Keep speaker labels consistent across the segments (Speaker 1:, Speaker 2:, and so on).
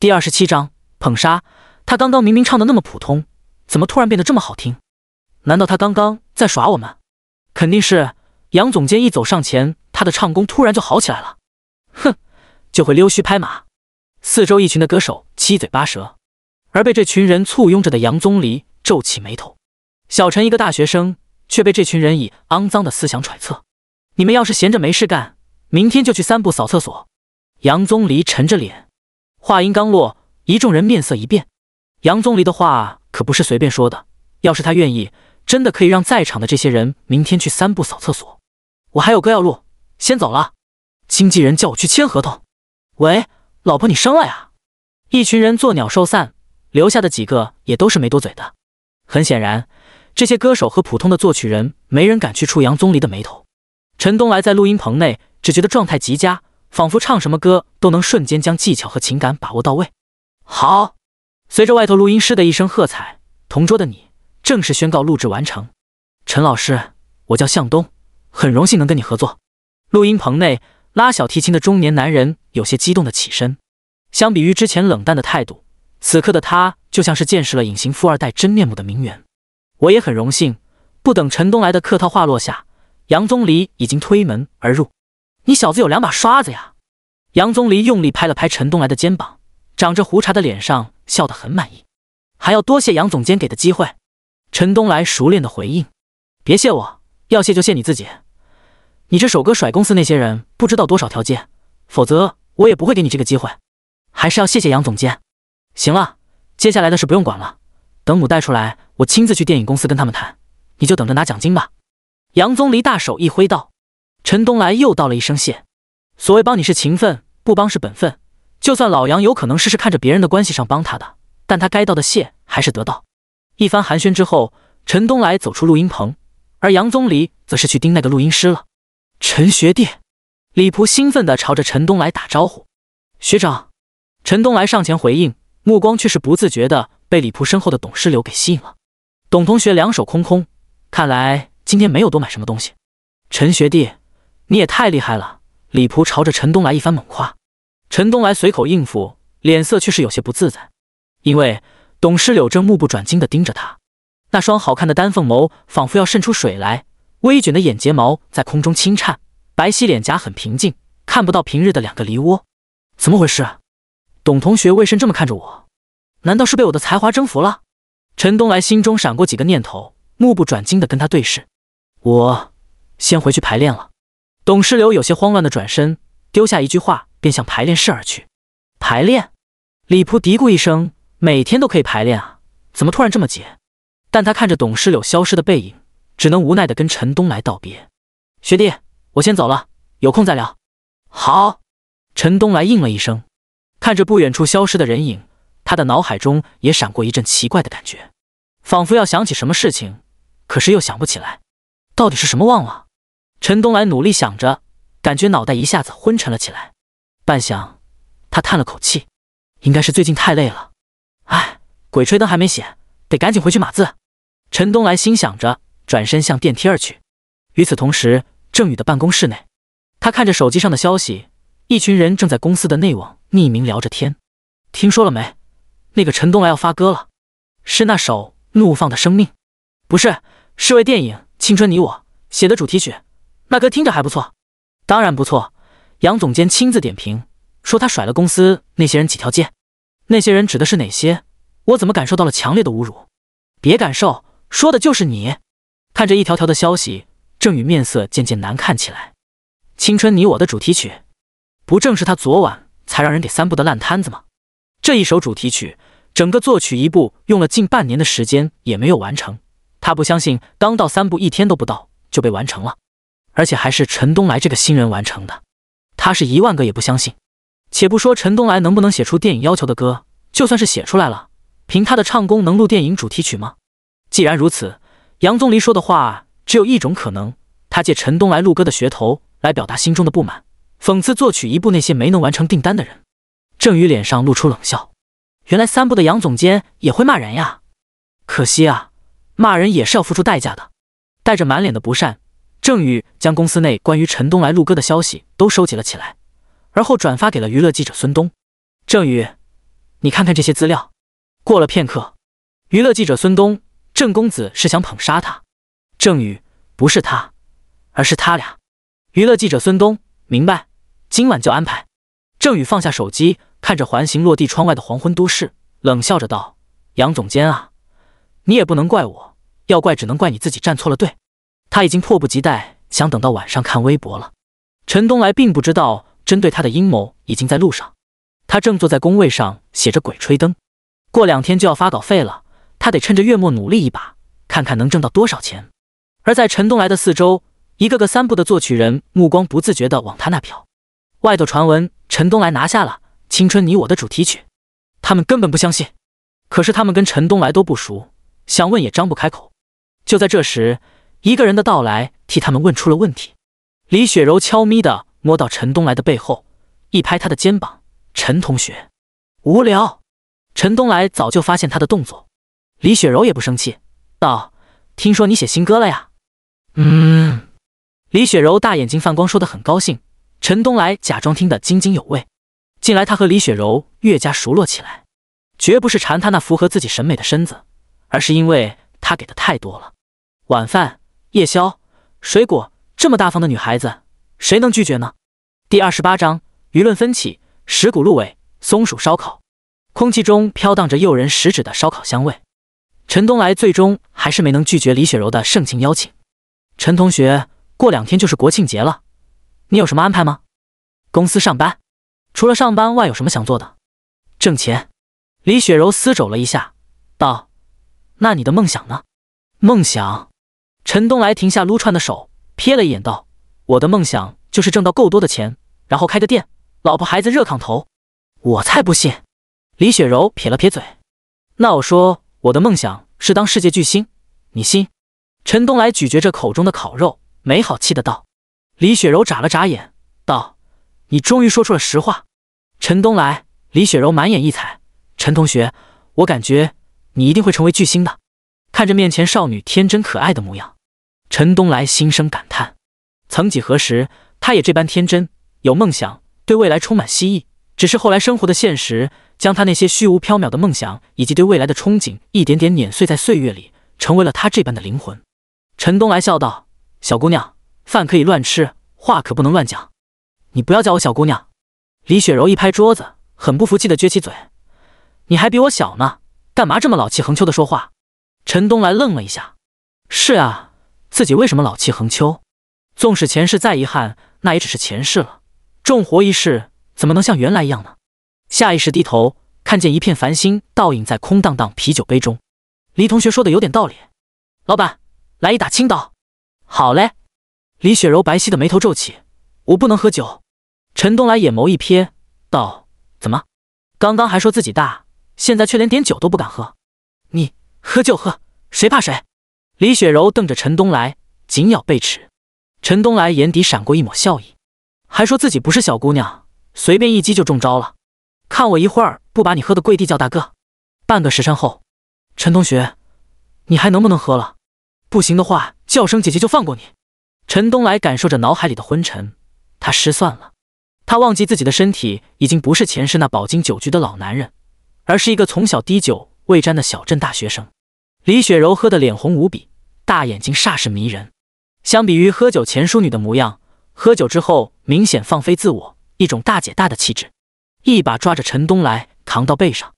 Speaker 1: 第二十七章捧杀。他刚刚明明唱的那么普通，怎么突然变得这么好听？难道他刚刚在耍我们？肯定是杨总监一走上前，他的唱功突然就好起来了。哼，就会溜须拍马。四周一群的歌手七嘴八舌，而被这群人簇拥着的杨宗理皱起眉头。小陈一个大学生，却被这群人以肮脏的思想揣测。你们要是闲着没事干，明天就去三部扫厕所。杨宗离沉着脸。话音刚落，一众人面色一变。杨宗离的话可不是随便说的，要是他愿意，真的可以让在场的这些人明天去三步扫厕所。我还有歌要录，先走了。经纪人叫我去签合同。喂，老婆，你生了呀？一群人作鸟兽散，留下的几个也都是没多嘴的。很显然，这些歌手和普通的作曲人，没人敢去触杨宗离的眉头。陈东来在录音棚内，只觉得状态极佳。仿佛唱什么歌都能瞬间将技巧和情感把握到位。好，随着外头录音师的一声喝彩，同桌的你正式宣告录制完成。陈老师，我叫向东，很荣幸能跟你合作。录音棚内拉小提琴的中年男人有些激动的起身，相比于之前冷淡的态度，此刻的他就像是见识了隐形富二代真面目的名媛。我也很荣幸。不等陈东来的客套话落下，杨宗理已经推门而入。你小子有两把刷子呀！杨宗礼用力拍了拍陈东来的肩膀，长着胡茬的脸上笑得很满意。还要多谢杨总监给的机会。陈东来熟练地回应：“别谢我，要谢就谢你自己。你这首歌甩公司那些人不知道多少条街，否则我也不会给你这个机会。还是要谢谢杨总监。”行了，接下来的事不用管了。等母带出来，我亲自去电影公司跟他们谈，你就等着拿奖金吧。杨宗礼大手一挥道。陈东来又道了一声谢，所谓帮你是情分，不帮是本分。就算老杨有可能试试看着别人的关系上帮他的，但他该道的谢还是得到。一番寒暄之后，陈东来走出录音棚，而杨宗礼则是去盯那个录音师了。陈学弟，李仆兴奋地朝着陈东来打招呼。学长，陈东来上前回应，目光却是不自觉地被李仆身后的董师刘给吸引了。董同学两手空空，看来今天没有多买什么东西。陈学弟。你也太厉害了！李仆朝着陈东来一番猛夸，陈东来随口应付，脸色却是有些不自在，因为董事柳正目不转睛地盯着他，那双好看的丹凤眸仿佛要渗出水来，微卷的眼睫毛在空中轻颤，白皙脸颊很平静，看不到平日的两个梨窝。怎么回事？董同学为甚这么看着我？难道是被我的才华征服了？陈东来心中闪过几个念头，目不转睛地跟他对视。我先回去排练了。董石榴有些慌乱的转身，丢下一句话，便向排练室而去。排练，李仆嘀咕一声：“每天都可以排练啊，怎么突然这么急？”但他看着董石榴消失的背影，只能无奈的跟陈东来道别：“学弟，我先走了，有空再聊。”好，陈东来应了一声，看着不远处消失的人影，他的脑海中也闪过一阵奇怪的感觉，仿佛要想起什么事情，可是又想不起来，到底是什么忘了。陈东来努力想着，感觉脑袋一下子昏沉了起来。半晌，他叹了口气：“应该是最近太累了。”哎，鬼吹灯还没写，得赶紧回去码字。陈东来心想着，转身向电梯而去。与此同时，郑宇的办公室内，他看着手机上的消息，一群人正在公司的内网匿名聊着天：“听说了没？那个陈东来要发歌了，是那首《怒放的生命》，不是，是为电影《青春你我》写的主题曲。”那歌听着还不错，当然不错。杨总监亲自点评，说他甩了公司那些人几条街。那些人指的是哪些？我怎么感受到了强烈的侮辱？别感受，说的就是你。看着一条条的消息，郑宇面色渐渐难看起来。青春你我的主题曲，不正是他昨晚才让人给三步的烂摊子吗？这一首主题曲，整个作曲一部用了近半年的时间也没有完成。他不相信，刚到三步一天都不到就被完成了。而且还是陈东来这个新人完成的，他是一万个也不相信。且不说陈东来能不能写出电影要求的歌，就算是写出来了，凭他的唱功能录电影主题曲吗？既然如此，杨宗离说的话只有一种可能：他借陈东来录歌的噱头来表达心中的不满，讽刺作曲一部那些没能完成订单的人。郑宇脸上露出冷笑，原来三部的杨总监也会骂人呀！可惜啊，骂人也是要付出代价的。带着满脸的不善。郑宇将公司内关于陈东来录歌的消息都收集了起来，而后转发给了娱乐记者孙东。郑宇，你看看这些资料。过了片刻，娱乐记者孙东：郑公子是想捧杀他？郑宇不是他，而是他俩。娱乐记者孙东：明白，今晚就安排。郑宇放下手机，看着环形落地窗外的黄昏都市，冷笑着道：“杨总监啊，你也不能怪我，要怪只能怪你自己站错了队。”他已经迫不及待想等到晚上看微博了。陈东来并不知道，针对他的阴谋已经在路上。他正坐在工位上写着《鬼吹灯》，过两天就要发稿费了，他得趁着月末努力一把，看看能挣到多少钱。而在陈东来的四周，一个个三部的作曲人目光不自觉地往他那瞟。外头传闻陈东来拿下了《青春你我》的主题曲，他们根本不相信。可是他们跟陈东来都不熟，想问也张不开口。就在这时。一个人的到来替他们问出了问题。李雪柔悄咪的摸到陈东来的背后，一拍他的肩膀：“陈同学，无聊。”陈东来早就发现他的动作，李雪柔也不生气，道：“听说你写新歌了呀？”“嗯。”李雪柔大眼睛泛光，说的很高兴。陈东来假装听得津津有味。近来他和李雪柔越加熟络起来，绝不是馋他那符合自己审美的身子，而是因为他给的太多了。晚饭。夜宵、水果，这么大方的女孩子，谁能拒绝呢？第二十八章舆论分歧。石谷鹿尾松鼠烧烤，空气中飘荡着诱人食指的烧烤香味。陈东来最终还是没能拒绝李雪柔的盛情邀请。陈同学，过两天就是国庆节了，你有什么安排吗？公司上班，除了上班外，有什么想做的？挣钱。李雪柔思肘了一下，道：“那你的梦想呢？”梦想。陈东来停下撸串的手，瞥了一眼，道：“我的梦想就是挣到够多的钱，然后开个店，老婆孩子热炕头。”“我才不信。”李雪柔撇了撇嘴，“那我说，我的梦想是当世界巨星，你信？”陈东来咀嚼着口中的烤肉，没好气的道：“李雪柔眨了眨眼，道：‘你终于说出了实话。’”陈东来，李雪柔满眼异彩：“陈同学，我感觉你一定会成为巨星的。”看着面前少女天真可爱的模样。陈东来心生感叹，曾几何时，他也这般天真，有梦想，对未来充满希翼。只是后来生活的现实，将他那些虚无缥缈的梦想以及对未来的憧憬，一点点碾碎在岁月里，成为了他这般的灵魂。陈东来笑道：“小姑娘，饭可以乱吃，话可不能乱讲。你不要叫我小姑娘。”李雪柔一拍桌子，很不服气的撅起嘴：“你还比我小呢，干嘛这么老气横秋的说话？”陈东来愣了一下：“是啊。”自己为什么老气横秋？纵使前世再遗憾，那也只是前世了。重活一世，怎么能像原来一样呢？下意识低头，看见一片繁星倒影在空荡荡啤酒杯中。黎同学说的有点道理。老板，来一打青岛。好嘞。李雪柔白皙的眉头皱起：“我不能喝酒。”陈东来眼眸一瞥，道：“怎么？刚刚还说自己大，现在却连点酒都不敢喝？你喝就喝，谁怕谁？”李雪柔瞪着陈东来，紧咬贝齿。陈东来眼底闪过一抹笑意，还说自己不是小姑娘，随便一击就中招了。看我一会儿不把你喝的跪地叫大哥！半个时辰后，陈同学，你还能不能喝了？不行的话，叫声姐姐就放过你。陈东来感受着脑海里的昏沉，他失算了，他忘记自己的身体已经不是前世那饱经酒局的老男人，而是一个从小滴酒未沾的小镇大学生。李雪柔喝得脸红无比，大眼睛煞是迷人。相比于喝酒前淑女的模样，喝酒之后明显放飞自我，一种大姐大的气质。一把抓着陈东来扛到背上，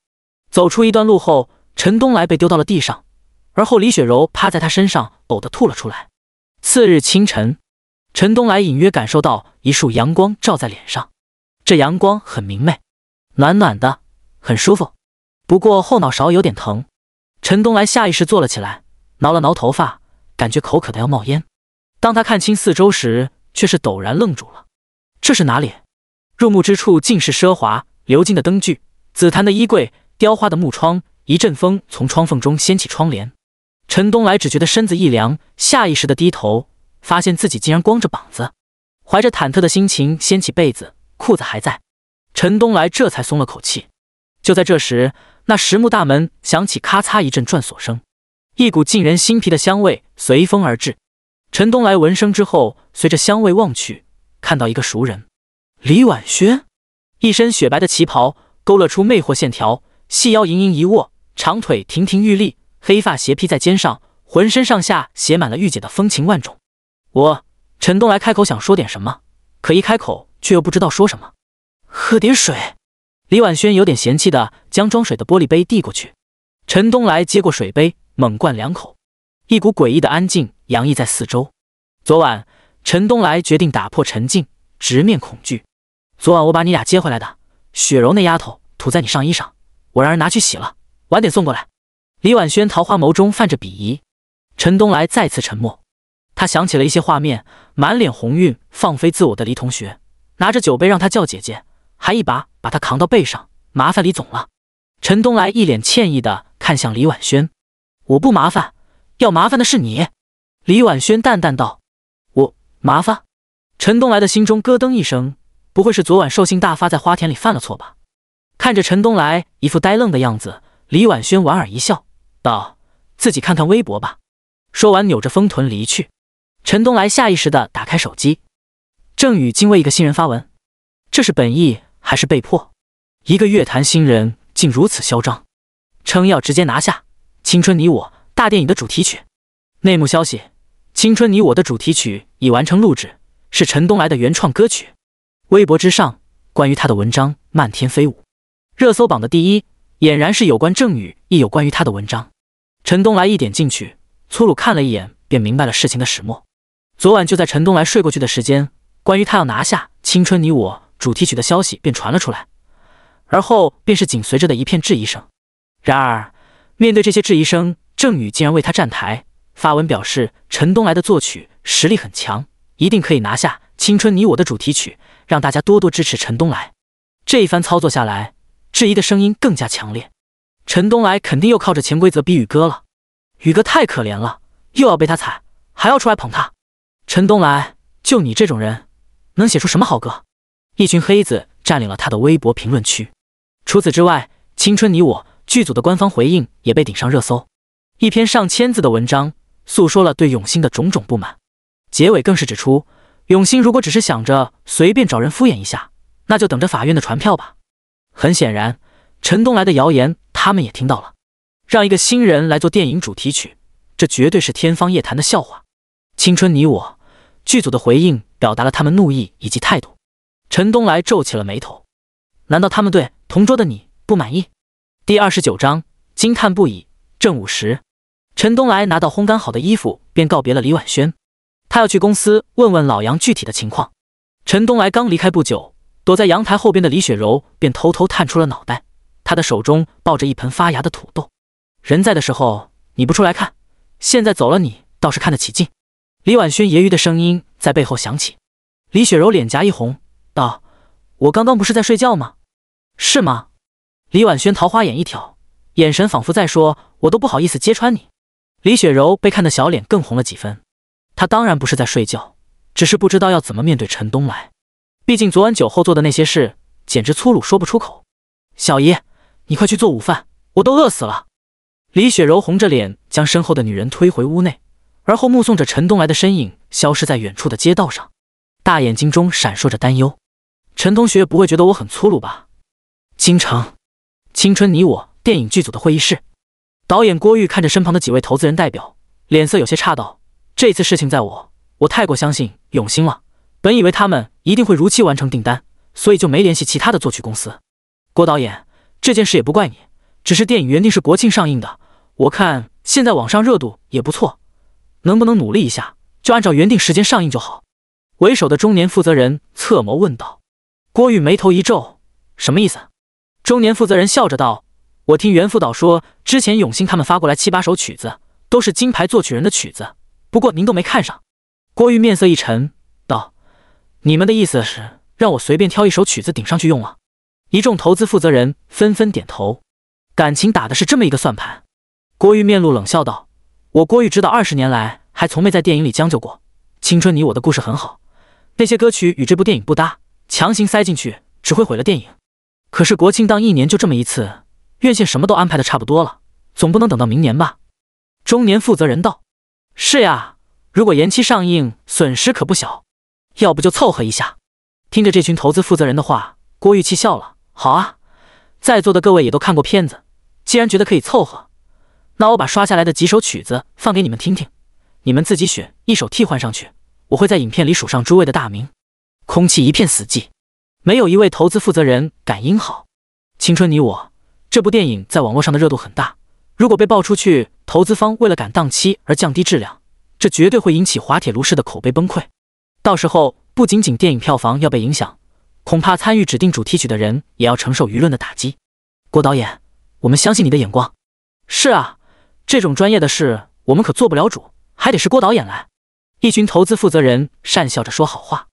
Speaker 1: 走出一段路后，陈东来被丢到了地上，而后李雪柔趴在他身上呕得吐了出来。次日清晨，陈东来隐约感受到一束阳光照在脸上，这阳光很明媚，暖暖的，很舒服。不过后脑勺有点疼。陈东来下意识坐了起来，挠了挠头发，感觉口渴的要冒烟。当他看清四周时，却是陡然愣住了。这是哪里？入目之处尽是奢华，鎏金的灯具，紫檀的衣柜，雕花的木窗。一阵风从窗缝中掀起窗帘，陈东来只觉得身子一凉，下意识的低头，发现自己竟然光着膀子。怀着忐忑的心情掀起被子，裤子还在。陈东来这才松了口气。就在这时。那实木大门响起咔嚓一阵转锁声，一股沁人心脾的香味随风而至。陈东来闻声之后，随着香味望去，看到一个熟人——李婉轩，一身雪白的旗袍勾勒出魅惑线条，细腰盈盈一握，长腿亭亭玉立，黑发斜披在肩上，浑身上下写满了御姐的风情万种。我，陈东来开口想说点什么，可一开口却又不知道说什么。喝点水。李婉萱有点嫌弃的将装水的玻璃杯递过去，陈东来接过水杯，猛灌两口，一股诡异的安静洋溢在四周。昨晚，陈东来决定打破沉静，直面恐惧。昨晚我把你俩接回来的，雪柔那丫头吐在你上衣上，我让人拿去洗了，晚点送过来。李婉萱桃花眸中泛着鄙夷，陈东来再次沉默，他想起了一些画面，满脸红晕，放飞自我的黎同学，拿着酒杯让他叫姐姐，还一把。把他扛到背上，麻烦李总了。陈东来一脸歉意的看向李婉轩：“我不麻烦，要麻烦的是你。”李婉轩淡淡道：“我麻烦。”陈东来的心中咯噔一声，不会是昨晚兽性大发在花田里犯了错吧？看着陈东来一副呆愣的样子，李婉轩莞尔一笑，道：“自己看看微博吧。”说完，扭着丰臀离去。陈东来下意识的打开手机，郑宇竟为一个新人发文，这是本意。还是被迫，一个乐坛新人竟如此嚣张，称要直接拿下《青春你我》大电影的主题曲。内幕消息：《青春你我》的主题曲已完成录制，是陈东来的原创歌曲。微博之上，关于他的文章漫天飞舞，热搜榜的第一俨然是有关郑宇亦有关于他的文章。陈东来一点进去，粗鲁看了一眼便明白了事情的始末。昨晚就在陈东来睡过去的时间，关于他要拿下《青春你我》。主题曲的消息便传了出来，而后便是紧随着的一片质疑声。然而，面对这些质疑声，郑宇竟然为他站台，发文表示陈东来的作曲实力很强，一定可以拿下《青春你我》的主题曲，让大家多多支持陈东来。这一番操作下来，质疑的声音更加强烈。陈东来肯定又靠着潜规则逼宇哥了，宇哥太可怜了，又要被他踩，还要出来捧他。陈东来，就你这种人，能写出什么好歌？一群黑子占领了他的微博评论区。除此之外，《青春你我》剧组的官方回应也被顶上热搜。一篇上千字的文章诉说了对永兴的种种不满，结尾更是指出：永兴如果只是想着随便找人敷衍一下，那就等着法院的传票吧。很显然，陈东来的谣言他们也听到了。让一个新人来做电影主题曲，这绝对是天方夜谭的笑话。《青春你我》剧组的回应表达了他们怒意以及态度。陈东来皱起了眉头，难道他们对同桌的你不满意？第二十九章，惊叹不已。正午时，陈东来拿到烘干好的衣服，便告别了李婉轩，他要去公司问问老杨具体的情况。陈东来刚离开不久，躲在阳台后边的李雪柔便偷偷探出了脑袋，他的手中抱着一盆发芽的土豆。人在的时候你不出来看，现在走了你倒是看得起劲。李婉轩揶揄的声音在背后响起，李雪柔脸颊一红。道：“我刚刚不是在睡觉吗？是吗？”李婉萱桃花眼一挑，眼神仿佛在说：“我都不好意思揭穿你。”李雪柔被看的小脸更红了几分。她当然不是在睡觉，只是不知道要怎么面对陈东来。毕竟昨晚酒后做的那些事，简直粗鲁，说不出口。小姨，你快去做午饭，我都饿死了。李雪柔红着脸将身后的女人推回屋内，而后目送着陈东来的身影消失在远处的街道上，大眼睛中闪烁着担忧。陈同学不会觉得我很粗鲁吧？京城青春你我电影剧组的会议室，导演郭玉看着身旁的几位投资人代表，脸色有些差道：“这次事情在我，我太过相信永兴了，本以为他们一定会如期完成订单，所以就没联系其他的作曲公司。”郭导演，这件事也不怪你，只是电影原定是国庆上映的，我看现在网上热度也不错，能不能努力一下，就按照原定时间上映就好？”为首的中年负责人侧眸问道。郭玉眉头一皱，什么意思？中年负责人笑着道：“我听袁副导说，之前永兴他们发过来七八首曲子，都是金牌作曲人的曲子，不过您都没看上。”郭玉面色一沉，道：“你们的意思是让我随便挑一首曲子顶上去用了？”一众投资负责人纷纷点头，感情打的是这么一个算盘。郭玉面露冷笑，道：“我郭玉指导二十年来还从没在电影里将就过，《青春你我的故事》很好，那些歌曲与这部电影不搭。”强行塞进去只会毁了电影。可是国庆档一年就这么一次，院线什么都安排的差不多了，总不能等到明年吧？中年负责人道：“是呀，如果延期上映，损失可不小。要不就凑合一下。”听着这群投资负责人的话，郭玉气笑了：“好啊，在座的各位也都看过片子，既然觉得可以凑合，那我把刷下来的几首曲子放给你们听听，你们自己选一首替换上去，我会在影片里署上诸位的大名。”空气一片死寂，没有一位投资负责人敢应好。青春你我这部电影在网络上的热度很大，如果被爆出去，投资方为了赶档期而降低质量，这绝对会引起滑铁卢式的口碑崩溃。到时候不仅仅电影票房要被影响，恐怕参与指定主题曲的人也要承受舆论的打击。郭导演，我们相信你的眼光。是啊，这种专业的事我们可做不了主，还得是郭导演来。一群投资负责人讪笑着说好话。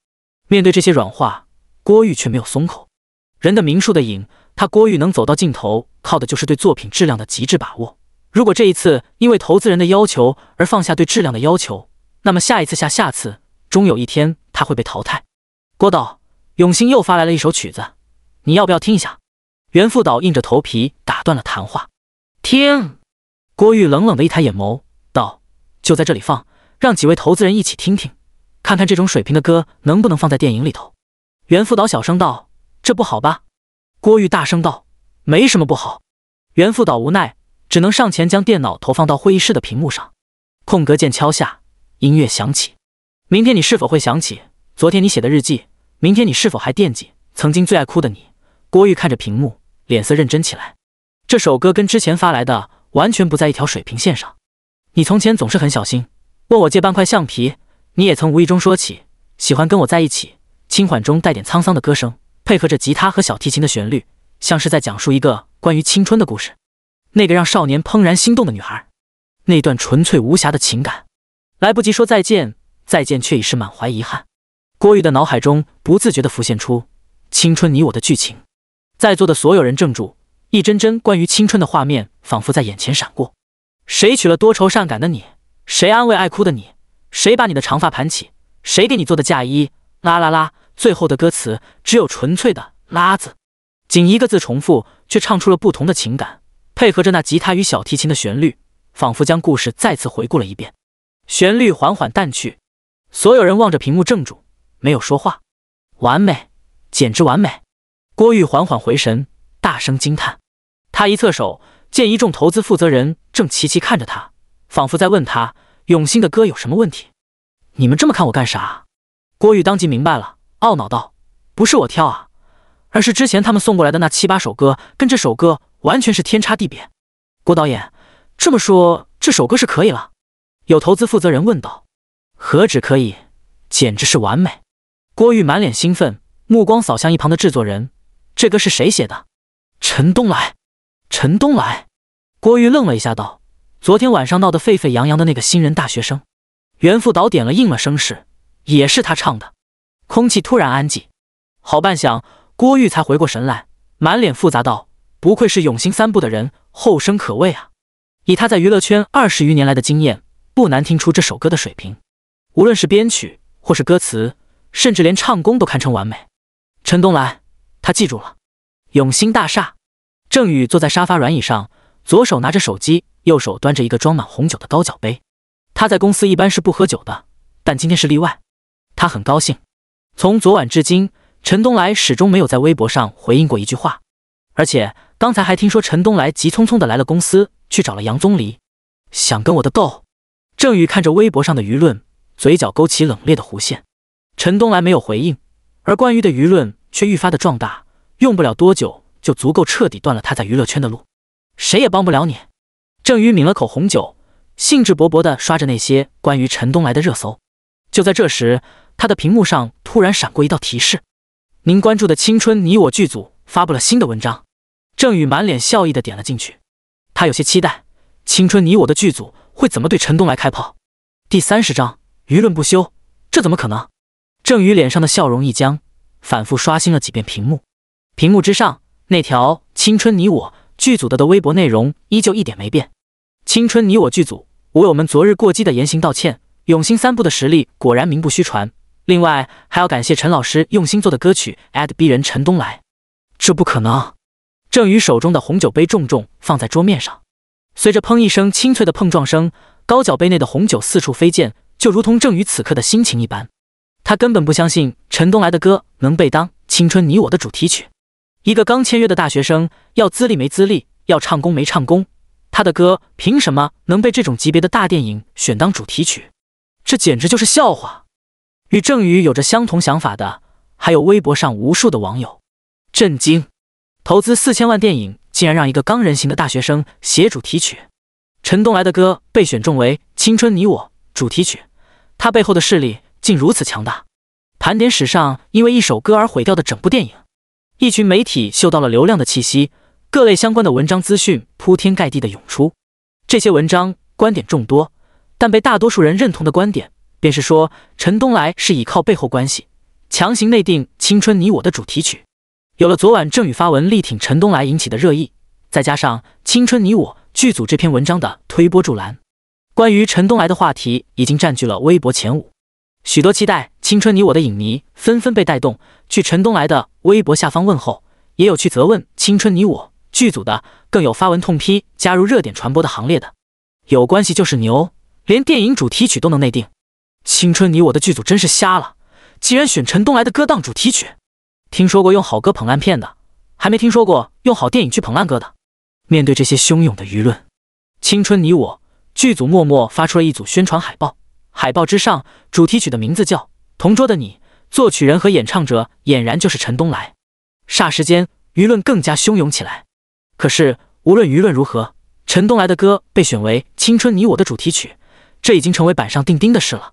Speaker 1: 面对这些软化，郭玉却没有松口。人的名，树的影，他郭玉能走到尽头，靠的就是对作品质量的极致把握。如果这一次因为投资人的要求而放下对质量的要求，那么下一次、下下次，终有一天他会被淘汰。郭导，永兴又发来了一首曲子，你要不要听一下？袁副导硬着头皮打断了谈话。听。郭玉冷冷的一抬眼眸，道：“就在这里放，让几位投资人一起听听。”看看这种水平的歌能不能放在电影里头？袁副导小声道：“这不好吧？”郭玉大声道：“没什么不好。”袁副导无奈，只能上前将电脑投放到会议室的屏幕上。空格键敲下，音乐响起。明天你是否会想起昨天你写的日记？明天你是否还惦记曾经最爱哭的你？郭玉看着屏幕，脸色认真起来。这首歌跟之前发来的完全不在一条水平线上。你从前总是很小心，问我借半块橡皮。你也曾无意中说起，喜欢跟我在一起，轻缓中带点沧桑的歌声，配合着吉他和小提琴的旋律，像是在讲述一个关于青春的故事。那个让少年怦然心动的女孩，那段纯粹无瑕的情感，来不及说再见，再见却已是满怀遗憾。郭宇的脑海中不自觉地浮现出《青春你我》的剧情。在座的所有人怔住，一帧帧关于青春的画面仿佛在眼前闪过。谁娶了多愁善感的你？谁安慰爱哭的你？谁把你的长发盘起？谁给你做的嫁衣？啦啦啦！最后的歌词只有纯粹的“拉”字，仅一个字重复，却唱出了不同的情感。配合着那吉他与小提琴的旋律，仿佛将故事再次回顾了一遍。旋律缓缓淡去，所有人望着屏幕怔住，没有说话。完美，简直完美！郭玉缓缓回神，大声惊叹。他一侧手，见一众投资负责人正齐齐看着他，仿佛在问他。永兴的歌有什么问题？你们这么看我干啥？郭玉当即明白了，懊恼道：“不是我挑啊，而是之前他们送过来的那七八首歌，跟这首歌完全是天差地别。”郭导演这么说，这首歌是可以了。有投资负责人问道：“何止可以，简直是完美！”郭玉满脸兴奋，目光扫向一旁的制作人：“这歌是谁写的？”“陈东来。”“陈东来。”郭玉愣了一下，道。昨天晚上闹得沸沸扬扬的那个新人大学生，袁副导点了应了声势，也是他唱的。空气突然安静，好半晌，郭玉才回过神来，满脸复杂道：“不愧是永兴三部的人，后生可畏啊！以他在娱乐圈二十余年来的经验，不难听出这首歌的水平，无论是编曲，或是歌词，甚至连唱功都堪称完美。”陈东来，他记住了。永兴大厦，郑宇坐在沙发软椅上。左手拿着手机，右手端着一个装满红酒的高脚杯。他在公司一般是不喝酒的，但今天是例外。他很高兴。从昨晚至今，陈东来始终没有在微博上回应过一句话，而且刚才还听说陈东来急匆匆的来了公司，去找了杨宗理想跟我的斗。郑宇看着微博上的舆论，嘴角勾起冷冽的弧线。陈东来没有回应，而关于的舆论却愈发的壮大，用不了多久就足够彻底断了他在娱乐圈的路。谁也帮不了你。郑宇抿了口红酒，兴致勃勃的刷着那些关于陈东来的热搜。就在这时，他的屏幕上突然闪过一道提示：“您关注的《青春你我》剧组发布了新的文章。”郑宇满脸笑意的点了进去，他有些期待《青春你我》的剧组会怎么对陈东来开炮。第三十章舆论不休，这怎么可能？郑宇脸上的笑容一僵，反复刷新了几遍屏幕。屏幕之上那条《青春你我》。剧组的的微博内容依旧一点没变。青春你我剧组，我为我们昨日过激的言行道歉。永兴三部的实力果然名不虚传。另外还要感谢陈老师用心做的歌曲《爱的逼人》。陈东来，这不可能！郑宇手中的红酒杯重重放在桌面上，随着砰一声清脆的碰撞声，高脚杯内的红酒四处飞溅，就如同郑宇此刻的心情一般。他根本不相信陈东来的歌能被当《青春你我》的主题曲。一个刚签约的大学生，要资历没资历，要唱功没唱功，他的歌凭什么能被这种级别的大电影选当主题曲？这简直就是笑话！与郑宇有着相同想法的，还有微博上无数的网友。震惊！投资四千万电影，竟然让一个刚人形的大学生写主题曲。陈东来的歌被选中为《青春你我》主题曲，他背后的势力竟如此强大！盘点史上因为一首歌而毁掉的整部电影。一群媒体嗅到了流量的气息，各类相关的文章资讯铺天盖地的涌出。这些文章观点众多，但被大多数人认同的观点便是说陈东来是倚靠背后关系强行内定《青春你我》的主题曲。有了昨晚郑宇发文力挺陈东来引起的热议，再加上《青春你我》剧组这篇文章的推波助澜，关于陈东来的话题已经占据了微博前五。许多期待《青春你我》的影迷纷纷被带动，去陈东来的微博下方问候，也有去责问《青春你我》剧组的，更有发文痛批加入热点传播的行列的。有关系就是牛，连电影主题曲都能内定，《青春你我》的剧组真是瞎了，竟然选陈东来的歌当主题曲。听说过用好歌捧烂片的，还没听说过用好电影去捧烂歌的。面对这些汹涌的舆论，《青春你我》剧组默默发出了一组宣传海报。海报之上，主题曲的名字叫《同桌的你》，作曲人和演唱者俨然就是陈东来。霎时间，舆论更加汹涌起来。可是，无论舆论如何，陈东来的歌被选为《青春你我》的主题曲，这已经成为板上钉钉的事了。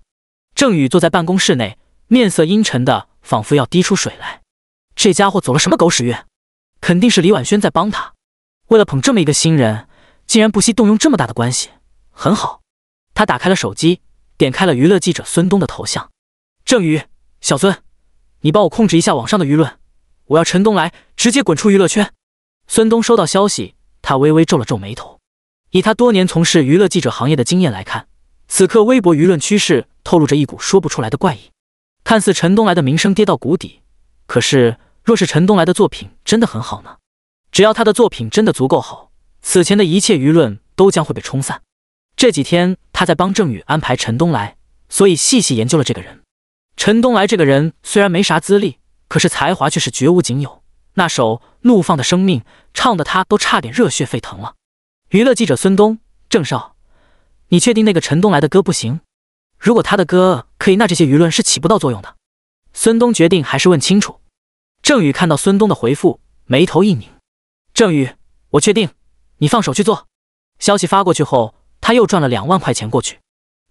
Speaker 1: 郑宇坐在办公室内，面色阴沉的仿佛要滴出水来。这家伙走了什么狗屎运？肯定是李婉萱在帮他。为了捧这么一个新人，竟然不惜动用这么大的关系。很好，他打开了手机。点开了娱乐记者孙东的头像，郑宇，小孙，你帮我控制一下网上的舆论，我要陈东来直接滚出娱乐圈。孙东收到消息，他微微皱了皱眉头。以他多年从事娱乐记者行业的经验来看，此刻微博舆论趋势透露着一股说不出来的怪异。看似陈东来的名声跌到谷底，可是若是陈东来的作品真的很好呢？只要他的作品真的足够好，此前的一切舆论都将会被冲散。这几天他在帮郑宇安排陈东来，所以细细研究了这个人。陈东来这个人虽然没啥资历，可是才华却是绝无仅有。那首《怒放的生命》唱的他都差点热血沸腾了。娱乐记者孙东，郑少，你确定那个陈东来的歌不行？如果他的歌可以，那这些舆论是起不到作用的。孙东决定还是问清楚。郑宇看到孙东的回复，眉头一拧。郑宇，我确定，你放手去做。消息发过去后。他又转了两万块钱过去，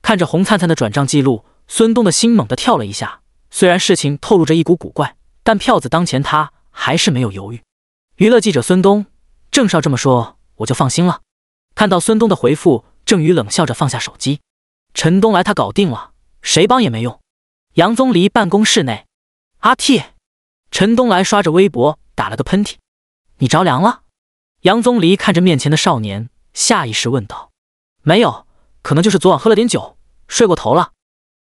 Speaker 1: 看着红灿灿的转账记录，孙东的心猛地跳了一下。虽然事情透露着一股古怪，但票子当前，他还是没有犹豫。娱乐记者孙东，郑少这么说，我就放心了。看到孙东的回复，郑宇冷笑着放下手机。陈东来，他搞定了，谁帮也没用。杨宗离办公室内，阿 T，陈东来刷着微博，打了个喷嚏。你着凉了？杨宗离看着面前的少年，下意识问道。没有，可能就是昨晚喝了点酒，睡过头了。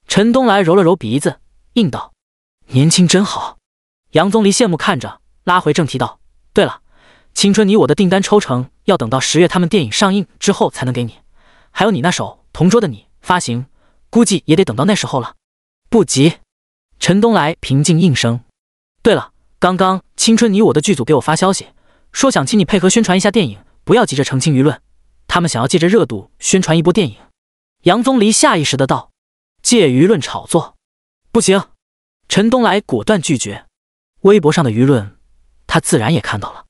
Speaker 1: 陈东来揉了揉鼻子，应道：“年轻真好。”杨宗礼羡慕看着，拉回正题道：“对了，青春你我的订单抽成要等到十月他们电影上映之后才能给你，还有你那首《同桌的你》发行，估计也得等到那时候了。不急。”陈东来平静应声：“对了，刚刚青春你我的剧组给我发消息，说想请你配合宣传一下电影，不要急着澄清舆论。”他们想要借着热度宣传一波电影，杨宗离下意识的道：“借舆论炒作，不行。”陈东来果断拒绝。微博上的舆论，他自然也看到了。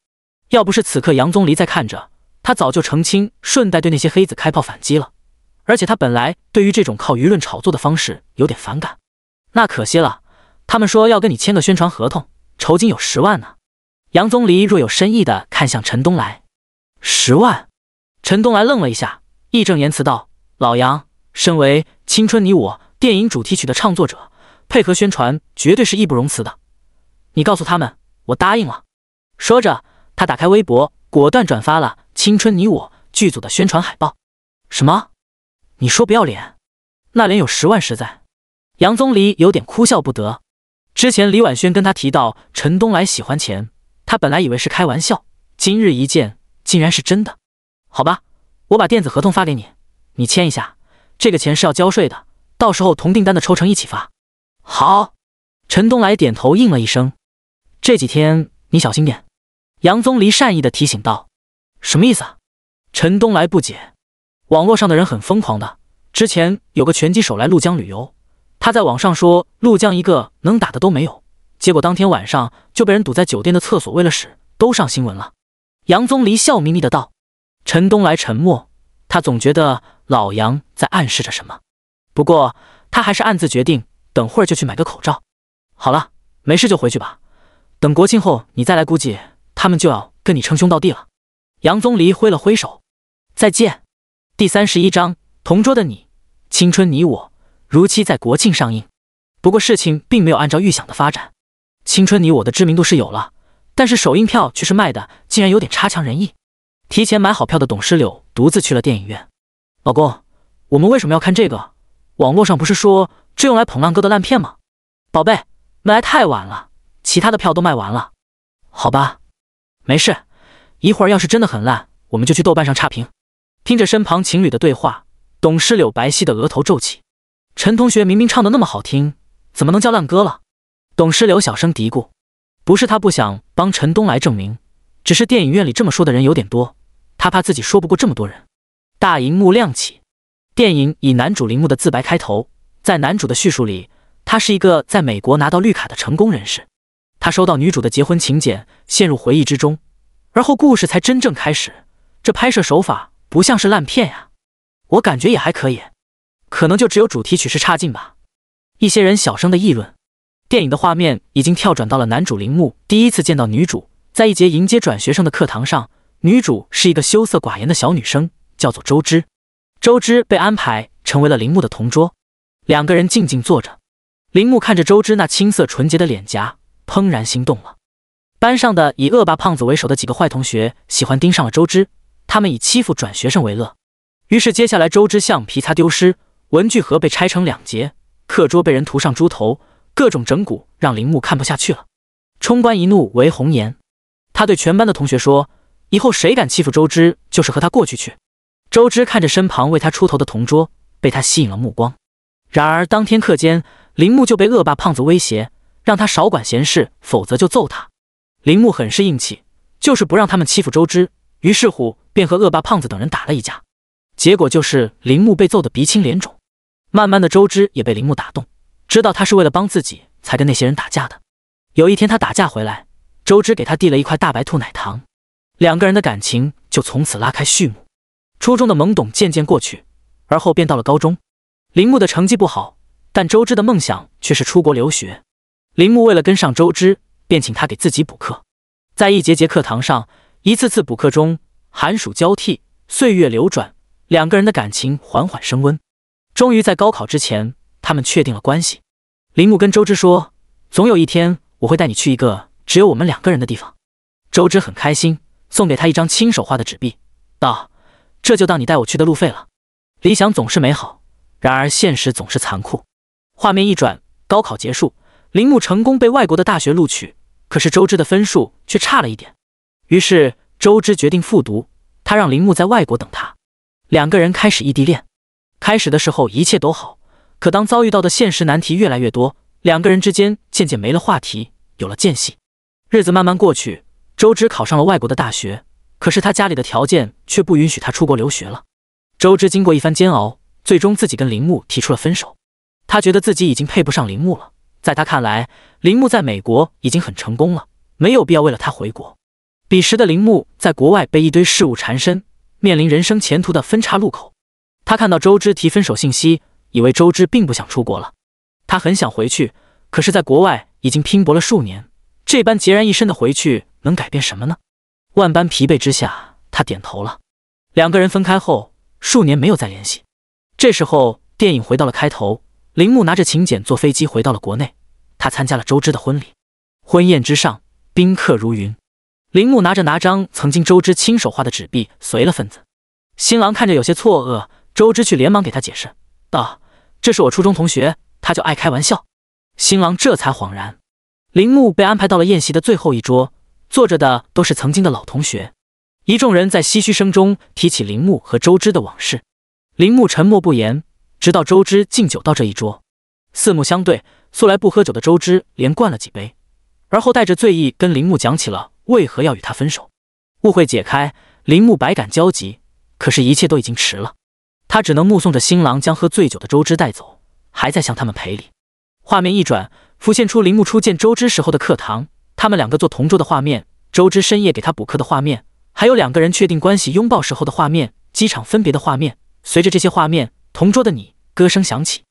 Speaker 1: 要不是此刻杨宗离在看着，他早就澄清，顺带对那些黑子开炮反击了。而且他本来对于这种靠舆论炒作的方式有点反感。那可惜了，他们说要跟你签个宣传合同，酬金有十万呢。杨宗离若有深意的看向陈东来，十万。陈东来愣了一下，义正言辞道：“老杨，身为《青春你我》电影主题曲的唱作者，配合宣传绝对是义不容辞的。你告诉他们，我答应了。”说着，他打开微博，果断转发了《青春你我》剧组的宣传海报。“什么？你说不要脸？那脸有十万实在？”杨宗理有点哭笑不得。之前李婉萱跟他提到陈东来喜欢钱，他本来以为是开玩笑，今日一见，竟然是真的。好吧，我把电子合同发给你，你签一下。这个钱是要交税的，到时候同订单的抽成一起发。好，陈东来点头应了一声。这几天你小心点，杨宗离善意的提醒道。什么意思？陈东来不解。网络上的人很疯狂的，之前有个拳击手来怒江旅游，他在网上说怒江一个能打的都没有，结果当天晚上就被人堵在酒店的厕所喂了屎，都上新闻了。杨宗离笑眯眯的道。陈东来沉默，他总觉得老杨在暗示着什么。不过他还是暗自决定，等会儿就去买个口罩。好了，没事就回去吧。等国庆后你再来，估计他们就要跟你称兄道弟了。杨宗离挥了挥手，再见。第三十一章：同桌的你，青春你我，如期在国庆上映。不过事情并没有按照预想的发展。青春你我的知名度是有了，但是首映票却是卖的，竟然有点差强人意。提前买好票的董诗柳独自去了电影院。老公，我们为什么要看这个？网络上不是说这用来捧烂哥的烂片吗？宝贝，来太晚了，其他的票都卖完了。好吧，没事，一会儿要是真的很烂，我们就去豆瓣上差评。听着身旁情侣的对话，董诗柳白皙的额头皱起。陈同学明明唱的那么好听，怎么能叫烂歌了？董诗柳小声嘀咕，不是他不想帮陈东来证明。只是电影院里这么说的人有点多，他怕自己说不过这么多人。大荧幕亮起，电影以男主铃木的自白开头，在男主的叙述里，他是一个在美国拿到绿卡的成功人士。他收到女主的结婚请柬，陷入回忆之中，而后故事才真正开始。这拍摄手法不像是烂片呀，我感觉也还可以，可能就只有主题曲是差劲吧。一些人小声的议论，电影的画面已经跳转到了男主铃木第一次见到女主。在一节迎接转学生的课堂上，女主是一个羞涩寡言的小女生，叫做周知。周知被安排成为了铃木的同桌，两个人静静坐着。铃木看着周知那青涩纯洁的脸颊，怦然心动了。班上的以恶霸胖子为首的几个坏同学喜欢盯上了周知，他们以欺负转学生为乐。于是接下来，周知橡皮擦丢失，文具盒被拆成两截，课桌被人涂上猪头，各种整蛊让铃木看不下去了，冲冠一怒为红颜。他对全班的同学说：“以后谁敢欺负周知，就是和他过去去。”周知看着身旁为他出头的同桌，被他吸引了目光。然而当天课间，铃木就被恶霸胖子威胁，让他少管闲事，否则就揍他。铃木很是硬气，就是不让他们欺负周知。于是乎，便和恶霸胖子等人打了一架，结果就是铃木被揍得鼻青脸肿。慢慢的，周知也被铃木打动，知道他是为了帮自己才跟那些人打架的。有一天，他打架回来。周知给他递了一块大白兔奶糖，两个人的感情就从此拉开序幕。初中的懵懂渐渐过去，而后便到了高中。铃木的成绩不好，但周知的梦想却是出国留学。铃木为了跟上周知，便请他给自己补课。在一节节课堂上，一次次补课中，寒暑交替，岁月流转，两个人的感情缓缓升温。终于在高考之前，他们确定了关系。铃木跟周知说：“总有一天，我会带你去一个。”只有我们两个人的地方，周知很开心，送给他一张亲手画的纸币，道：“这就当你带我去的路费了。”理想总是美好，然而现实总是残酷。画面一转，高考结束，铃木成功被外国的大学录取，可是周知的分数却差了一点。于是周知决定复读，他让铃木在外国等他，两个人开始异地恋。开始的时候一切都好，可当遭遇到的现实难题越来越多，两个人之间渐渐没了话题，有了间隙。日子慢慢过去，周知考上了外国的大学，可是他家里的条件却不允许他出国留学了。周知经过一番煎熬，最终自己跟铃木提出了分手。他觉得自己已经配不上铃木了。在他看来，铃木在美国已经很成功了，没有必要为了他回国。彼时的铃木在国外被一堆事物缠身，面临人生前途的分叉路口。他看到周知提分手信息，以为周知并不想出国了。他很想回去，可是，在国外已经拼搏了数年。这般孑然一身的回去，能改变什么呢？万般疲惫之下，他点头了。两个人分开后，数年没有再联系。这时候，电影回到了开头，铃木拿着请柬坐飞机回到了国内，他参加了周知的婚礼。婚宴之上，宾客如云，铃木拿着拿张曾经周知亲手画的纸币，随了份子。新郎看着有些错愕，周知却连忙给他解释道：“这是我初中同学，他就爱开玩笑。”新郎这才恍然。铃木被安排到了宴席的最后一桌，坐着的都是曾经的老同学。一众人在唏嘘声中提起铃木和周知的往事。铃木沉默不言，直到周知敬酒到这一桌，四目相对。素来不喝酒的周知连灌了几杯，而后带着醉意跟铃木讲起了为何要与他分手。误会解开，铃木百感交集，可是，一切都已经迟了。他只能目送着新郎将喝醉酒的周知带走，还在向他们赔礼。画面一转。浮现出林木初见周知时候的课堂，他们两个坐同桌的画面，周知深夜给他补课的画面，还有两个人确定关系拥抱时候的画面，机场分别的画面。随着这些画面，同桌的你歌声响起。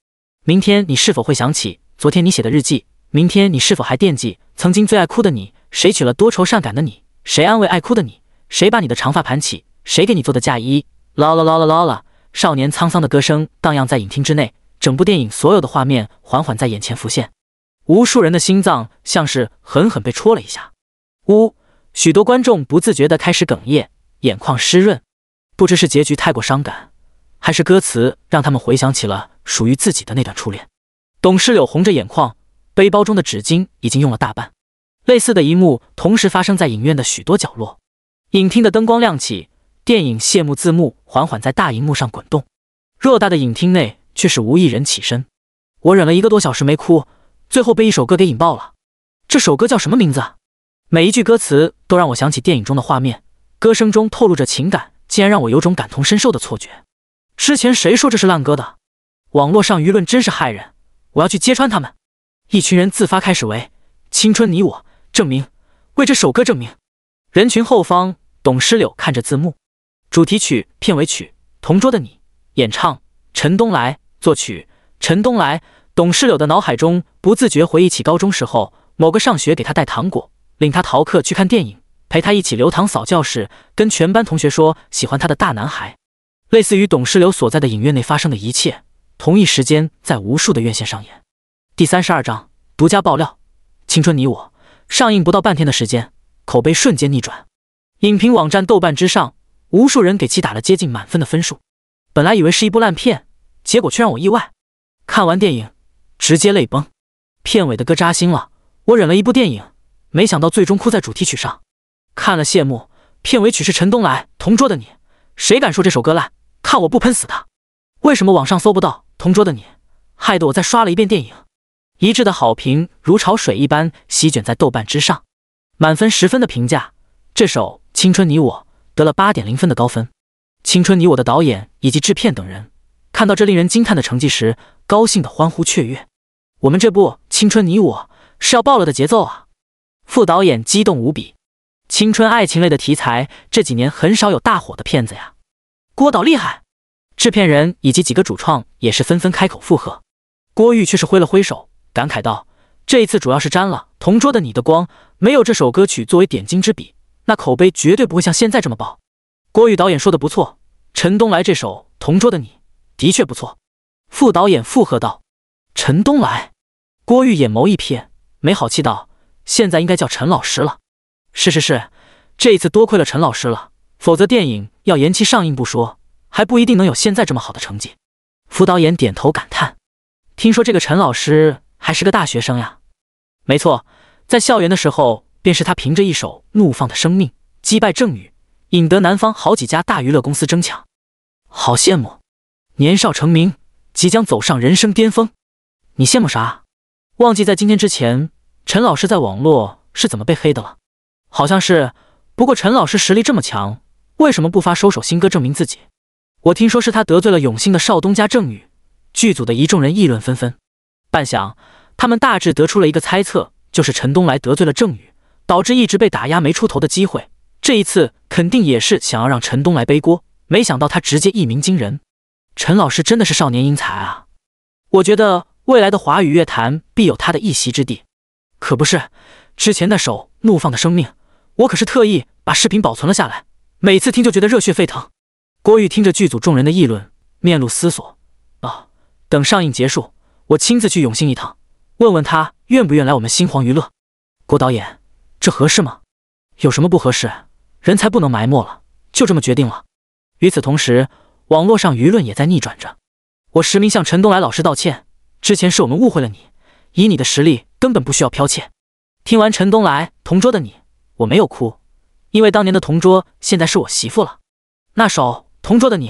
Speaker 1: 明天你是否会想起昨天你写的日记？明天你是否还惦记曾经最爱哭的你？谁娶了多愁善感的你？谁安慰爱哭的你？谁把你的长发盘起？谁给你做的嫁衣？啦啦啦啦啦啦！少年沧桑的歌声荡漾在影厅之内，整部电影所有的画面缓缓在眼前浮现。无数人的心脏像是狠狠被戳了一下，呜！许多观众不自觉的开始哽咽，眼眶湿润。不知是结局太过伤感，还是歌词让他们回想起了属于自己的那段初恋。董诗柳红着眼眶，背包中的纸巾已经用了大半。类似的一幕同时发生在影院的许多角落。影厅的灯光亮起，电影谢幕字幕缓缓在大荧幕上滚动。偌大的影厅内却是无一人起身。我忍了一个多小时没哭。最后被一首歌给引爆了，这首歌叫什么名字？每一句歌词都让我想起电影中的画面，歌声中透露着情感，竟然让我有种感同身受的错觉。之前谁说这是烂歌的？网络上舆论真是害人，我要去揭穿他们！一群人自发开始为《青春你我》证明，为这首歌证明。人群后方，董诗柳看着字幕，主题曲、片尾曲《同桌的你》，演唱陈东来，作曲陈东来。董事柳的脑海中不自觉回忆起高中时候某个上学给他带糖果，领他逃课去看电影，陪他一起流堂扫教室，跟全班同学说喜欢他的大男孩。类似于董事柳所在的影院内发生的一切，同一时间在无数的院线上演。第三十二章独家爆料：青春你我上映不到半天的时间，口碑瞬间逆转。影评网站豆瓣之上，无数人给其打了接近满分的分数。本来以为是一部烂片，结果却让我意外。看完电影。直接泪崩，片尾的歌扎心了，我忍了一部电影，没想到最终哭在主题曲上。看了谢幕，片尾曲是陈东来《同桌的你》，谁敢说这首歌烂？看我不喷死他！为什么网上搜不到《同桌的你》？害得我再刷了一遍电影。一致的好评如潮水一般席卷在豆瓣之上，满分十分的评价，这首《青春你我》得了八点零分的高分。青春你我的导演以及制片等人看到这令人惊叹的成绩时，高兴的欢呼雀跃。我们这部《青春你我》是要爆了的节奏啊！副导演激动无比。青春爱情类的题材这几年很少有大火的片子呀。郭导厉害，制片人以及几个主创也是纷纷开口附和。郭玉却是挥了挥手，感慨道：“这一次主要是沾了《同桌的你》的光，没有这首歌曲作为点睛之笔，那口碑绝对不会像现在这么爆。”郭玉导演说的不错，陈东来这首《同桌的你》的确不错。副导演附和道：“陈东来。”郭玉眼眸一瞥，没好气道：“现在应该叫陈老师了。”“是是是，这一次多亏了陈老师了，否则电影要延期上映不说，还不一定能有现在这么好的成绩。”副导演点头感叹：“听说这个陈老师还是个大学生呀？”“没错，在校园的时候，便是他凭着一首《怒放的生命》击败郑宇，引得南方好几家大娱乐公司争抢。”“好羡慕，年少成名，即将走上人生巅峰。”“你羡慕啥？”忘记在今天之前，陈老师在网络是怎么被黑的了？好像是。不过陈老师实力这么强，为什么不发收手新歌证明自己？我听说是他得罪了永兴的少东家郑宇，剧组的一众人议论纷纷。半晌，他们大致得出了一个猜测，就是陈东来得罪了郑宇，导致一直被打压没出头的机会。这一次肯定也是想要让陈东来背锅，没想到他直接一鸣惊人。陈老师真的是少年英才啊！我觉得。未来的华语乐坛必有他的一席之地，可不是？之前那首《怒放的生命》，我可是特意把视频保存了下来，每次听就觉得热血沸腾。郭玉听着剧组众人的议论，面露思索。啊，等上映结束，我亲自去永兴一趟，问问他愿不愿来我们新皇娱乐。郭导演，这合适吗？有什么不合适？人才不能埋没了，就这么决定了。与此同时，网络上舆论也在逆转着。我实名向陈东来老师道歉。之前是我们误会了你，以你的实力根本不需要剽窃。听完陈东来《同桌的你》，我没有哭，因为当年的同桌现在是我媳妇了。那首《同桌的你》，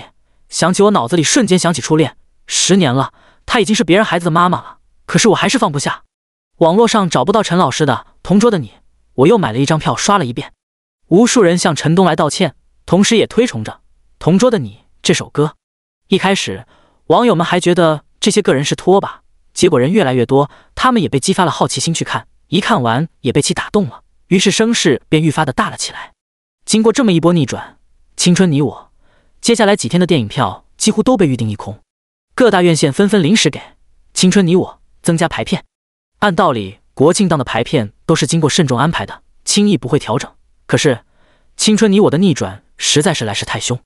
Speaker 1: 想起我脑子里瞬间想起初恋，十年了，她已经是别人孩子的妈妈了，可是我还是放不下。网络上找不到陈老师的《同桌的你》，我又买了一张票刷了一遍。无数人向陈东来道歉，同时也推崇着《同桌的你》这首歌。一开始网友们还觉得这些个人是托吧。结果人越来越多，他们也被激发了好奇心去看。一看完也被其打动了，于是声势便愈发的大了起来。经过这么一波逆转，《青春你我》接下来几天的电影票几乎都被预定一空，各大院线纷纷临时给《青春你我》增加排片。按道理，国庆档的排片都是经过慎重安排的，轻易不会调整。可是，《青春你我》的逆转实在是来势太凶，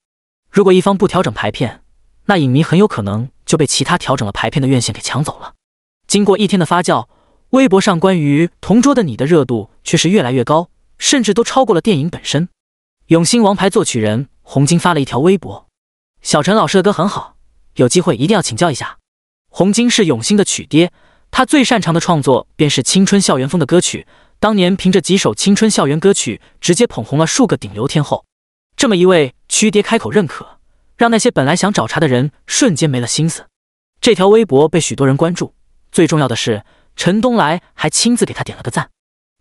Speaker 1: 如果一方不调整排片，那影迷很有可能就被其他调整了排片的院线给抢走了。经过一天的发酵，微博上关于《同桌的你》的热度却是越来越高，甚至都超过了电影本身。永兴王牌作曲人洪金发了一条微博：“小陈老师的歌很好，有机会一定要请教一下。”洪金是永兴的曲爹，他最擅长的创作便是青春校园风的歌曲。当年凭着几首青春校园歌曲，直接捧红了数个顶流天后。这么一位曲爹开口认可，让那些本来想找茬的人瞬间没了心思。这条微博被许多人关注。最重要的是，陈东来还亲自给他点了个赞。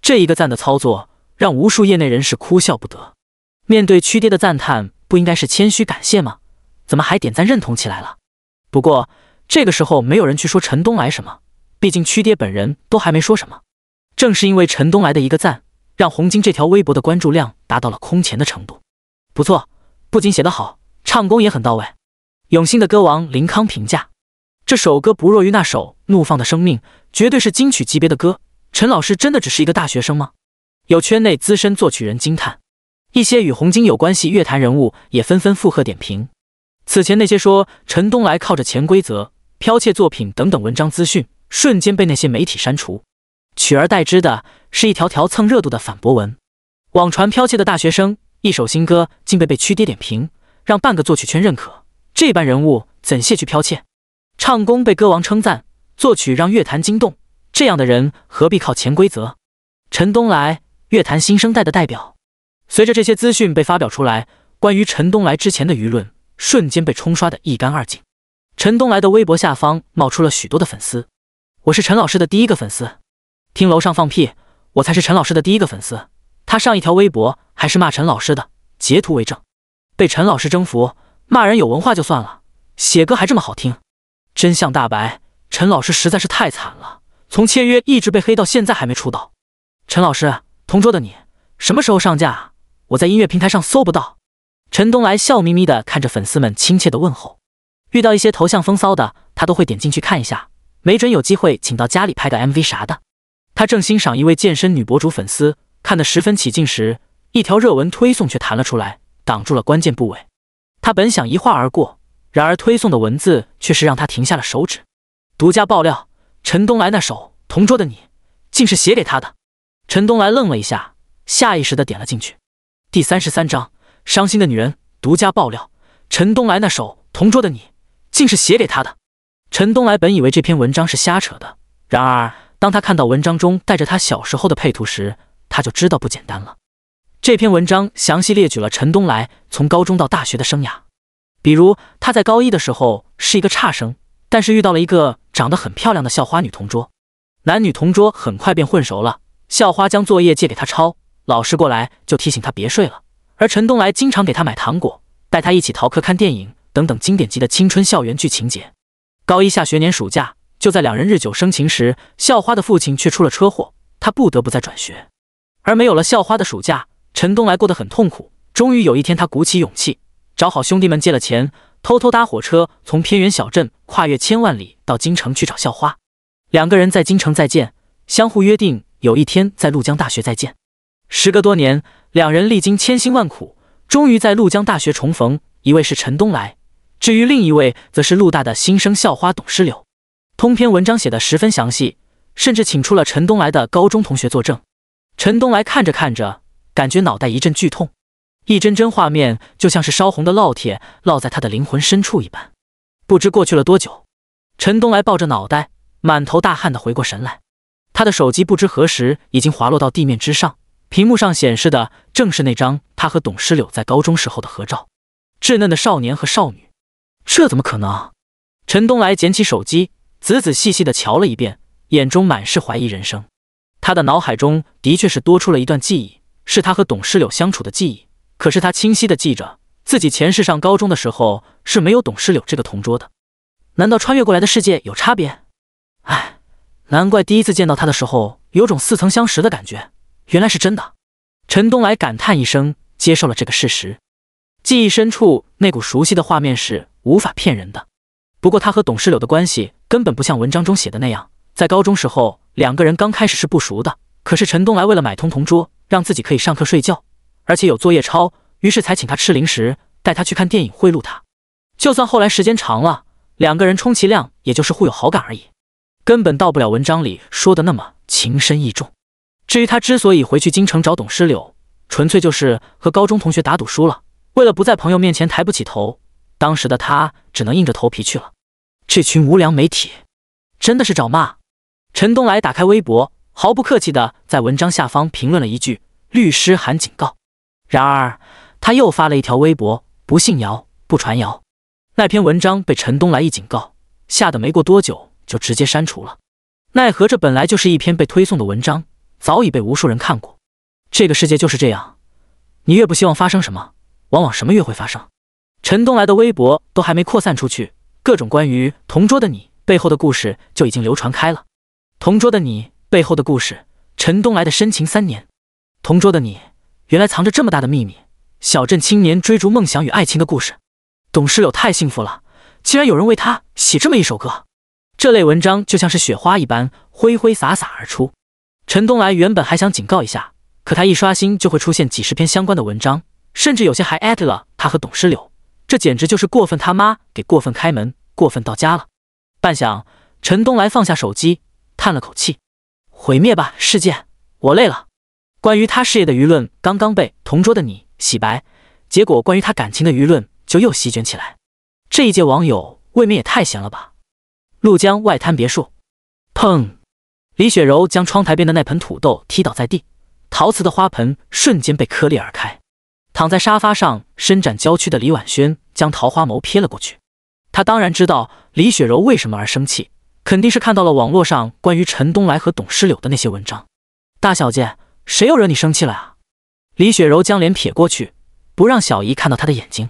Speaker 1: 这一个赞的操作，让无数业内人士哭笑不得。面对曲爹的赞叹，不应该是谦虚感谢吗？怎么还点赞认同起来了？不过这个时候，没有人去说陈东来什么，毕竟曲爹本人都还没说什么。正是因为陈东来的一个赞，让洪金这条微博的关注量达到了空前的程度。不错，不仅写得好，唱功也很到位。永兴的歌王林康评价，这首歌不弱于那首。怒放的生命绝对是金曲级别的歌。陈老师真的只是一个大学生吗？有圈内资深作曲人惊叹，一些与红金有关系乐坛人物也纷纷附和点评。此前那些说陈东来靠着潜规则、剽窃作品等等文章资讯，瞬间被那些媒体删除，取而代之的是一条条蹭热度的反驳文。网传剽窃的大学生，一首新歌竟被被曲爹点评，让半个作曲圈认可，这般人物怎卸去剽窃？唱功被歌王称赞。作曲让乐坛惊动，这样的人何必靠潜规则？陈东来，乐坛新生代的代表。随着这些资讯被发表出来，关于陈东来之前的舆论瞬间被冲刷得一干二净。陈东来的微博下方冒出了许多的粉丝：“我是陈老师的第一个粉丝，听楼上放屁，我才是陈老师的第一个粉丝。”他上一条微博还是骂陈老师的，截图为证。被陈老师征服，骂人有文化就算了，写歌还这么好听。真相大白。陈老师实在是太惨了，从签约一直被黑到现在还没出道。陈老师，同桌的你什么时候上架？我在音乐平台上搜不到。陈东来笑眯眯地看着粉丝们亲切的问候，遇到一些头像风骚的，他都会点进去看一下，没准有机会请到家里拍个 MV 啥的。他正欣赏一位健身女博主粉丝看得十分起劲时，一条热文推送却弹了出来，挡住了关键部位。他本想一划而过，然而推送的文字却是让他停下了手指。独家爆料：陈东来那首《同桌的你》竟是写给他的。陈东来愣了一下，下意识的点了进去。第三十三章：伤心的女人。独家爆料：陈东来那首《同桌的你》竟是写给他的。陈东来本以为这篇文章是瞎扯的，然而当他看到文章中带着他小时候的配图时，他就知道不简单了。这篇文章详细列举了陈东来从高中到大学的生涯，比如他在高一的时候是一个差生，但是遇到了一个。长得很漂亮的校花女同桌，男女同桌很快便混熟了。校花将作业借给他抄，老师过来就提醒他别睡了。而陈东来经常给他买糖果，带他一起逃课看电影，等等经典级的青春校园剧情节。高一下学年暑假，就在两人日久生情时，校花的父亲却出了车祸，他不得不再转学。而没有了校花的暑假，陈东来过得很痛苦。终于有一天，他鼓起勇气，找好兄弟们借了钱。偷偷搭火车从偏远小镇跨越千万里到京城去找校花，两个人在京城再见，相互约定有一天在陆江大学再见。时隔多年，两人历经千辛万苦，终于在陆江大学重逢。一位是陈东来，至于另一位，则是陆大的新生校花董诗柳。通篇文章写得十分详细，甚至请出了陈东来的高中同学作证。陈东来看着看着，感觉脑袋一阵剧痛。一帧帧画面就像是烧红的烙铁烙在他的灵魂深处一般。不知过去了多久，陈东来抱着脑袋，满头大汗的回过神来。他的手机不知何时已经滑落到地面之上，屏幕上显示的正是那张他和董诗柳在高中时候的合照。稚嫩的少年和少女，这怎么可能？陈东来捡起手机，仔仔细细的瞧了一遍，眼中满是怀疑人生。他的脑海中的确是多出了一段记忆，是他和董诗柳相处的记忆。可是他清晰的记着自己前世上高中的时候是没有董诗柳这个同桌的，难道穿越过来的世界有差别？哎，难怪第一次见到他的时候有种似曾相识的感觉，原来是真的。陈东来感叹一声，接受了这个事实。记忆深处那股熟悉的画面是无法骗人的。不过他和董诗柳的关系根本不像文章中写的那样，在高中时候两个人刚开始是不熟的，可是陈东来为了买通同桌，让自己可以上课睡觉。而且有作业抄，于是才请他吃零食，带他去看电影，贿赂他。就算后来时间长了，两个人充其量也就是互有好感而已，根本到不了文章里说的那么情深意重。至于他之所以回去京城找董诗柳，纯粹就是和高中同学打赌输了，为了不在朋友面前抬不起头，当时的他只能硬着头皮去了。这群无良媒体，真的是找骂！陈东来打开微博，毫不客气地在文章下方评论了一句：“律师函警告。”然而，他又发了一条微博：“不信谣，不传谣。”那篇文章被陈东来一警告，吓得没过多久就直接删除了。奈何这本来就是一篇被推送的文章，早已被无数人看过。这个世界就是这样，你越不希望发生什么，往往什么越会发生。陈东来的微博都还没扩散出去，各种关于同桌的你背后的故事就已经流传开了。同桌的你背后的故事，陈东来的深情三年，同桌的你。原来藏着这么大的秘密！小镇青年追逐梦想与爱情的故事，董诗柳太幸福了，竟然有人为他写这么一首歌。这类文章就像是雪花一般，挥挥洒洒而出。陈东来原本还想警告一下，可他一刷新就会出现几十篇相关的文章，甚至有些还艾特了他和董诗柳，这简直就是过分他妈给过分开门，过分到家了。半晌，陈东来放下手机，叹了口气：“毁灭吧，世界，我累了。”关于他事业的舆论刚刚被同桌的你洗白，结果关于他感情的舆论就又席卷起来。这一届网友未免也太闲了吧！陆江外滩别墅，砰！李雪柔将窗台边的那盆土豆踢倒在地，陶瓷的花盆瞬间被颗裂而开。躺在沙发上伸展娇躯的李婉萱将桃花眸瞥了过去，她当然知道李雪柔为什么而生气，肯定是看到了网络上关于陈东来和董诗柳的那些文章。大小姐。谁又惹你生气了啊？李雪柔将脸撇过去，不让小姨看到她的眼睛。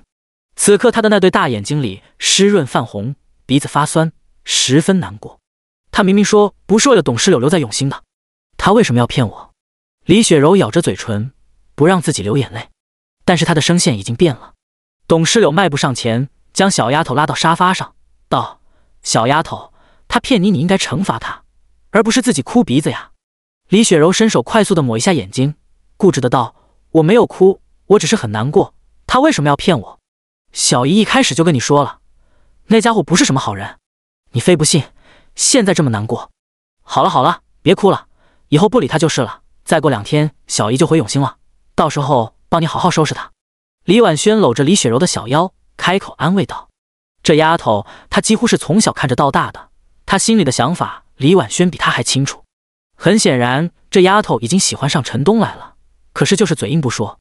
Speaker 1: 此刻她的那对大眼睛里湿润泛红，鼻子发酸，十分难过。她明明说不是为了董事柳留在永兴的，她为什么要骗我？李雪柔咬着嘴唇，不让自己流眼泪，但是她的声线已经变了。董事柳迈步上前，将小丫头拉到沙发上，道：“小丫头，他骗你，你应该惩罚他，而不是自己哭鼻子呀。”李雪柔伸手快速的抹一下眼睛，固执的道：“我没有哭，我只是很难过。他为什么要骗我？小姨一开始就跟你说了，那家伙不是什么好人，你非不信。现在这么难过，好了好了，别哭了，以后不理他就是了。再过两天，小姨就回永兴了，到时候帮你好好收拾他。”李婉轩搂着李雪柔的小腰，开口安慰道：“这丫头，她几乎是从小看着到大的，她心里的想法，李婉轩比她还清楚。”很显然，这丫头已经喜欢上陈东来了，可是就是嘴硬不说。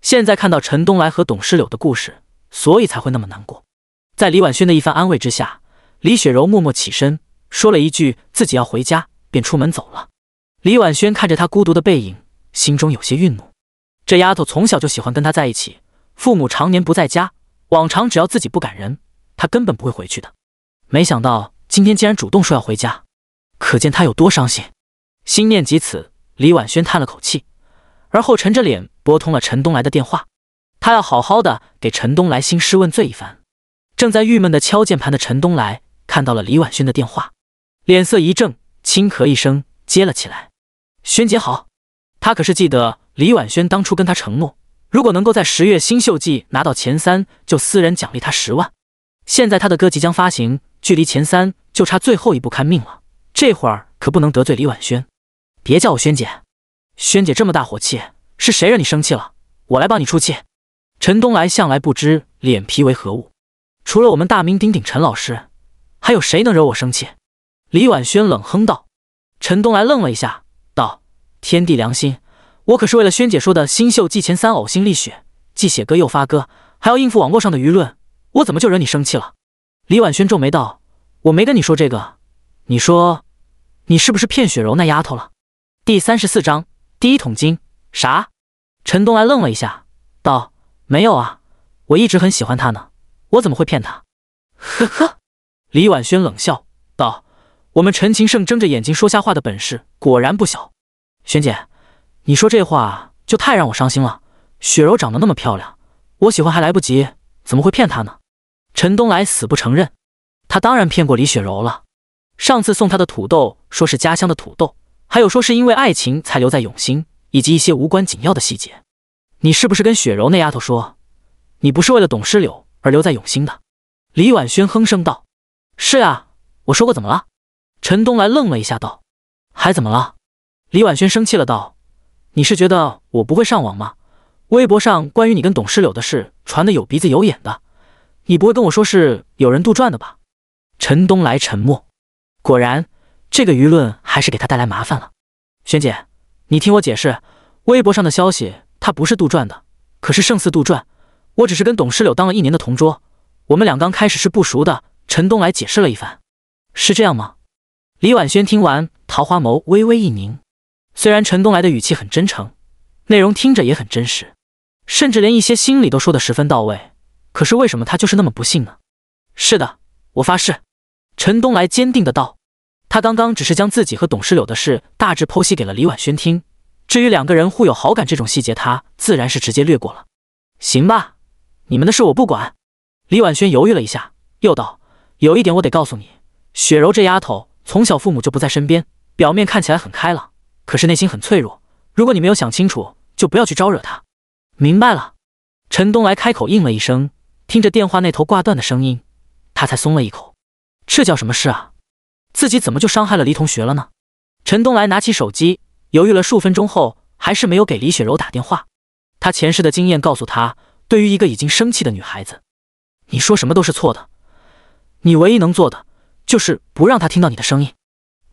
Speaker 1: 现在看到陈东来和董世柳的故事，所以才会那么难过。在李婉轩的一番安慰之下，李雪柔默默起身，说了一句自己要回家，便出门走了。李婉轩看着她孤独的背影，心中有些愠怒。这丫头从小就喜欢跟他在一起，父母常年不在家，往常只要自己不赶人，她根本不会回去的。没想到今天竟然主动说要回家，可见她有多伤心。心念及此，李婉萱叹了口气，而后沉着脸拨通了陈东来的电话。他要好好的给陈东来兴师问罪一番。正在郁闷的敲键盘的陈东来看到了李婉萱的电话，脸色一正，轻咳一声接了起来：“萱姐好。”他可是记得李婉萱当初跟他承诺，如果能够在十月新秀季拿到前三，就私人奖励他十万。现在他的歌即将发行，距离前三就差最后一步看命了。这会儿可不能得罪李婉萱。别叫我萱姐，萱姐这么大火气，是谁惹你生气了？我来帮你出气。陈东来向来不知脸皮为何物，除了我们大名鼎鼎陈老师，还有谁能惹我生气？李婉萱冷哼道。陈东来愣了一下，道：“天地良心，我可是为了萱姐说的新秀季前三呕心沥血，既写歌又发歌，还要应付网络上的舆论，我怎么就惹你生气了？”李婉萱皱眉道：“我没跟你说这个，你说，你是不是骗雪柔那丫头了？”第三十四章第一桶金啥？陈东来愣了一下，道：“没有啊，我一直很喜欢她呢，我怎么会骗她？”呵呵，李婉轩冷笑道：“我们陈情圣睁着眼睛说瞎话的本事果然不小。”萱姐，你说这话就太让我伤心了。雪柔长得那么漂亮，我喜欢还来不及，怎么会骗她呢？陈东来死不承认，他当然骗过李雪柔了。上次送她的土豆，说是家乡的土豆。还有说是因为爱情才留在永兴，以及一些无关紧要的细节。你是不是跟雪柔那丫头说，你不是为了董诗柳而留在永兴的？李婉轩哼声道：“是啊，我说过怎么了？”陈东来愣了一下道：“还怎么了？”李婉轩生气了道：“你是觉得我不会上网吗？微博上关于你跟董诗柳的事传的有鼻子有眼的，你不会跟我说是有人杜撰的吧？”陈东来沉默。果然。这个舆论还是给他带来麻烦了，萱姐，你听我解释，微博上的消息他不是杜撰的，可是胜似杜撰。我只是跟董诗柳当了一年的同桌，我们俩刚开始是不熟的。陈东来解释了一番，是这样吗？李婉萱听完，桃花眸微微一凝。虽然陈东来的语气很真诚，内容听着也很真实，甚至连一些心理都说得十分到位，可是为什么他就是那么不信呢？是的，我发誓。陈东来坚定的道。他刚刚只是将自己和董事柳的事大致剖析给了李婉萱听，至于两个人互有好感这种细节，他自然是直接略过了。行吧，你们的事我不管。李婉萱犹豫了一下，又道：“有一点我得告诉你，雪柔这丫头从小父母就不在身边，表面看起来很开朗，可是内心很脆弱。如果你没有想清楚，就不要去招惹她。”明白了。陈东来开口应了一声，听着电话那头挂断的声音，他才松了一口。这叫什么事啊？自己怎么就伤害了黎同学了呢？陈东来拿起手机，犹豫了数分钟后，还是没有给李雪柔打电话。他前世的经验告诉他，对于一个已经生气的女孩子，你说什么都是错的。你唯一能做的就是不让她听到你的声音，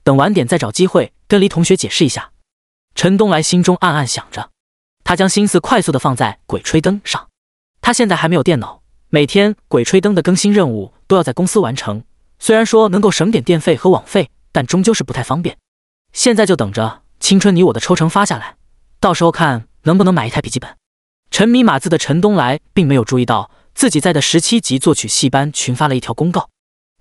Speaker 1: 等晚点再找机会跟黎同学解释一下。陈东来心中暗暗想着，他将心思快速的放在鬼吹灯上。他现在还没有电脑，每天鬼吹灯的更新任务都要在公司完成。虽然说能够省点电费和网费，但终究是不太方便。现在就等着青春你我的抽成发下来，到时候看能不能买一台笔记本。沉迷码字的陈东来并没有注意到自己在的十七级作曲系班群发了一条公告：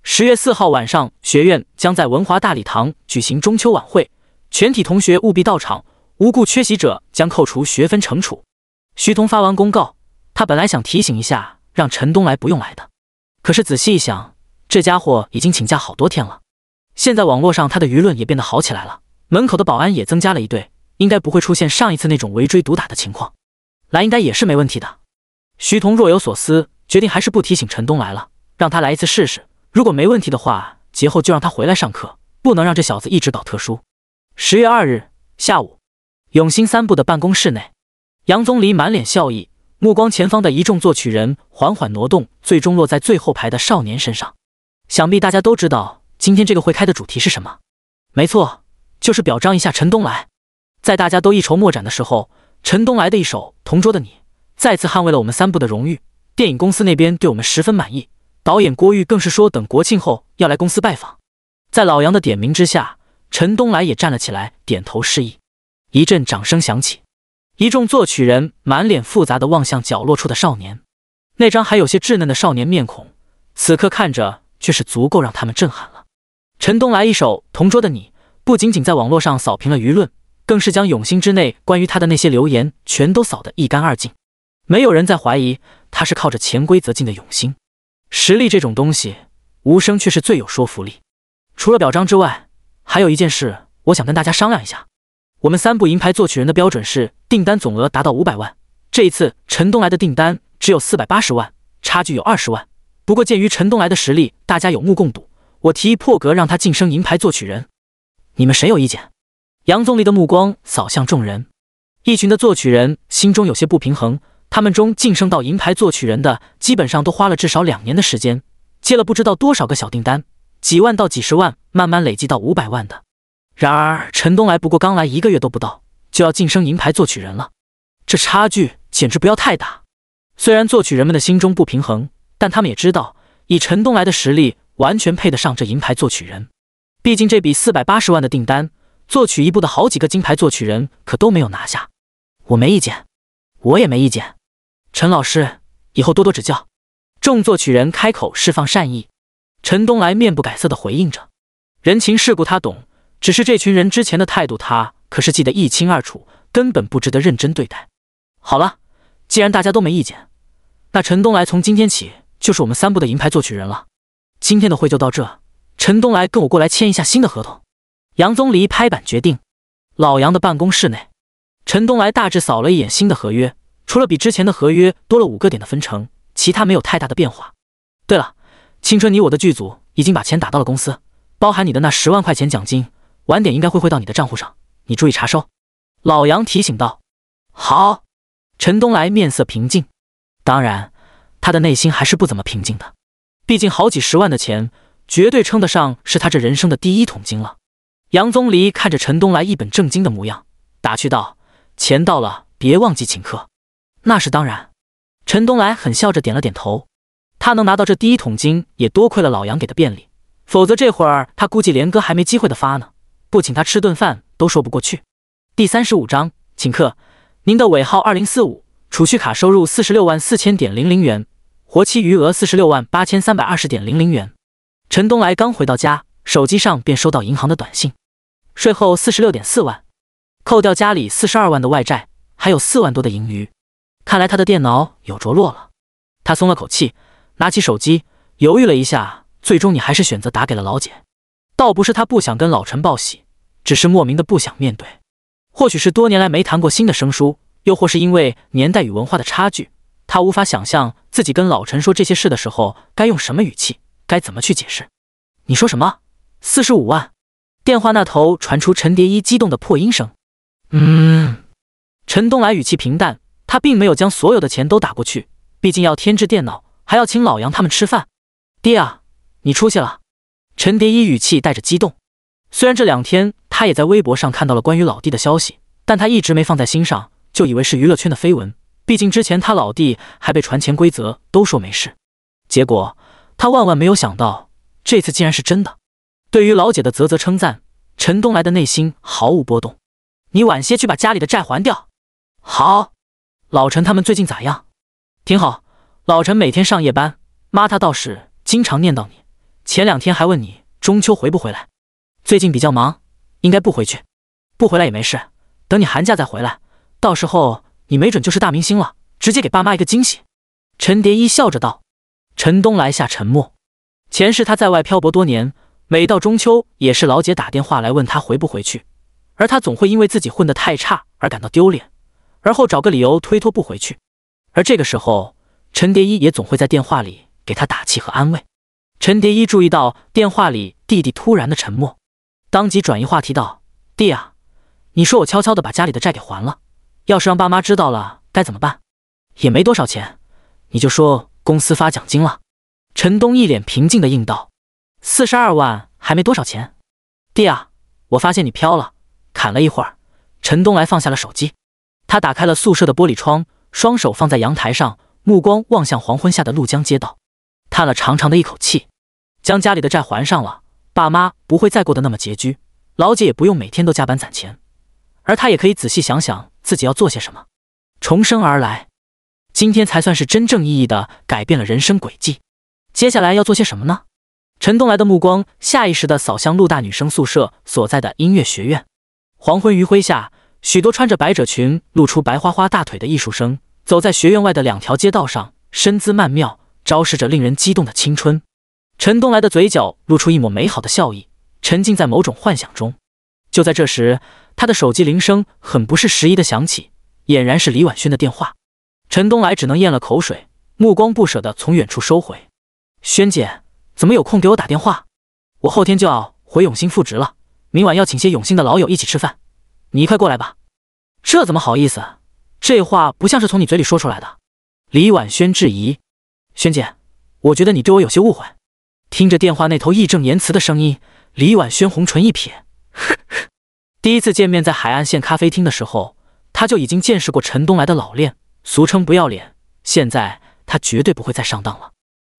Speaker 1: 十月四号晚上，学院将在文华大礼堂举行中秋晚会，全体同学务必到场，无故缺席者将扣除学分惩处。徐彤发完公告，他本来想提醒一下，让陈东来不用来的，可是仔细一想。这家伙已经请假好多天了，现在网络上他的舆论也变得好起来了。门口的保安也增加了一对，应该不会出现上一次那种围追堵打的情况，来应该也是没问题的。徐桐若有所思，决定还是不提醒陈东来了，让他来一次试试。如果没问题的话，节后就让他回来上课，不能让这小子一直搞特殊。十月二日下午，永兴三部的办公室内，杨宗理满脸笑意，目光前方的一众作曲人缓缓挪动，最终落在最后排的少年身上。想必大家都知道今天这个会开的主题是什么？没错，就是表彰一下陈东来。在大家都一筹莫展的时候，陈东来的一首《同桌的你》再次捍卫了我们三部的荣誉。电影公司那边对我们十分满意，导演郭玉更是说等国庆后要来公司拜访。在老杨的点名之下，陈东来也站了起来，点头示意。一阵掌声响起，一众作曲人满脸复杂的望向角落处的少年，那张还有些稚嫩的少年面孔，此刻看着。却是足够让他们震撼了。陈东来一首《同桌的你》，不仅仅在网络上扫平了舆论，更是将永兴之内关于他的那些留言全都扫得一干二净。没有人在怀疑他是靠着潜规则进的永兴。实力这种东西，无声却是最有说服力。除了表彰之外，还有一件事，我想跟大家商量一下。我们三部银牌作曲人的标准是订单总额达到五百万。这一次，陈东来的订单只有四百八十万，差距有二十万。不过，鉴于陈东来的实力，大家有目共睹。我提议破格让他晋升银牌作曲人。你们谁有意见？杨宗立的目光扫向众人，一群的作曲人心中有些不平衡。他们中晋升到银牌作曲人的，基本上都花了至少两年的时间，接了不知道多少个小订单，几万到几十万，慢慢累积到五百万的。然而，陈东来不过刚来一个月都不到，就要晋升银牌作曲人了，这差距简直不要太大。虽然作曲人们的心中不平衡。但他们也知道，以陈东来的实力，完全配得上这银牌作曲人。毕竟这笔四百八十万的订单，作曲一部的好几个金牌作曲人可都没有拿下。我没意见，我也没意见。陈老师，以后多多指教。众作曲人开口释放善意，陈东来面不改色的回应着。人情世故他懂，只是这群人之前的态度，他可是记得一清二楚，根本不值得认真对待。好了，既然大家都没意见，那陈东来从今天起。就是我们三部的银牌作曲人了。今天的会就到这。陈东来，跟我过来签一下新的合同。杨宗离拍板决定。老杨的办公室内，陈东来大致扫了一眼新的合约，除了比之前的合约多了五个点的分成，其他没有太大的变化。对了，青春你我的剧组已经把钱打到了公司，包含你的那十万块钱奖金，晚点应该会汇到你的账户上，你注意查收。老杨提醒道。好。陈东来面色平静。当然。他的内心还是不怎么平静的，毕竟好几十万的钱，绝对称得上是他这人生的第一桶金了。杨宗礼看着陈东来一本正经的模样，打趣道：“钱到了，别忘记请客。”那是当然。陈东来很笑着点了点头。他能拿到这第一桶金，也多亏了老杨给的便利，否则这会儿他估计连哥还没机会的发呢，不请他吃顿饭都说不过去。第三十五章，请客。您的尾号二零四五储蓄卡收入四十六万四千点零零元。活期余额四十六万八千三百二十点零零元，陈东来刚回到家，手机上便收到银行的短信，税后四十六点四万，扣掉家里四十二万的外债，还有四万多的盈余。看来他的电脑有着落了，他松了口气，拿起手机，犹豫了一下，最终你还是选择打给了老简。倒不是他不想跟老陈报喜，只是莫名的不想面对，或许是多年来没谈过新的生疏，又或是因为年代与文化的差距。他无法想象自己跟老陈说这些事的时候该用什么语气，该怎么去解释。你说什么？四十五万？电话那头传出陈蝶衣激动的破音声。嗯。陈东来语气平淡，他并没有将所有的钱都打过去，毕竟要添置电脑，还要请老杨他们吃饭。爹啊，你出息了！陈蝶衣语气带着激动。虽然这两天他也在微博上看到了关于老弟的消息，但他一直没放在心上，就以为是娱乐圈的绯闻。毕竟之前他老弟还被传潜规则，都说没事，结果他万万没有想到这次竟然是真的。对于老姐的啧啧称赞，陈东来的内心毫无波动。你晚些去把家里的债还掉。好，老陈他们最近咋样？挺好，老陈每天上夜班，妈他倒是经常念叨你。前两天还问你中秋回不回来，最近比较忙，应该不回去。不回来也没事，等你寒假再回来，到时候。你没准就是大明星了，直接给爸妈一个惊喜。”陈蝶衣笑着道。陈东来下沉默。前世他在外漂泊多年，每到中秋也是老姐打电话来问他回不回去，而他总会因为自己混得太差而感到丢脸，而后找个理由推脱不回去。而这个时候，陈蝶衣也总会在电话里给他打气和安慰。陈蝶衣注意到电话里弟弟突然的沉默，当即转移话题道：“弟啊，你说我悄悄的把家里的债给还了。”要是让爸妈知道了该怎么办？也没多少钱，你就说公司发奖金了。陈东一脸平静地应道：“四十二万还没多少钱，弟啊，我发现你飘了。”砍了一会儿，陈东来放下了手机，他打开了宿舍的玻璃窗，双手放在阳台上，目光望向黄昏下的怒江街道，叹了长长的一口气，将家里的债还上了，爸妈不会再过得那么拮据，老姐也不用每天都加班攒钱，而他也可以仔细想想。自己要做些什么？重生而来，今天才算是真正意义的改变了人生轨迹。接下来要做些什么呢？陈东来的目光下意识的扫向陆大女生宿舍所在的音乐学院。黄昏余晖下，许多穿着百褶裙、露出白花花大腿的艺术生走在学院外的两条街道上，身姿曼妙，昭示着令人激动的青春。陈东来的嘴角露出一抹美好的笑意，沉浸在某种幻想中。就在这时。他的手机铃声很不是时宜的响起，俨然是李婉轩的电话。陈东来只能咽了口水，目光不舍地从远处收回。萱姐，怎么有空给我打电话？我后天就要回永兴复职了，明晚要请些永兴的老友一起吃饭，你一块过来吧。这怎么好意思？这话不像是从你嘴里说出来的。李婉轩质疑。萱姐，我觉得你对我有些误会。听着电话那头义正言辞的声音，李婉轩红唇一撇，哼。第一次见面，在海岸线咖啡厅的时候，他就已经见识过陈东来的老练，俗称不要脸。现在他绝对不会再上当了。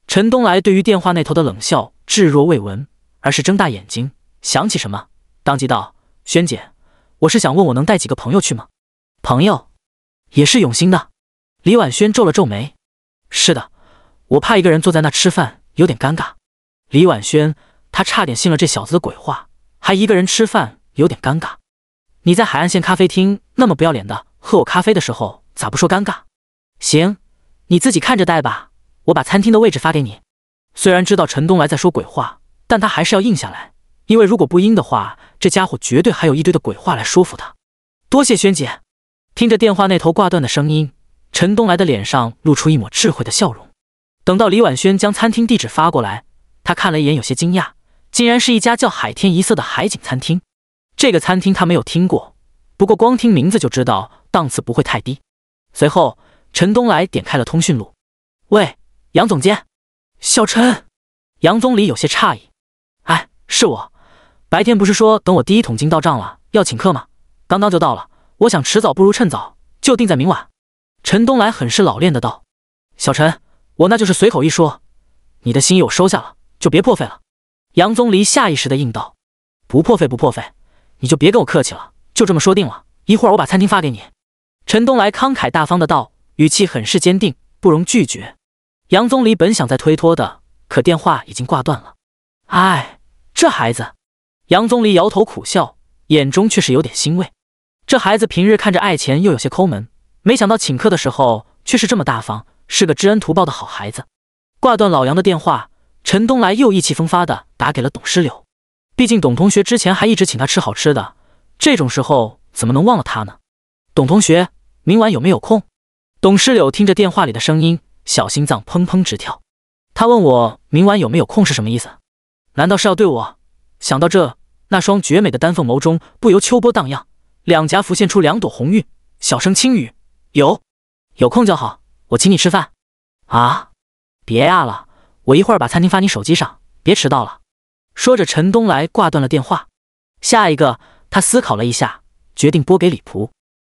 Speaker 1: 陈东来对于电话那头的冷笑置若未闻，而是睁大眼睛，想起什么，当即道：“萱姐，我是想问我能带几个朋友去吗？朋友，也是永兴的。”李婉萱皱了皱眉：“是的，我怕一个人坐在那吃饭有点尴尬。”李婉萱，他差点信了这小子的鬼话，还一个人吃饭。有点尴尬，你在海岸线咖啡厅那么不要脸的喝我咖啡的时候，咋不说尴尬？行，你自己看着带吧，我把餐厅的位置发给你。虽然知道陈东来在说鬼话，但他还是要应下来，因为如果不应的话，这家伙绝对还有一堆的鬼话来说服他。多谢萱姐。听着电话那头挂断的声音，陈东来的脸上露出一抹智慧的笑容。等到李婉萱将餐厅地址发过来，他看了一眼，有些惊讶，竟然是一家叫海天一色的海景餐厅。这个餐厅他没有听过，不过光听名字就知道档次不会太低。随后，陈东来点开了通讯录，喂，杨总监，小陈。杨宗理有些诧异，哎，是我。白天不是说等我第一桶金到账了要请客吗？刚刚就到了，我想迟早不如趁早就定在明晚。陈东来很是老练的道，小陈，我那就是随口一说，你的心意我收下了，就别破费了。杨宗理下意识的应道，不破费不破费。你就别跟我客气了，就这么说定了。一会儿我把餐厅发给你。”陈东来慷慨大方的道，语气很是坚定，不容拒绝。杨宗理本想再推脱的，可电话已经挂断了。哎，这孩子！杨宗理摇头苦笑，眼中却是有点欣慰。这孩子平日看着爱钱又有些抠门，没想到请客的时候却是这么大方，是个知恩图报的好孩子。挂断老杨的电话，陈东来又意气风发的打给了董诗柳。毕竟董同学之前还一直请他吃好吃的，这种时候怎么能忘了他呢？董同学，明晚有没有空？董诗柳听着电话里的声音，小心脏砰砰直跳。他问我明晚有没有空是什么意思？难道是要对我？想到这，那双绝美的丹凤眸中不由秋波荡漾，两颊浮现出两朵红晕，小声轻语：“有，有空就好，我请你吃饭。”啊，别呀了，我一会儿把餐厅发你手机上，别迟到了。说着，陈东来挂断了电话。下一个，他思考了一下，决定拨给李仆。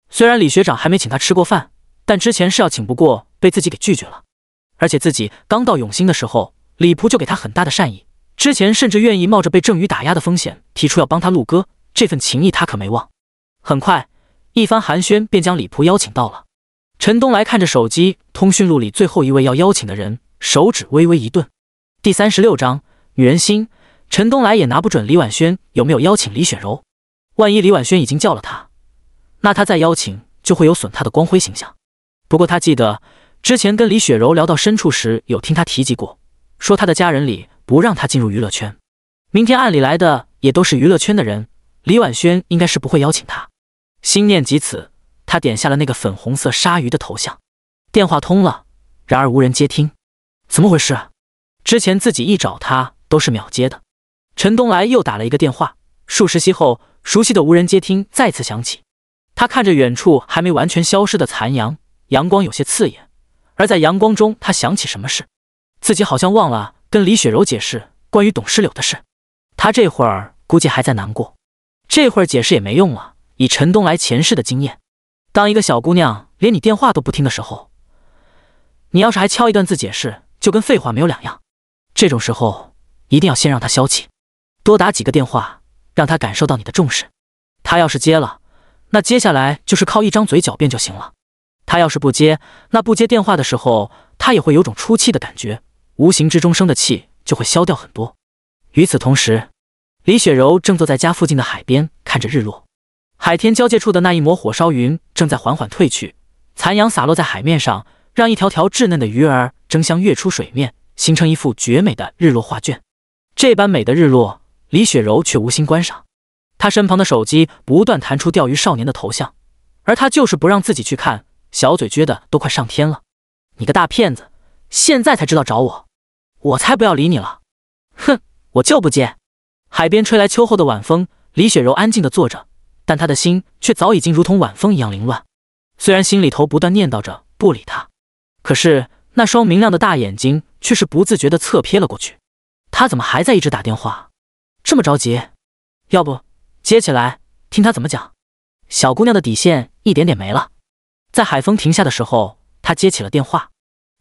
Speaker 1: 虽然李学长还没请他吃过饭，但之前是要请，不过被自己给拒绝了。而且自己刚到永兴的时候，李仆就给他很大的善意，之前甚至愿意冒着被郑宇打压的风险，提出要帮他录歌。这份情谊他可没忘。很快，一番寒暄便将李仆邀请到了。陈东来看着手机通讯录里最后一位要邀请的人，手指微微一顿。第三十六章：女人心。陈东来也拿不准李婉轩有没有邀请李雪柔，万一李婉轩已经叫了他，那他再邀请就会有损他的光辉形象。不过他记得之前跟李雪柔聊到深处时，有听他提及过，说他的家人里不让他进入娱乐圈。明天按理来的也都是娱乐圈的人，李婉轩应该是不会邀请他。心念及此，他点下了那个粉红色鲨鱼的头像，电话通了，然而无人接听，怎么回事？之前自己一找他都是秒接的。陈东来又打了一个电话，数十息后，熟悉的无人接听再次响起。他看着远处还没完全消失的残阳，阳光有些刺眼。而在阳光中，他想起什么事？自己好像忘了跟李雪柔解释关于董诗柳的事。他这会儿估计还在难过，这会儿解释也没用了。以陈东来前世的经验，当一个小姑娘连你电话都不听的时候，你要是还敲一段字解释，就跟废话没有两样。这种时候，一定要先让她消气。多打几个电话，让他感受到你的重视。他要是接了，那接下来就是靠一张嘴狡辩就行了。他要是不接，那不接电话的时候，他也会有种出气的感觉，无形之中生的气就会消掉很多。与此同时，李雪柔正坐在家附近的海边，看着日落。海天交界处的那一抹火烧云正在缓缓褪去，残阳洒落在海面上，让一条条稚嫩的鱼儿争相跃出水面，形成一幅绝美的日落画卷。这般美的日落。李雪柔却无心观赏，她身旁的手机不断弹出钓鱼少年的头像，而她就是不让自己去看，小嘴撅的都快上天了。你个大骗子，现在才知道找我，我才不要理你了！哼，我就不接。海边吹来秋后的晚风，李雪柔安静的坐着，但她的心却早已经如同晚风一样凌乱。虽然心里头不断念叨着不理他，可是那双明亮的大眼睛却是不自觉的侧瞥了过去。他怎么还在一直打电话？这么着急，要不接起来听他怎么讲。小姑娘的底线一点点没了，在海风停下的时候，她接起了电话。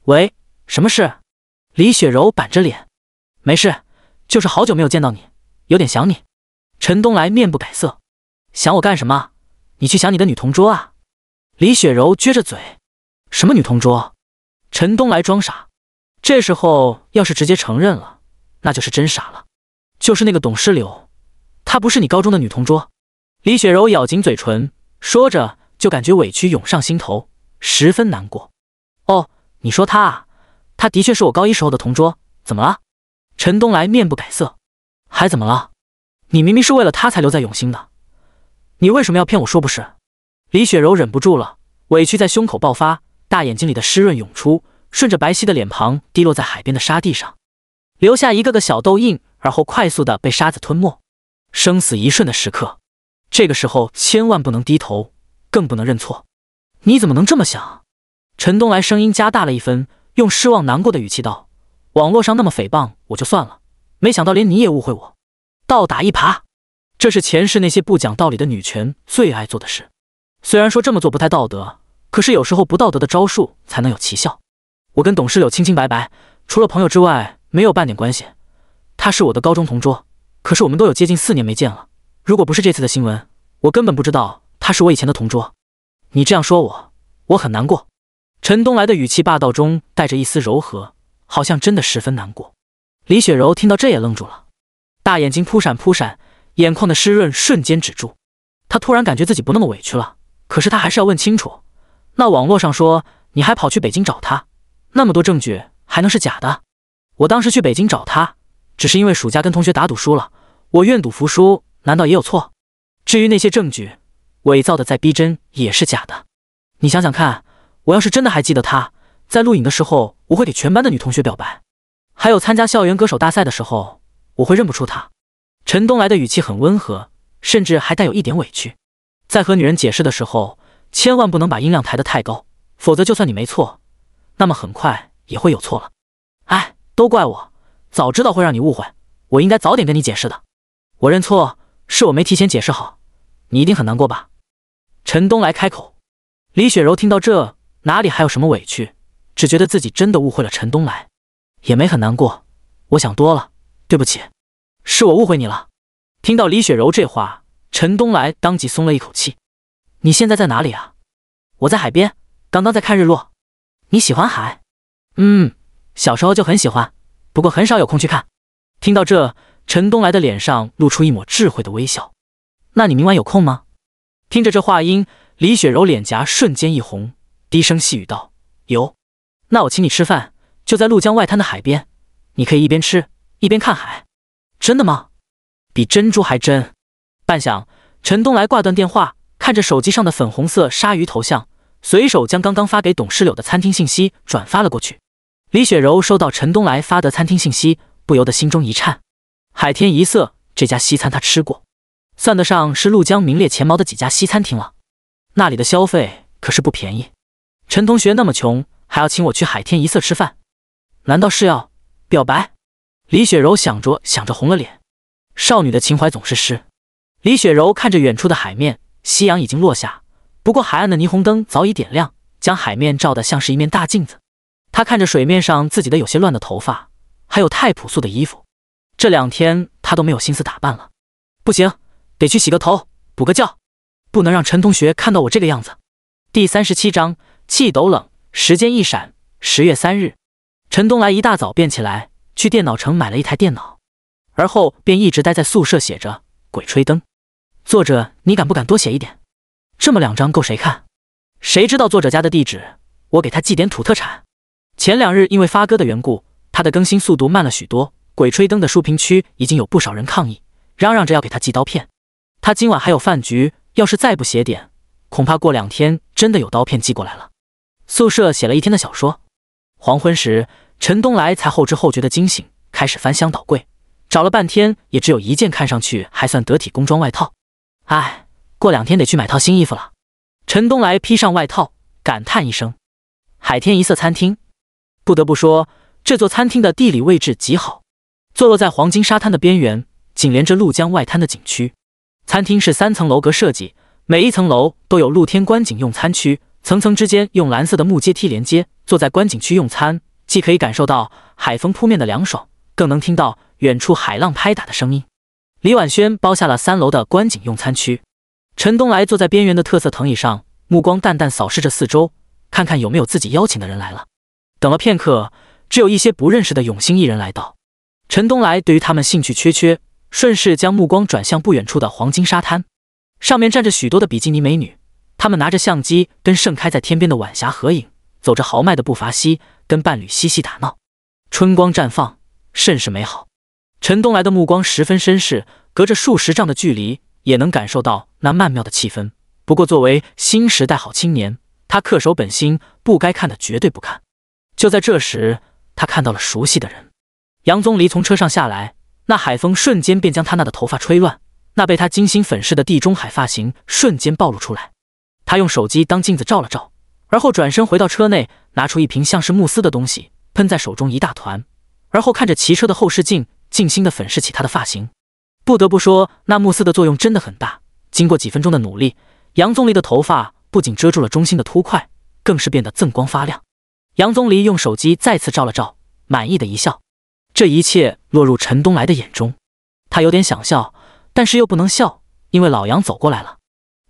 Speaker 1: 喂，什么事？李雪柔板着脸，没事，就是好久没有见到你，有点想你。陈东来面不改色，想我干什么？你去想你的女同桌啊！李雪柔撅着嘴，什么女同桌？陈东来装傻，这时候要是直接承认了，那就是真傻了。就是那个董诗柳，她不是你高中的女同桌。李雪柔咬紧嘴唇，说着就感觉委屈涌上心头，十分难过。哦，你说她啊，她的确是我高一时候的同桌。怎么了？陈东来面不改色，还怎么了？你明明是为了她才留在永兴的，你为什么要骗我说不是？李雪柔忍不住了，委屈在胸口爆发，大眼睛里的湿润涌出，顺着白皙的脸庞滴落在海边的沙地上，留下一个个小痘印。而后快速的被沙子吞没，生死一瞬的时刻，这个时候千万不能低头，更不能认错。你怎么能这么想？陈东来声音加大了一分，用失望难过的语气道：“网络上那么诽谤我就算了，没想到连你也误会我，倒打一耙。这是前世那些不讲道理的女权最爱做的事。虽然说这么做不太道德，可是有时候不道德的招数才能有奇效。我跟董事柳清清白白，除了朋友之外没有半点关系。”他是我的高中同桌，可是我们都有接近四年没见了。如果不是这次的新闻，我根本不知道他是我以前的同桌。你这样说我，我很难过。陈东来的语气霸道中带着一丝柔和，好像真的十分难过。李雪柔听到这也愣住了，大眼睛扑闪扑闪，眼眶的湿润瞬间止住。她突然感觉自己不那么委屈了，可是她还是要问清楚。那网络上说你还跑去北京找他，那么多证据还能是假的？我当时去北京找他。只是因为暑假跟同学打赌输了，我愿赌服输，难道也有错？至于那些证据，伪造的再逼真也是假的。你想想看，我要是真的还记得他，在录影的时候，我会给全班的女同学表白；，还有参加校园歌手大赛的时候，我会认不出他。陈东来的语气很温和，甚至还带有一点委屈。在和女人解释的时候，千万不能把音量抬得太高，否则就算你没错，那么很快也会有错了。哎，都怪我。早知道会让你误会，我应该早点跟你解释的。我认错，是我没提前解释好，你一定很难过吧？陈东来开口。李雪柔听到这，哪里还有什么委屈？只觉得自己真的误会了陈东来，也没很难过。我想多了，对不起，是我误会你了。听到李雪柔这话，陈东来当即松了一口气。你现在在哪里啊？我在海边，刚刚在看日落。你喜欢海？嗯，小时候就很喜欢。不过很少有空去看。听到这，陈东来的脸上露出一抹智慧的微笑。那你明晚有空吗？听着这话音，李雪柔脸颊瞬间一红，低声细语道：“有。”那我请你吃饭，就在鹭江外滩的海边，你可以一边吃一边看海。真的吗？比珍珠还真。半晌，陈东来挂断电话，看着手机上的粉红色鲨鱼头像，随手将刚刚发给董诗柳的餐厅信息转发了过去。李雪柔收到陈东来发的餐厅信息，不由得心中一颤。海天一色这家西餐她吃过，算得上是陆江名列前茅的几家西餐厅了。那里的消费可是不便宜。陈同学那么穷，还要请我去海天一色吃饭，难道是要表白？李雪柔想着想着红了脸。少女的情怀总是诗。李雪柔看着远处的海面，夕阳已经落下，不过海岸的霓虹灯早已点亮，将海面照得像是一面大镜子。他看着水面上自己的有些乱的头发，还有太朴素的衣服，这两天他都没有心思打扮了。不行，得去洗个头，补个觉，不能让陈同学看到我这个样子。第三十七章气斗冷。时间一闪，十月三日，陈东来一大早便起来，去电脑城买了一台电脑，而后便一直待在宿舍写着《鬼吹灯》。作者，你敢不敢多写一点？这么两张够谁看？谁知道作者家的地址？我给他寄点土特产。前两日因为发哥的缘故，他的更新速度慢了许多。鬼吹灯的书评区已经有不少人抗议，嚷嚷着要给他寄刀片。他今晚还有饭局，要是再不写点，恐怕过两天真的有刀片寄过来了。宿舍写了一天的小说，黄昏时，陈东来才后知后觉的惊醒，开始翻箱倒柜，找了半天，也只有一件看上去还算得体工装外套。唉，过两天得去买套新衣服了。陈东来披上外套，感叹一声：“海天一色餐厅。”不得不说，这座餐厅的地理位置极好，坐落在黄金沙滩的边缘，紧连着鹭江外滩的景区。餐厅是三层楼阁设计，每一层楼都有露天观景用餐区，层层之间用蓝色的木阶梯连接。坐在观景区用餐，既可以感受到海风扑面的凉爽，更能听到远处海浪拍打的声音。李婉轩包下了三楼的观景用餐区，陈东来坐在边缘的特色藤椅上，目光淡淡扫视着四周，看看有没有自己邀请的人来了。等了片刻，只有一些不认识的永兴艺人来到。陈东来对于他们兴趣缺缺，顺势将目光转向不远处的黄金沙滩，上面站着许多的比基尼美女，他们拿着相机跟盛开在天边的晚霞合影，走着豪迈的步伐西，跟伴侣嬉戏打闹，春光绽放，甚是美好。陈东来的目光十分绅士，隔着数十丈的距离也能感受到那曼妙的气氛。不过，作为新时代好青年，他恪守本心，不该看的绝对不看。就在这时，他看到了熟悉的人，杨宗离从车上下来，那海风瞬间便将他那的头发吹乱，那被他精心粉饰的地中海发型瞬间暴露出来。他用手机当镜子照了照，而后转身回到车内，拿出一瓶像是慕斯的东西，喷在手中一大团，而后看着骑车的后视镜，静心的粉饰起他的发型。不得不说，那慕斯的作用真的很大。经过几分钟的努力，杨宗离的头发不仅遮住了中心的凸块，更是变得锃光发亮。杨宗礼用手机再次照了照，满意的一笑。这一切落入陈东来的眼中，他有点想笑，但是又不能笑，因为老杨走过来了。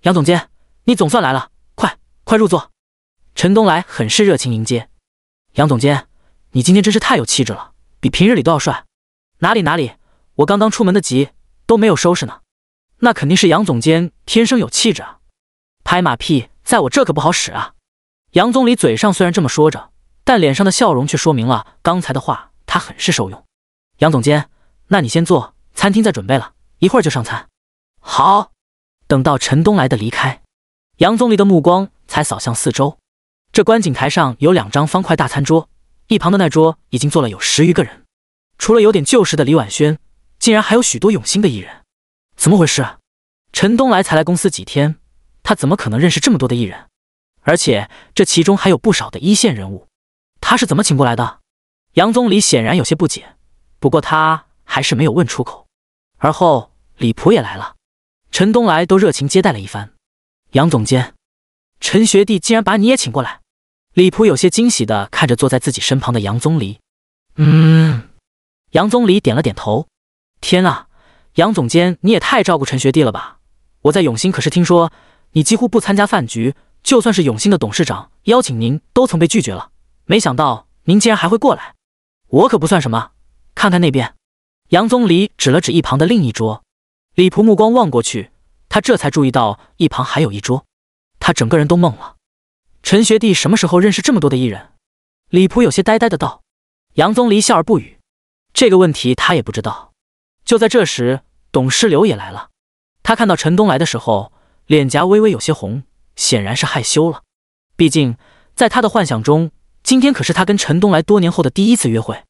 Speaker 1: 杨总监，你总算来了，快快入座。陈东来很是热情迎接。杨总监，你今天真是太有气质了，比平日里都要帅。哪里哪里，我刚刚出门的急，都没有收拾呢。那肯定是杨总监天生有气质啊，拍马屁在我这可不好使啊。杨宗理嘴上虽然这么说着，但脸上的笑容却说明了刚才的话，他很是受用。杨总监，那你先坐，餐厅在准备了一会儿就上餐。好。等到陈东来的离开，杨宗理的目光才扫向四周。这观景台上有两张方块大餐桌，一旁的那桌已经坐了有十余个人，除了有点旧识的李婉轩，竟然还有许多永兴的艺人。怎么回事？陈东来才来公司几天，他怎么可能认识这么多的艺人？而且这其中还有不少的一线人物，他是怎么请过来的？杨宗理显然有些不解，不过他还是没有问出口。而后李普也来了，陈东来都热情接待了一番。杨总监，陈学弟竟然把你也请过来，李普有些惊喜地看着坐在自己身旁的杨宗理。嗯，杨宗理点了点头。天啊，杨总监你也太照顾陈学弟了吧！我在永兴可是听说你几乎不参加饭局。就算是永兴的董事长邀请您，都曾被拒绝了。没想到您竟然还会过来，我可不算什么。看看那边，杨宗理指了指一旁的另一桌。李仆目光望过去，他这才注意到一旁还有一桌。他整个人都懵了。陈学弟什么时候认识这么多的艺人？李仆有些呆呆的道。杨宗理笑而不语。这个问题他也不知道。就在这时，董事流也来了。他看到陈东来的时候，脸颊微微有些红。显然是害羞了，毕竟在他的幻想中，今天可是他跟陈东来多年后的第一次约会。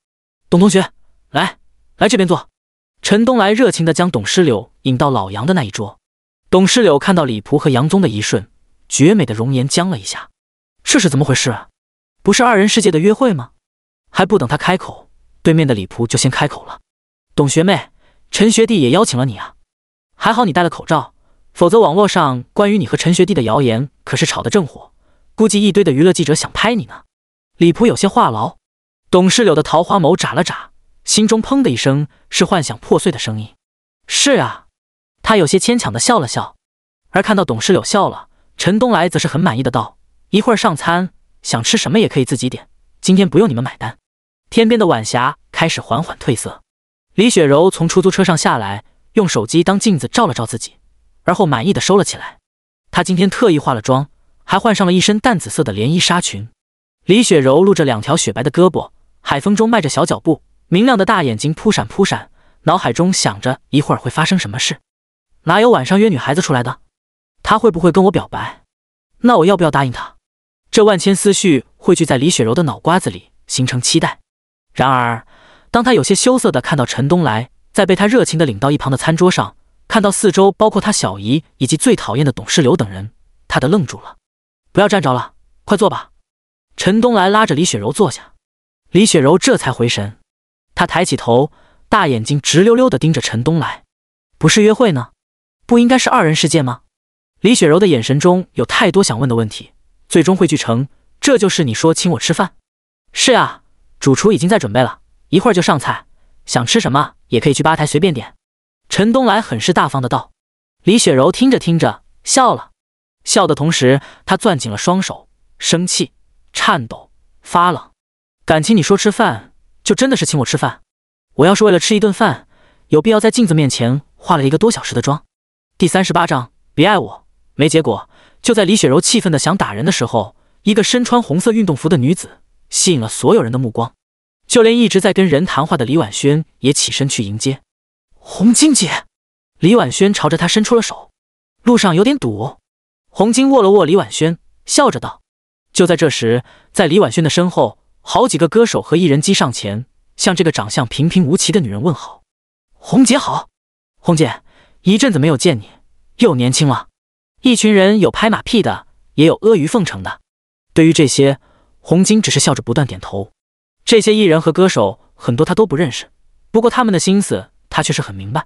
Speaker 1: 董同学，来，来这边坐。陈东来热情的将董诗柳引到老杨的那一桌。董诗柳看到李仆和杨宗的一瞬，绝美的容颜僵了一下。这是怎么回事？不是二人世界的约会吗？还不等他开口，对面的李仆就先开口了：“董学妹，陈学弟也邀请了你啊，还好你戴了口罩。”否则，网络上关于你和陈学弟的谣言可是吵得正火，估计一堆的娱乐记者想拍你呢。李普有些话痨，董事柳的桃花眸眨了眨，心中砰的一声，是幻想破碎的声音。是啊，他有些牵强的笑了笑。而看到董事柳笑了，陈东来则是很满意的道：“一会上餐，想吃什么也可以自己点，今天不用你们买单。”天边的晚霞开始缓缓褪色。李雪柔从出租车上下来，用手机当镜子照了照自己。而后满意的收了起来，她今天特意化了妆，还换上了一身淡紫色的连衣纱裙。李雪柔露着两条雪白的胳膊，海风中迈着小脚步，明亮的大眼睛扑闪扑闪，脑海中想着一会儿会发生什么事。哪有晚上约女孩子出来的？他会不会跟我表白？那我要不要答应他？这万千思绪汇聚在李雪柔的脑瓜子里，形成期待。然而，当她有些羞涩的看到陈东来，在被他热情的领到一旁的餐桌上。看到四周，包括他小姨以及最讨厌的董事刘等人，他的愣住了。不要站着了，快坐吧。陈东来拉着李雪柔坐下，李雪柔这才回神。她抬起头，大眼睛直溜溜的盯着陈东来。不是约会呢？不应该是二人世界吗？李雪柔的眼神中有太多想问的问题，最终汇聚成：这就是你说请我吃饭？是啊，主厨已经在准备了，一会儿就上菜。想吃什么也可以去吧台随便点。陈东来很是大方的道：“李雪柔听着听着笑了，笑的同时，她攥紧了双手，生气、颤抖、发冷。感情你说吃饭，就真的是请我吃饭？我要是为了吃一顿饭，有必要在镜子面前化了一个多小时的妆？”第三十八章，别爱我，没结果。就在李雪柔气愤的想打人的时候，一个身穿红色运动服的女子吸引了所有人的目光，就连一直在跟人谈话的李婉萱也起身去迎接。红晶姐，李婉轩朝着他伸出了手。路上有点堵。红晶握了握李婉轩，笑着道：“就在这时，在李婉轩的身后，好几个歌手和艺人机上前，向这个长相平平无奇的女人问好：‘红姐好，红姐，一阵子没有见你，又年轻了。’”一群人有拍马屁的，也有阿谀奉承的。对于这些，红晶只是笑着不断点头。这些艺人和歌手很多他都不认识，不过他们的心思。他却是很明白，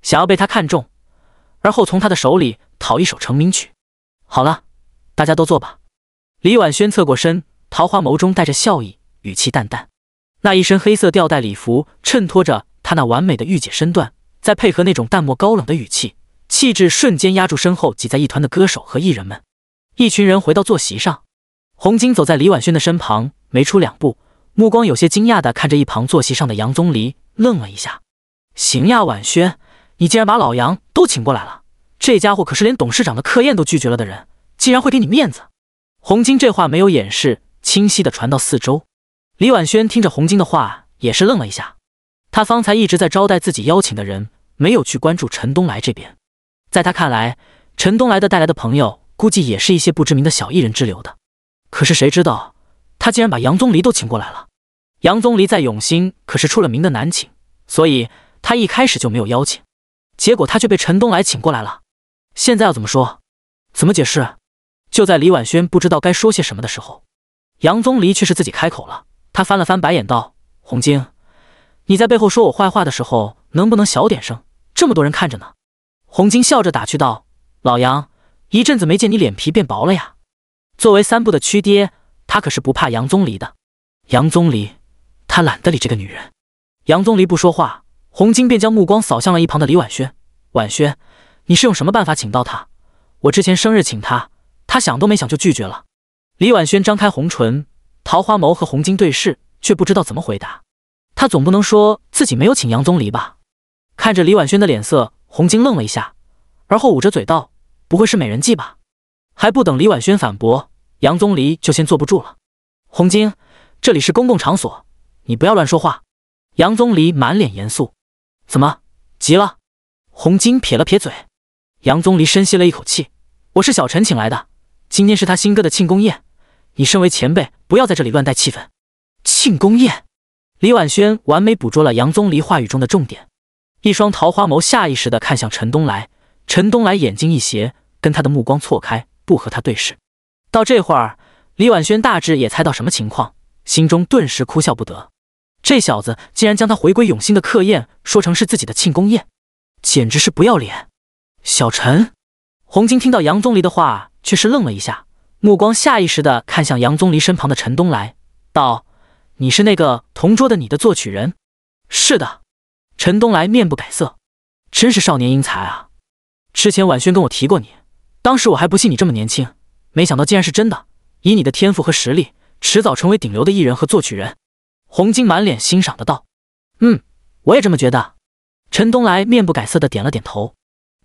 Speaker 1: 想要被他看中，而后从他的手里讨一首成名曲。好了，大家都坐吧。李婉轩侧过身，桃花眸中带着笑意，语气淡淡。那一身黑色吊带礼服衬托着她那完美的御姐身段，再配合那种淡漠高冷的语气，气质瞬间压住身后挤在一团的歌手和艺人们。一群人回到坐席上，红金走在李婉轩的身旁，没出两步，目光有些惊讶地看着一旁坐席上的杨宗离，愣了一下。行呀，婉轩，你竟然把老杨都请过来了。这家伙可是连董事长的客宴都拒绝了的人，竟然会给你面子？洪金这话没有掩饰，清晰的传到四周。李婉轩听着洪金的话，也是愣了一下。他方才一直在招待自己邀请的人，没有去关注陈东来这边。在他看来，陈东来的带来的朋友估计也是一些不知名的小艺人之流的。可是谁知道，他竟然把杨宗离都请过来了。杨宗离在永兴可是出了名的难请，所以。他一开始就没有邀请，结果他却被陈东来请过来了。现在要怎么说，怎么解释？就在李婉轩不知道该说些什么的时候，杨宗礼却是自己开口了。他翻了翻白眼道：“红晶，你在背后说我坏话的时候，能不能小点声？这么多人看着呢。”红晶笑着打趣道：“老杨，一阵子没见你脸皮变薄了呀。”作为三部的区爹，他可是不怕杨宗离的。杨宗离，他懒得理这个女人。杨宗离不说话。洪金便将目光扫向了一旁的李婉轩。婉轩，你是用什么办法请到他？我之前生日请他，他想都没想就拒绝了。李婉轩张开红唇，桃花眸和洪金对视，却不知道怎么回答。他总不能说自己没有请杨宗离吧？看着李婉轩的脸色，洪金愣了一下，而后捂着嘴道：“不会是美人计吧？”还不等李婉轩反驳，杨宗离就先坐不住了。洪金，这里是公共场所，你不要乱说话。”杨宗离满脸严肃。怎么急了？洪金撇了撇嘴。杨宗礼深吸了一口气：“我是小陈请来的，今天是他新歌的庆功宴，你身为前辈，不要在这里乱带气氛。”庆功宴，李婉轩完美捕捉了杨宗礼话语中的重点，一双桃花眸下意识的看向陈东来，陈东来眼睛一斜，跟他的目光错开，不和他对视。到这会儿，李婉轩大致也猜到什么情况，心中顿时哭笑不得。这小子竟然将他回归永兴的客宴说成是自己的庆功宴，简直是不要脸！小陈，洪金听到杨宗离的话，却是愣了一下，目光下意识的看向杨宗离身旁的陈东来，道：“你是那个同桌的你的作曲人？”“是的。”陈东来面不改色，“真是少年英才啊！之前婉轩跟我提过你，当时我还不信你这么年轻，没想到竟然是真的。以你的天赋和实力，迟早成为顶流的艺人和作曲人。”洪金满脸欣赏的道：“嗯，我也这么觉得。”陈东来面不改色的点了点头。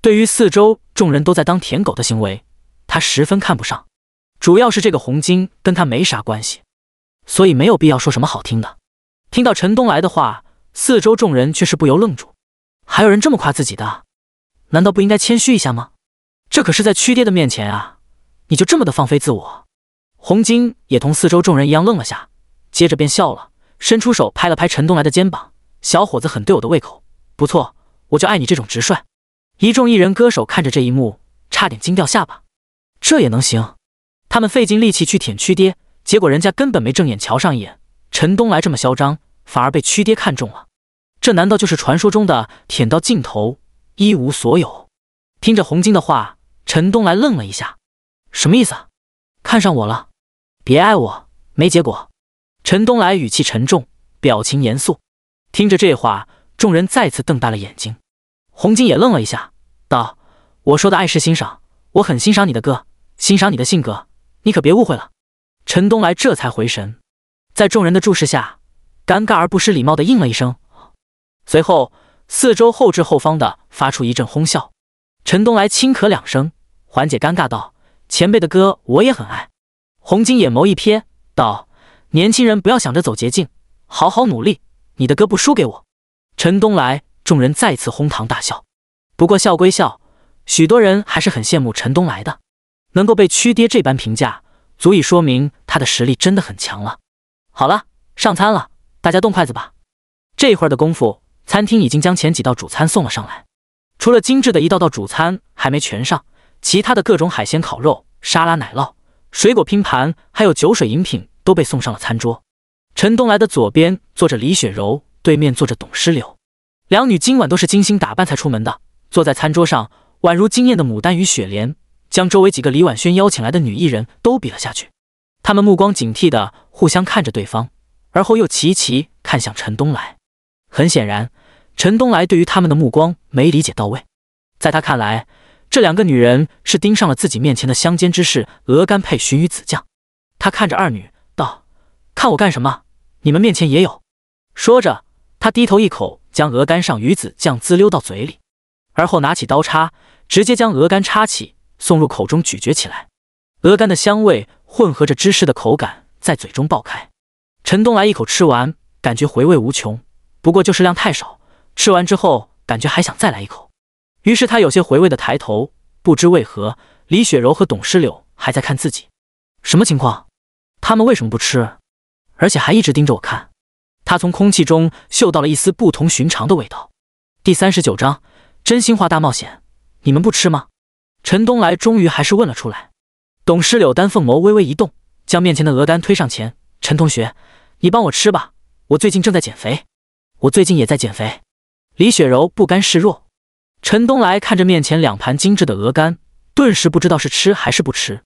Speaker 1: 对于四周众人都在当舔狗的行为，他十分看不上。主要是这个洪金跟他没啥关系，所以没有必要说什么好听的。听到陈东来的话，四周众人却是不由愣住。还有人这么夸自己的，难道不应该谦虚一下吗？这可是在屈爹的面前啊！你就这么的放飞自我？洪金也同四周众人一样愣了下，接着便笑了。伸出手拍了拍陈东来的肩膀，小伙子很对我的胃口，不错，我就爱你这种直率。一众艺人歌手看着这一幕，差点惊掉下巴，这也能行？他们费尽力气去舔屈爹，结果人家根本没正眼瞧上一眼。陈东来这么嚣张，反而被屈爹看中了，这难道就是传说中的舔到尽头一无所有？听着洪金的话，陈东来愣了一下，什么意思？看上我了？别爱我没结果。陈东来语气沉重，表情严肃，听着这话，众人再次瞪大了眼睛。洪金也愣了一下，道：“我说的爱是欣赏，我很欣赏你的歌，欣赏你的性格，你可别误会了。”陈东来这才回神，在众人的注视下，尴尬而不失礼貌的应了一声。随后，四周后置后方的发出一阵哄笑。陈东来轻咳两声，缓解尴尬道：“前辈的歌我也很爱。”洪金眼眸一瞥，道。年轻人不要想着走捷径，好好努力，你的歌不输给我。陈东来，众人再次哄堂大笑。不过笑归笑，许多人还是很羡慕陈东来的，能够被区爹这般评价，足以说明他的实力真的很强了。好了，上餐了，大家动筷子吧。这会儿的功夫，餐厅已经将前几道主餐送了上来，除了精致的一道道主餐还没全上，其他的各种海鲜、烤肉、沙拉、奶酪、水果拼盘，还有酒水饮品。都被送上了餐桌。陈东来的左边坐着李雪柔，对面坐着董诗柳。两女今晚都是精心打扮才出门的，坐在餐桌上宛如惊艳的牡丹与雪莲，将周围几个李婉萱邀请来的女艺人都比了下去。他们目光警惕地互相看着对方，而后又齐齐看向陈东来。很显然，陈东来对于他们的目光没理解到位，在他看来，这两个女人是盯上了自己面前的乡间之士鹅肝配鲟鱼子酱。他看着二女。看我干什么？你们面前也有。说着，他低头一口将鹅肝上鱼子酱滋溜到嘴里，而后拿起刀叉，直接将鹅肝叉起送入口中咀嚼起来。鹅肝的香味混合着芝士的口感在嘴中爆开。陈东来一口吃完，感觉回味无穷。不过就是量太少，吃完之后感觉还想再来一口。于是他有些回味的抬头，不知为何，李雪柔和董诗柳还在看自己，什么情况？他们为什么不吃？而且还一直盯着我看，他从空气中嗅到了一丝不同寻常的味道。第三十九章真心话大冒险，你们不吃吗？陈东来终于还是问了出来。董事柳丹凤眸微微一动，将面前的鹅肝推上前。陈同学，你帮我吃吧，我最近正在减肥。我最近也在减肥。李雪柔不甘示弱。陈东来看着面前两盘精致的鹅肝，顿时不知道是吃还是不吃。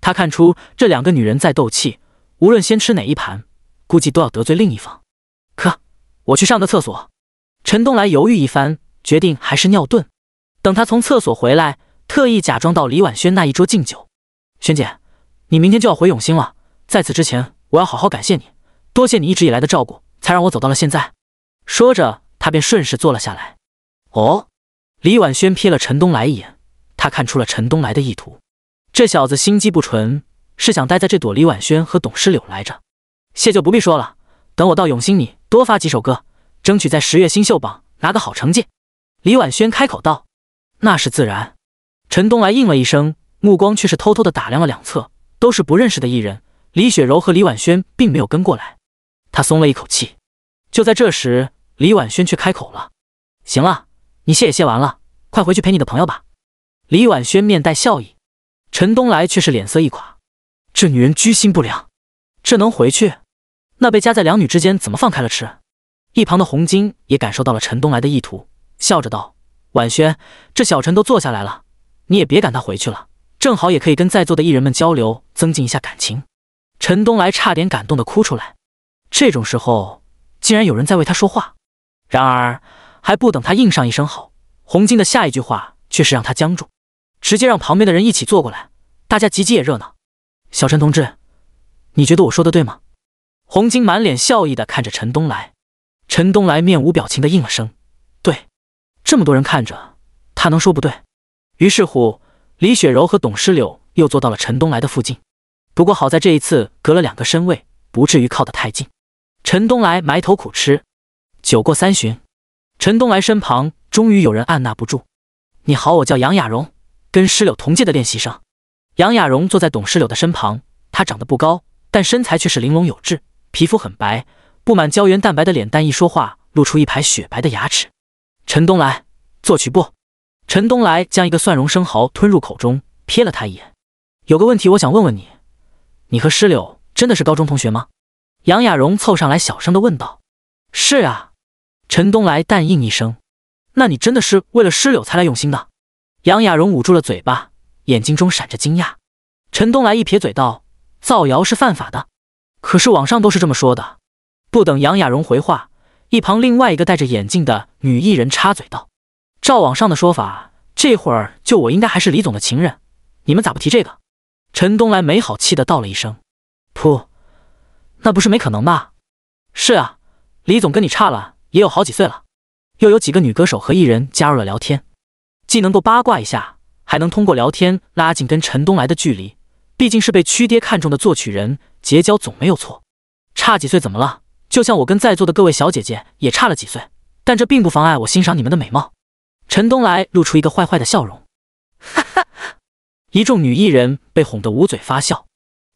Speaker 1: 他看出这两个女人在斗气，无论先吃哪一盘。估计都要得罪另一方，可我去上个厕所。陈东来犹豫一番，决定还是尿遁。等他从厕所回来，特意假装到李婉萱那一桌敬酒。萱姐，你明天就要回永兴了，在此之前，我要好好感谢你，多谢你一直以来的照顾，才让我走到了现在。说着，他便顺势坐了下来。哦，李婉萱瞥了陈东来一眼，他看出了陈东来的意图，这小子心机不纯，是想待在这朵李婉萱和董诗柳来着。谢就不必说了，等我到永兴，你多发几首歌，争取在十月新秀榜拿个好成绩。”李婉轩开口道，“那是自然。”陈东来应了一声，目光却是偷偷的打量了两侧，都是不认识的艺人。李雪柔和李婉轩并没有跟过来，他松了一口气。就在这时，李婉轩却开口了：“行了，你谢也谢完了，快回去陪你的朋友吧。”李婉轩面带笑意，陈东来却是脸色一垮，这女人居心不良，这能回去？那被夹在两女之间，怎么放开了吃？一旁的洪金也感受到了陈东来的意图，笑着道：“婉轩，这小陈都坐下来了，你也别赶他回去了，正好也可以跟在座的艺人们交流，增进一下感情。”陈东来差点感动的哭出来，这种时候竟然有人在为他说话。然而还不等他应上一声好，洪金的下一句话却是让他僵住，直接让旁边的人一起坐过来，大家挤挤也热闹。小陈同志，你觉得我说的对吗？洪金满脸笑意的看着陈东来，陈东来面无表情的应了声：“对。”这么多人看着，他能说不对？于是乎，李雪柔和董诗柳又坐到了陈东来的附近。不过好在这一次隔了两个身位，不至于靠得太近。陈东来埋头苦吃。酒过三巡，陈东来身旁终于有人按捺不住：“你好，我叫杨雅荣，跟诗柳同届的练习生。”杨雅荣坐在董诗柳的身旁，她长得不高，但身材却是玲珑有致。皮肤很白，布满胶原蛋白的脸蛋一说话露出一排雪白的牙齿。陈东来，作曲部。陈东来将一个蒜蓉生蚝吞入口中，瞥了他一眼。有个问题我想问问你，你和石柳真的是高中同学吗？杨亚荣凑上来小声的问道。是啊。陈东来淡应一声。那你真的是为了石柳才来永兴的？杨亚荣捂住了嘴巴，眼睛中闪着惊讶。陈东来一撇嘴道：造谣是犯法的。可是网上都是这么说的。不等杨雅蓉回话，一旁另外一个戴着眼镜的女艺人插嘴道：“照网上的说法，这会儿就我应该还是李总的情人，你们咋不提这个？”陈东来没好气的道了一声：“噗，那不是没可能吗？”“是啊，李总跟你差了也有好几岁了。”又有几个女歌手和艺人加入了聊天，既能够八卦一下，还能通过聊天拉近跟陈东来的距离。毕竟是被曲爹看中的作曲人。结交总没有错，差几岁怎么了？就像我跟在座的各位小姐姐也差了几岁，但这并不妨碍我欣赏你们的美貌。陈东来露出一个坏坏的笑容，哈哈！一众女艺人被哄得捂嘴发笑。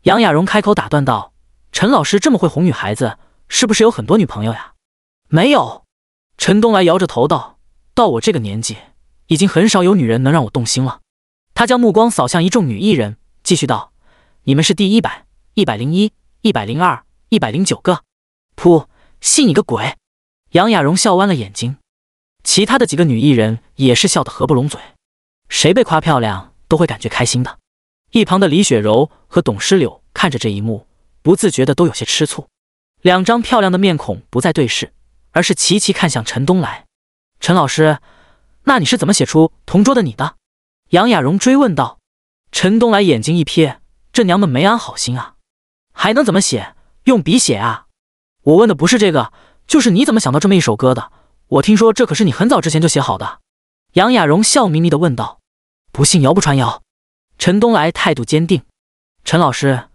Speaker 1: 杨亚荣开口打断道：“陈老师这么会哄女孩子，是不是有很多女朋友呀？”“没有。”陈东来摇着头道：“到我这个年纪，已经很少有女人能让我动心了。”他将目光扫向一众女艺人，继续道：“你们是第一百，一百零一、一百零二、一百零九个，噗！信你个鬼！杨雅蓉笑弯了眼睛，其他的几个女艺人也是笑得合不拢嘴。谁被夸漂亮都会感觉开心的。一旁的李雪柔和董诗柳看着这一幕，不自觉的都有些吃醋，两张漂亮的面孔不再对视，而是齐齐看向陈东来。陈老师，那你是怎么写出同桌的你的？杨雅蓉追问道。陈东来眼睛一瞥，这娘们没安好心啊！还能怎么写？用笔写啊！我问的不是这个，就是你怎么想到这么一首歌的？我听说这可是你很早之前就写好的。杨亚荣笑眯眯地问道：“不信谣不传谣。”陈东来态度坚定。陈老师，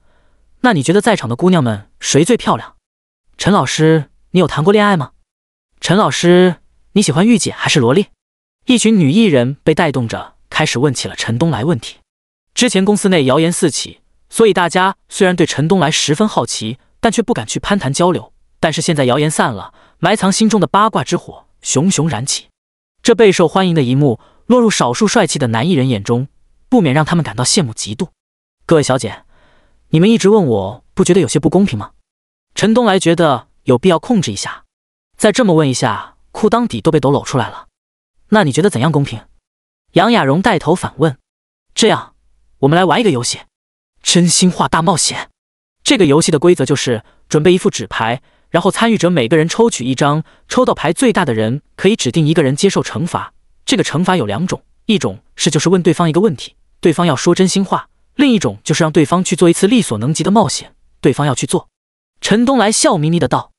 Speaker 1: 那你觉得在场的姑娘们谁最漂亮？陈老师，你有谈过恋爱吗？陈老师，你喜欢御姐还是萝莉？一群女艺人被带动着开始问起了陈东来问题。之前公司内谣言四起。所以大家虽然对陈东来十分好奇，但却不敢去攀谈交流。但是现在谣言散了，埋藏心中的八卦之火熊熊燃起。这备受欢迎的一幕落入少数帅气的男艺人眼中，不免让他们感到羡慕嫉妒。各位小姐，你们一直问我，不觉得有些不公平吗？陈东来觉得有必要控制一下，再这么问一下，裤裆底都被抖搂出来了。那你觉得怎样公平？杨亚荣带头反问：“这样，我们来玩一个游戏。”真心话大冒险这个游戏的规则就是准备一副纸牌，然后参与者每个人抽取一张，抽到牌最大的人可以指定一个人接受惩罚。这个惩罚有两种，一种是就是问对方一个问题，对方要说真心话；另一种就是让对方去做一次力所能及的冒险，对方要去做。陈东来笑眯眯的道：“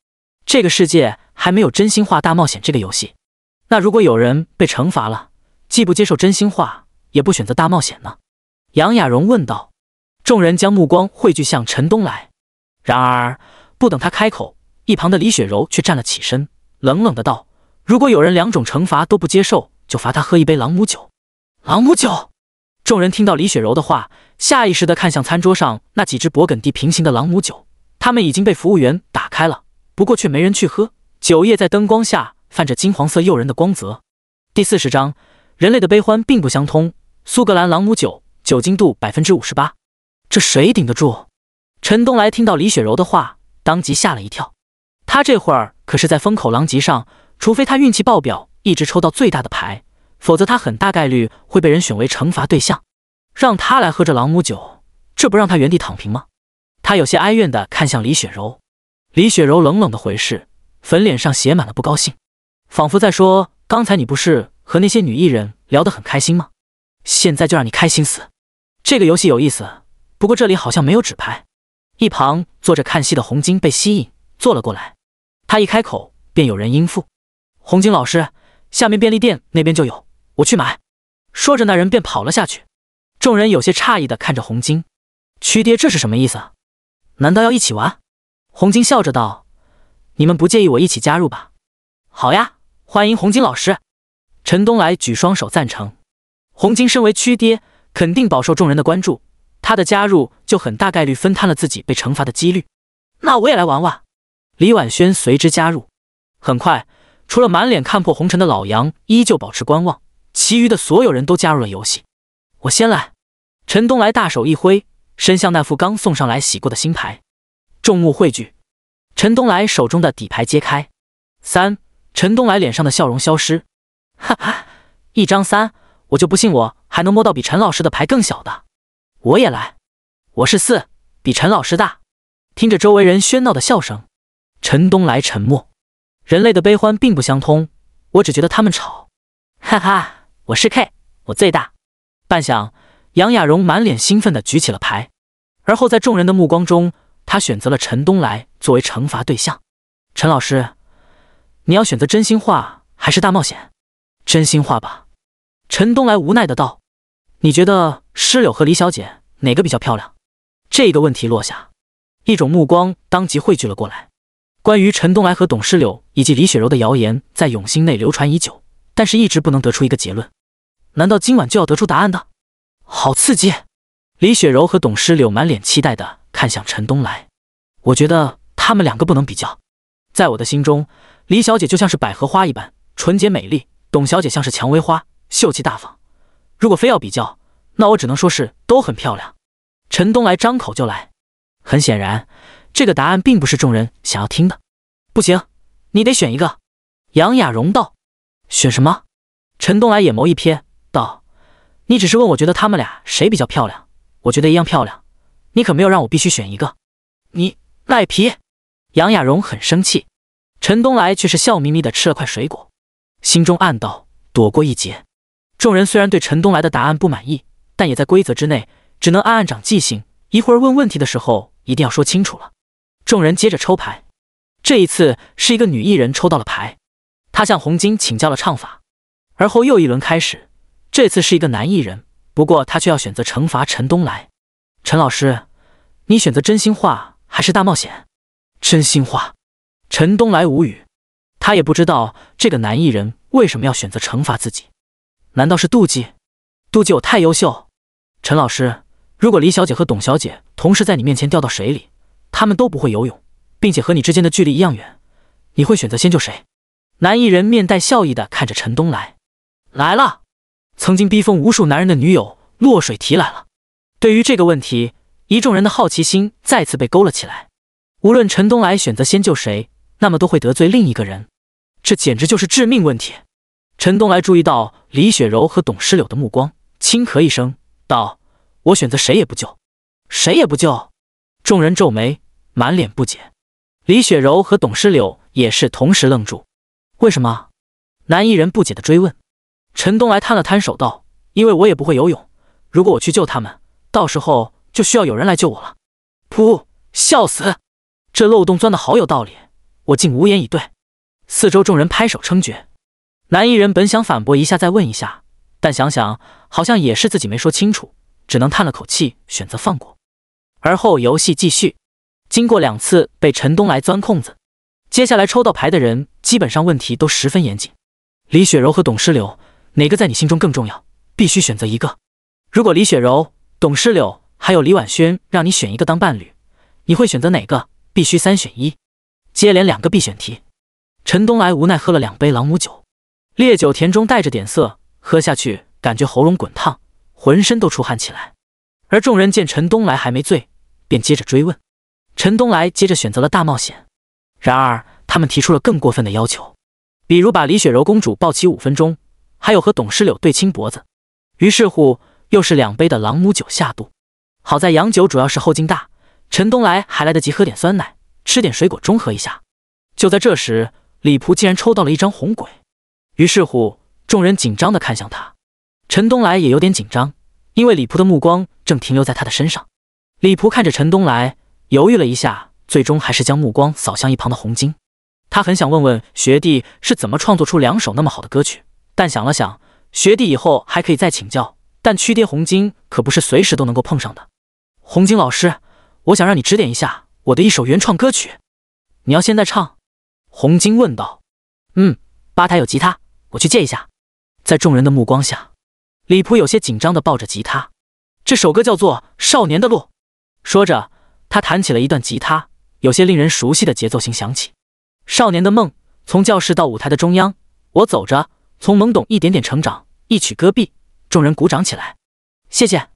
Speaker 1: 这个世界还没有真心话大冒险这个游戏，那如果有人被惩罚了，既不接受真心话，也不选择大冒险呢？”杨雅荣问道。众人将目光汇聚向陈东来，然而不等他开口，一旁的李雪柔却站了起身，冷冷的道：“如果有人两种惩罚都不接受，就罚他喝一杯朗姆酒。”朗姆酒。众人听到李雪柔的话，下意识的看向餐桌上那几只勃艮第瓶型的朗姆酒，他们已经被服务员打开了，不过却没人去喝。酒液在灯光下泛着金黄色诱人的光泽。第四十章：人类的悲欢并不相通。苏格兰朗姆酒，酒精度百分之五十八。这谁顶得住？陈东来听到李雪柔的话，当即吓了一跳。他这会儿可是在风口浪藉上，除非他运气爆表，一直抽到最大的牌，否则他很大概率会被人选为惩罚对象，让他来喝这朗姆酒，这不让他原地躺平吗？他有些哀怨地看向李雪柔。李雪柔冷冷地回视，粉脸上写满了不高兴，仿佛在说：“刚才你不是和那些女艺人聊得很开心吗？现在就让你开心死。”这个游戏有意思。不过这里好像没有纸牌。一旁坐着看戏的洪金被吸引，坐了过来。他一开口，便有人应付。洪金老师，下面便利店那边就有，我去买。说着，那人便跑了下去。众人有些诧异的看着洪金，屈爹这是什么意思？难道要一起玩？洪金笑着道：“你们不介意我一起加入吧？”好呀，欢迎洪金老师！陈东来举双手赞成。洪金身为屈爹，肯定饱受众人的关注。他的加入就很大概率分摊了自己被惩罚的几率。那我也来玩玩。李婉轩随之加入。很快，除了满脸看破红尘的老杨依旧保持观望，其余的所有人都加入了游戏。我先来。陈东来大手一挥，伸向那副刚送上来洗过的新牌。众目汇聚，陈东来手中的底牌揭开。三。陈东来脸上的笑容消失。哈哈，一张三，我就不信我还能摸到比陈老师的牌更小的。我也来，我是四，比陈老师大。听着周围人喧闹的笑声，陈东来沉默。人类的悲欢并不相通，我只觉得他们吵。哈哈，我是 K，我最大。半晌，杨雅蓉满脸兴奋的举起了牌，而后在众人的目光中，她选择了陈东来作为惩罚对象。陈老师，你要选择真心话还是大冒险？真心话吧。陈东来无奈的道。你觉得诗柳和李小姐哪个比较漂亮？这个问题落下，一种目光当即汇聚了过来。关于陈东来和董诗柳以及李雪柔的谣言在永兴内流传已久，但是一直不能得出一个结论。难道今晚就要得出答案的？好刺激！李雪柔和董诗柳满脸期待地看向陈东来。我觉得他们两个不能比较，在我的心中，李小姐就像是百合花一般纯洁美丽，董小姐像是蔷薇花，秀气大方。如果非要比较，那我只能说是都很漂亮。陈东来张口就来，很显然，这个答案并不是众人想要听的。不行，你得选一个。杨雅蓉道：“选什么？”陈东来眼眸一瞥，道：“你只是问我觉得他们俩谁比较漂亮，我觉得一样漂亮。你可没有让我必须选一个。”你赖皮！杨雅蓉很生气，陈东来却是笑眯眯的吃了块水果，心中暗道：躲过一劫。众人虽然对陈东来的答案不满意，但也在规则之内，只能暗暗长记性。一会儿问问题的时候，一定要说清楚了。众人接着抽牌，这一次是一个女艺人抽到了牌，她向洪金请教了唱法，而后又一轮开始。这次是一个男艺人，不过他却要选择惩罚陈东来。陈老师，你选择真心话还是大冒险？真心话。陈东来无语，他也不知道这个男艺人为什么要选择惩罚自己。难道是妒忌？妒忌我太优秀？陈老师，如果李小姐和董小姐同时在你面前掉到水里，她们都不会游泳，并且和你之间的距离一样远，你会选择先救谁？男艺人面带笑意的看着陈东来，来了，曾经逼疯无数男人的女友落水提来了。对于这个问题，一众人的好奇心再次被勾了起来。无论陈东来选择先救谁，那么都会得罪另一个人，这简直就是致命问题。陈东来注意到李雪柔和董诗柳的目光，轻咳一声道：“我选择谁也不救，谁也不救。”众人皱眉，满脸不解。李雪柔和董诗柳也是同时愣住：“为什么？”男艺人不解的追问。陈东来摊了摊手道：“因为我也不会游泳，如果我去救他们，到时候就需要有人来救我了。”噗，笑死！这漏洞钻的好有道理，我竟无言以对。四周众人拍手称绝。男艺人本想反驳一下，再问一下，但想想好像也是自己没说清楚，只能叹了口气，选择放过。而后游戏继续，经过两次被陈东来钻空子，接下来抽到牌的人基本上问题都十分严谨。李雪柔和董诗柳哪个在你心中更重要？必须选择一个。如果李雪柔、董诗柳还有李婉萱让你选一个当伴侣，你会选择哪个？必须三选一。接连两个必选题，陈东来无奈喝了两杯朗姆酒。烈酒甜中带着点涩，喝下去感觉喉咙滚烫，浑身都出汗起来。而众人见陈东来还没醉，便接着追问。陈东来接着选择了大冒险，然而他们提出了更过分的要求，比如把李雪柔公主抱起五分钟，还有和董诗柳对亲脖子。于是乎，又是两杯的朗姆酒下肚。好在洋酒主要是后劲大，陈东来还来得及喝点酸奶，吃点水果中和一下。就在这时，李仆竟然抽到了一张红鬼。于是乎，众人紧张的看向他，陈东来也有点紧张，因为李仆的目光正停留在他的身上。李仆看着陈东来，犹豫了一下，最终还是将目光扫向一旁的红金。他很想问问学弟是怎么创作出两首那么好的歌曲，但想了想，学弟以后还可以再请教，但曲爹红金可不是随时都能够碰上的。红金老师，我想让你指点一下我的一首原创歌曲，你要现在唱？红金问道。嗯，吧台有吉他。我去借一下，在众人的目光下，李普有些紧张地抱着吉他。这首歌叫做《少年的路》，说着，他弹起了一段吉他，有些令人熟悉的节奏型响起。少年的梦，从教室到舞台的中央，我走着，从懵懂一点点成长。一曲歌毕，众人鼓掌起来。谢谢。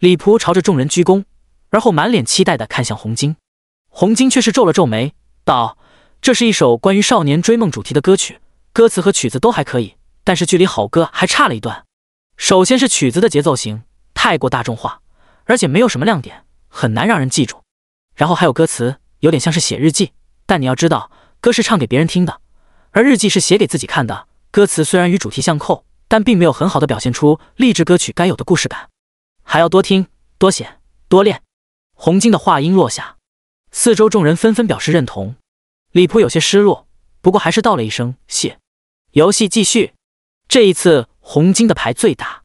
Speaker 1: 李普朝着众人鞠躬，而后满脸期待地看向红晶。红晶却是皱了皱眉，道：“这是一首关于少年追梦主题的歌曲。”歌词和曲子都还可以，但是距离好歌还差了一段。首先是曲子的节奏型太过大众化，而且没有什么亮点，很难让人记住。然后还有歌词，有点像是写日记。但你要知道，歌是唱给别人听的，而日记是写给自己看的。歌词虽然与主题相扣，但并没有很好的表现出励志歌曲该有的故事感。还要多听、多写、多练。洪金的话音落下，四周众人纷纷表示认同。李朴有些失落，不过还是道了一声谢。游戏继续，这一次红金的牌最大，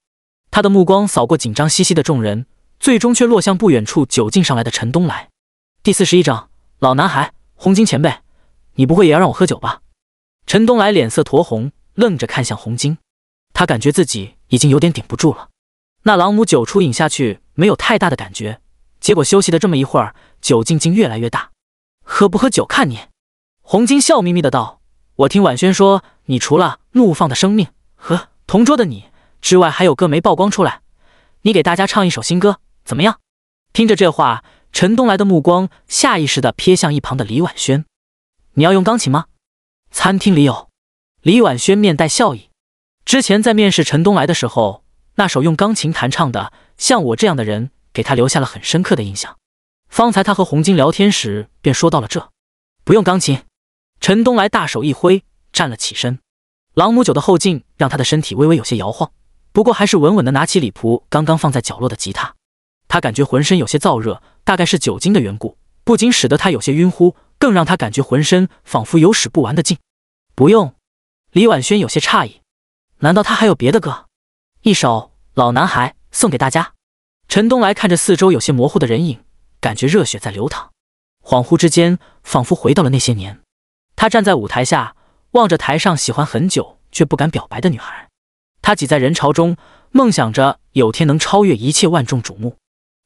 Speaker 1: 他的目光扫过紧张兮兮的众人，最终却落向不远处酒劲上来的陈东来。第四十一章，老男孩，红金前辈，你不会也要让我喝酒吧？陈东来脸色酡红，愣着看向红金，他感觉自己已经有点顶不住了。那朗姆酒出饮下去没有太大的感觉，结果休息的这么一会儿，酒劲竟越来越大。喝不喝酒看你。红金笑眯眯的道：“我听婉轩说。”你除了怒放的生命和同桌的你之外，还有歌没曝光出来？你给大家唱一首新歌，怎么样？听着这话，陈东来的目光下意识地瞥向一旁的李婉轩。你要用钢琴吗？餐厅里有。李婉轩面带笑意。之前在面试陈东来的时候，那首用钢琴弹唱的《像我这样的人》，给他留下了很深刻的印象。方才他和洪金聊天时，便说到了这。不用钢琴。陈东来大手一挥。站了起身，朗姆酒的后劲让他的身体微微有些摇晃，不过还是稳稳的拿起李仆刚刚放在角落的吉他。他感觉浑身有些燥热，大概是酒精的缘故，不仅使得他有些晕乎，更让他感觉浑身仿佛有使不完的劲。不用，李婉轩有些诧异，难道他还有别的歌？一首《老男孩》送给大家。陈东来看着四周有些模糊的人影，感觉热血在流淌，恍惚之间仿佛回到了那些年，他站在舞台下。望着台上喜欢很久却不敢表白的女孩，他挤在人潮中，梦想着有天能超越一切，万众瞩目。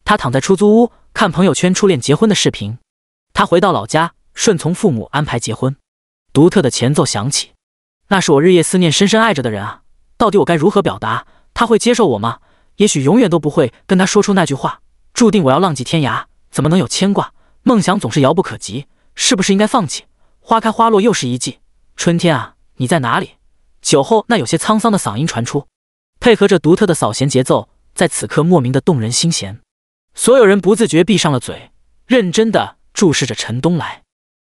Speaker 1: 他躺在出租屋看朋友圈初恋结婚的视频。他回到老家，顺从父母安排结婚。独特的前奏响起，那是我日夜思念、深深爱着的人啊！到底我该如何表达？他会接受我吗？也许永远都不会跟他说出那句话。注定我要浪迹天涯，怎么能有牵挂？梦想总是遥不可及，是不是应该放弃？花开花落又是一季。春天啊，你在哪里？酒后那有些沧桑的嗓音传出，配合着独特的扫弦节奏，在此刻莫名的动人心弦。所有人不自觉闭上了嘴，认真的注视着陈东来。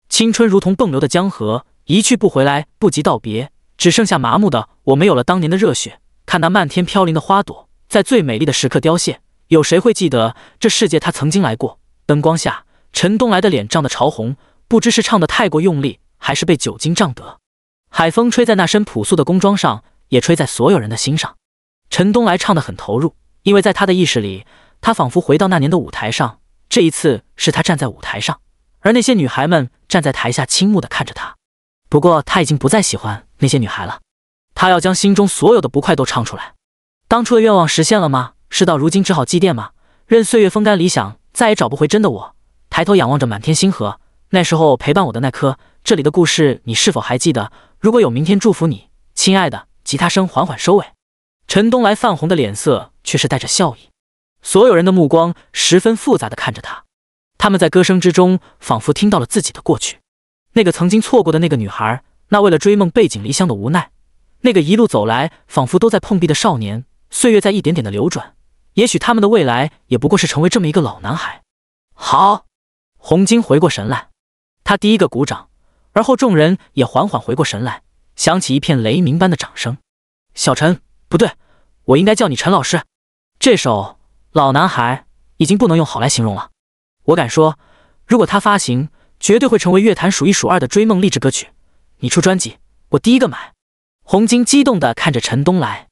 Speaker 1: 青春如同奔流的江河，一去不回来，不及道别，只剩下麻木的我，没有了当年的热血。看那漫天飘零的花朵，在最美丽的时刻凋谢，有谁会记得这世界他曾经来过？灯光下，陈东来的脸涨得潮红，不知是唱得太过用力。还是被酒精胀得，海风吹在那身朴素的工装上，也吹在所有人的心上。陈东来唱得很投入，因为在他的意识里，他仿佛回到那年的舞台上。这一次是他站在舞台上，而那些女孩们站在台下倾慕地看着他。不过他已经不再喜欢那些女孩了，他要将心中所有的不快都唱出来。当初的愿望实现了吗？事到如今只好祭奠吗？任岁月风干理想，再也找不回真的我。抬头仰望着满天星河。那时候陪伴我的那颗，这里的故事你是否还记得？如果有明天，祝福你，亲爱的。吉他声缓缓收尾，陈东来泛红的脸色却是带着笑意。所有人的目光十分复杂的看着他，他们在歌声之中仿佛听到了自己的过去，那个曾经错过的那个女孩，那为了追梦背井离乡的无奈，那个一路走来仿佛都在碰壁的少年。岁月在一点点的流转，也许他们的未来也不过是成为这么一个老男孩。好，红金回过神来。他第一个鼓掌，而后众人也缓缓回过神来，响起一片雷鸣般的掌声。小陈，不对，我应该叫你陈老师。这首《老男孩》已经不能用好来形容了，我敢说，如果他发行，绝对会成为乐坛数一数二的追梦励志歌曲。你出专辑，我第一个买。洪金激动地看着陈东来，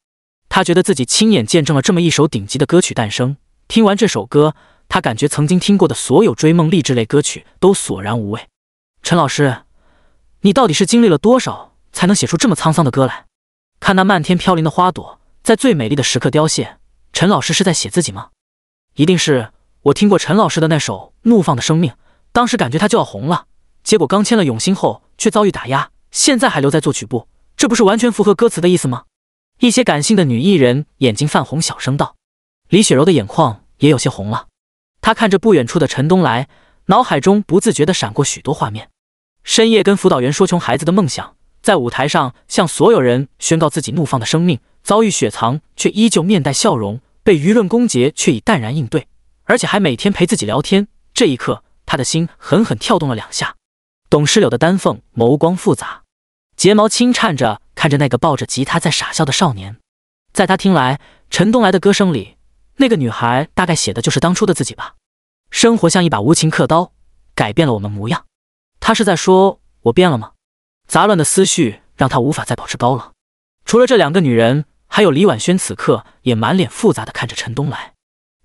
Speaker 1: 他觉得自己亲眼见证了这么一首顶级的歌曲诞生。听完这首歌，他感觉曾经听过的所有追梦励志类歌曲都索然无味。陈老师，你到底是经历了多少才能写出这么沧桑的歌来？看那漫天飘零的花朵，在最美丽的时刻凋谢。陈老师是在写自己吗？一定是我听过陈老师的那首《怒放的生命》，当时感觉他就要红了。结果刚签了永兴后，却遭遇打压，现在还留在作曲部，这不是完全符合歌词的意思吗？一些感性的女艺人眼睛泛红，小声道：“李雪柔的眼眶也有些红了，她看着不远处的陈东来，脑海中不自觉的闪过许多画面。”深夜跟辅导员说穷孩子的梦想，在舞台上向所有人宣告自己怒放的生命。遭遇雪藏却依旧面带笑容，被舆论攻击却已淡然应对，而且还每天陪自己聊天。这一刻，他的心狠狠跳动了两下。董事柳的丹凤眸光复杂，睫毛轻颤着看着那个抱着吉他在傻笑的少年。在他听来，陈东来的歌声里，那个女孩大概写的就是当初的自己吧。生活像一把无情刻刀，改变了我们模样。他是在说我变了吗？杂乱的思绪让他无法再保持高冷。除了这两个女人，还有李婉萱，此刻也满脸复杂的看着陈东来。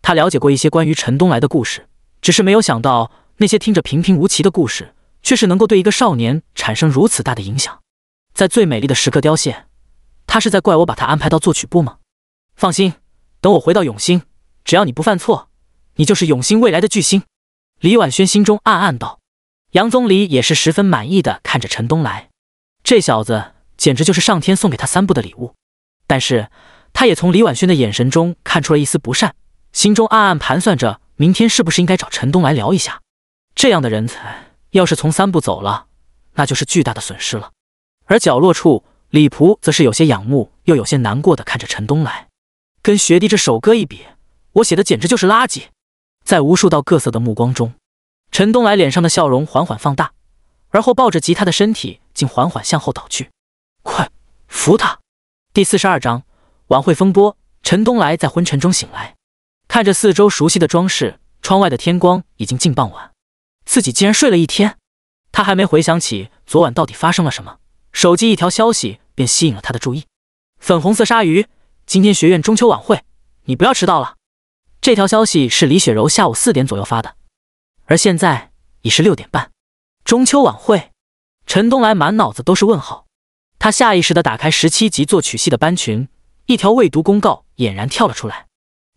Speaker 1: 他了解过一些关于陈东来的故事，只是没有想到那些听着平平无奇的故事，却是能够对一个少年产生如此大的影响。在最美丽的时刻凋谢。他是在怪我把他安排到作曲部吗？放心，等我回到永兴，只要你不犯错，你就是永兴未来的巨星。李婉萱心中暗暗道。杨宗理也是十分满意的看着陈东来，这小子简直就是上天送给他三步的礼物。但是，他也从李婉轩的眼神中看出了一丝不善，心中暗暗盘算着明天是不是应该找陈东来聊一下。这样的人才要是从三步走了，那就是巨大的损失了。而角落处，李仆则是有些仰慕又有些难过的看着陈东来，跟学弟这首歌一比，我写的简直就是垃圾。在无数道各色的目光中。陈东来脸上的笑容缓缓放大，而后抱着吉他的身体竟缓缓向后倒去。快扶他！第四十二章晚会风波。陈东来在昏沉中醒来，看着四周熟悉的装饰，窗外的天光已经近傍晚，自己竟然睡了一天。他还没回想起昨晚到底发生了什么，手机一条消息便吸引了他的注意。粉红色鲨鱼，今天学院中秋晚会，你不要迟到了。这条消息是李雪柔下午四点左右发的。而现在已是六点半，中秋晚会，陈东来满脑子都是问号。他下意识地打开十七级作曲系的班群，一条未读公告俨然跳了出来。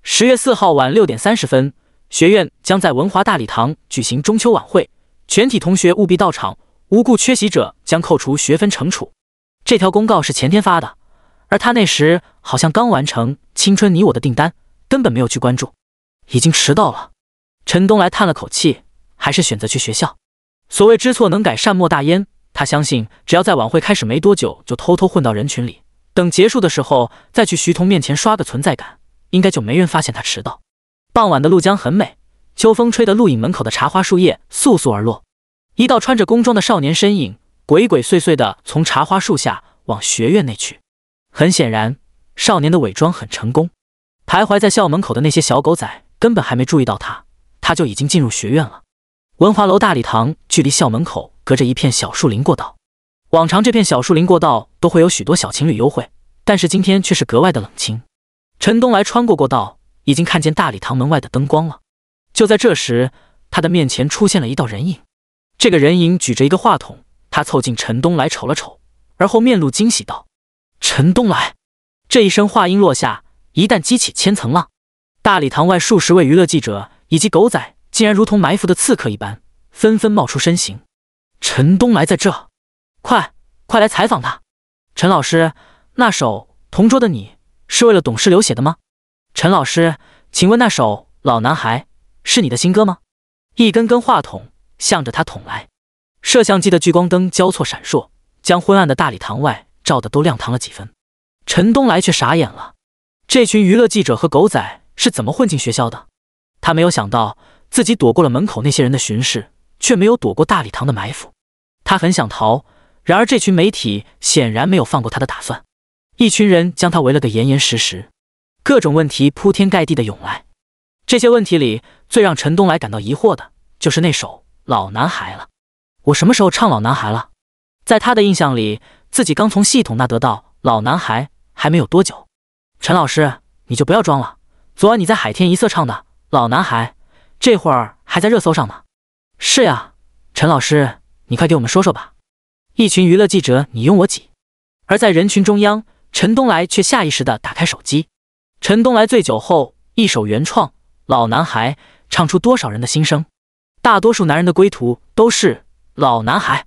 Speaker 1: 十月四号晚六点三十分，学院将在文华大礼堂举行中秋晚会，全体同学务必到场，无故缺席者将扣除学分惩处。这条公告是前天发的，而他那时好像刚完成《青春你我》的订单，根本没有去关注。已经迟到了，陈东来叹了口气。还是选择去学校。所谓知错能改，善莫大焉。他相信，只要在晚会开始没多久就偷偷混到人群里，等结束的时候再去徐桐面前刷个存在感，应该就没人发现他迟到。傍晚的鹭江很美，秋风吹得露影门口的茶花树叶簌簌而落。一道穿着工装的少年身影，鬼鬼祟祟地从茶花树下往学院内去。很显然，少年的伪装很成功。徘徊在校门口的那些小狗仔根本还没注意到他，他就已经进入学院了。文华楼大礼堂距离校门口隔着一片小树林过道，往常这片小树林过道都会有许多小情侣幽会，但是今天却是格外的冷清。陈东来穿过过道，已经看见大礼堂门外的灯光了。就在这时，他的面前出现了一道人影，这个人影举着一个话筒，他凑近陈东来瞅了瞅，而后面露惊喜道：“陈东来！”这一声话音落下，一旦激起千层浪，大礼堂外数十位娱乐记者以及狗仔。竟然如同埋伏的刺客一般，纷纷冒出身形。陈东来在这，快快来采访他！陈老师，那首《同桌的你》是为了董事流写的吗？陈老师，请问那首《老男孩》是你的新歌吗？一根根话筒向着他捅来，摄像机的聚光灯交错闪烁，将昏暗的大礼堂外照得都亮堂了几分。陈东来却傻眼了，这群娱乐记者和狗仔是怎么混进学校的？他没有想到。自己躲过了门口那些人的巡视，却没有躲过大礼堂的埋伏。他很想逃，然而这群媒体显然没有放过他的打算。一群人将他围了个严严实实，各种问题铺天盖地的涌来。这些问题里，最让陈东来感到疑惑的就是那首《老男孩》了。我什么时候唱《老男孩》了？在他的印象里，自己刚从系统那得到《老男孩》还没有多久。陈老师，你就不要装了，昨晚你在海天一色唱的《老男孩》。这会儿还在热搜上呢。是呀，陈老师，你快给我们说说吧。一群娱乐记者你拥我挤，而在人群中央，陈东来却下意识地打开手机。陈东来醉酒后一首原创《老男孩》，唱出多少人的心声。大多数男人的归途都是《老男孩》。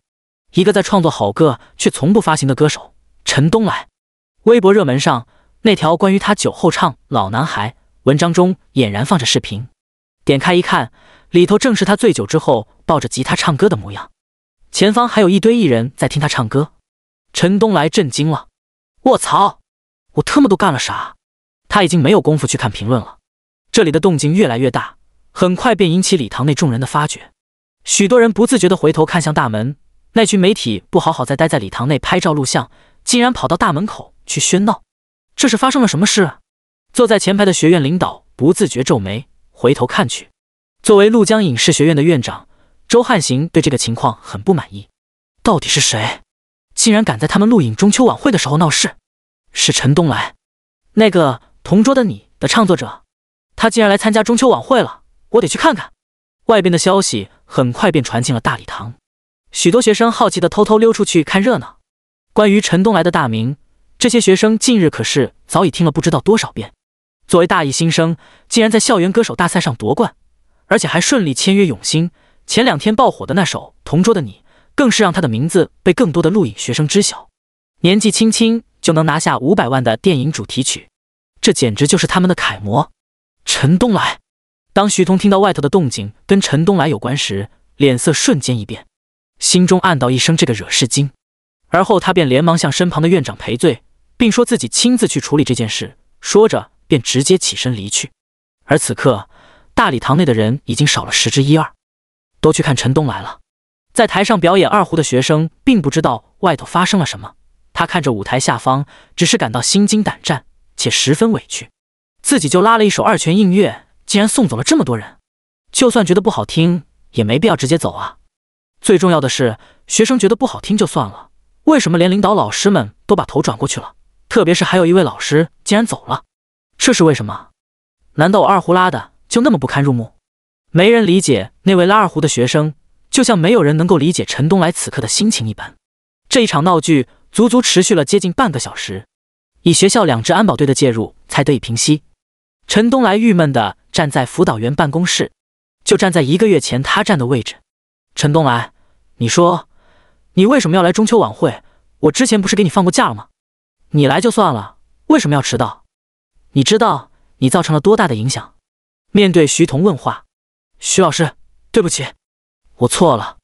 Speaker 1: 一个在创作好歌却从不发行的歌手，陈东来。微博热门上那条关于他酒后唱《老男孩》文章中，俨然放着视频。点开一看，里头正是他醉酒之后抱着吉他唱歌的模样。前方还有一堆艺人在听他唱歌。陈东来震惊了：“卧槽，我特么都干了啥？”他已经没有功夫去看评论了。这里的动静越来越大，很快便引起礼堂内众人的发觉。许多人不自觉地回头看向大门。那群媒体不好好在待在礼堂内拍照录像，竟然跑到大门口去喧闹。这是发生了什么事？坐在前排的学院领导不自觉皱眉。回头看去，作为陆江影视学院的院长，周汉行对这个情况很不满意。到底是谁，竟然敢在他们录影中秋晚会的时候闹事？是陈东来，那个同桌的你的唱作者，他竟然来参加中秋晚会了。我得去看看。外边的消息很快便传进了大礼堂，许多学生好奇的偷偷溜出去看热闹。关于陈东来的大名，这些学生近日可是早已听了不知道多少遍。作为大一新生，竟然在校园歌手大赛上夺冠，而且还顺利签约永兴。前两天爆火的那首《同桌的你》，更是让他的名字被更多的录影学生知晓。年纪轻轻就能拿下五百万的电影主题曲，这简直就是他们的楷模。陈东来，当徐通听到外头的动静跟陈东来有关时，脸色瞬间一变，心中暗道一声“这个惹事精”。而后他便连忙向身旁的院长赔罪，并说自己亲自去处理这件事。说着。便直接起身离去，而此刻大礼堂内的人已经少了十之一二，都去看陈东来了。在台上表演二胡的学生并不知道外头发生了什么，他看着舞台下方，只是感到心惊胆战且十分委屈。自己就拉了一首《二泉映月》，竟然送走了这么多人，就算觉得不好听也没必要直接走啊！最重要的是，学生觉得不好听就算了，为什么连领导、老师们都把头转过去了？特别是还有一位老师竟然走了。这是为什么？难道我二胡拉的就那么不堪入目？没人理解那位拉二胡的学生，就像没有人能够理解陈东来此刻的心情一般。这一场闹剧足足持续了接近半个小时，以学校两支安保队的介入才得以平息。陈东来郁闷地站在辅导员办公室，就站在一个月前他站的位置。陈东来，你说，你为什么要来中秋晚会？我之前不是给你放过假了吗？你来就算了，为什么要迟到？你知道你造成了多大的影响？面对徐彤问话，徐老师，对不起，我错了。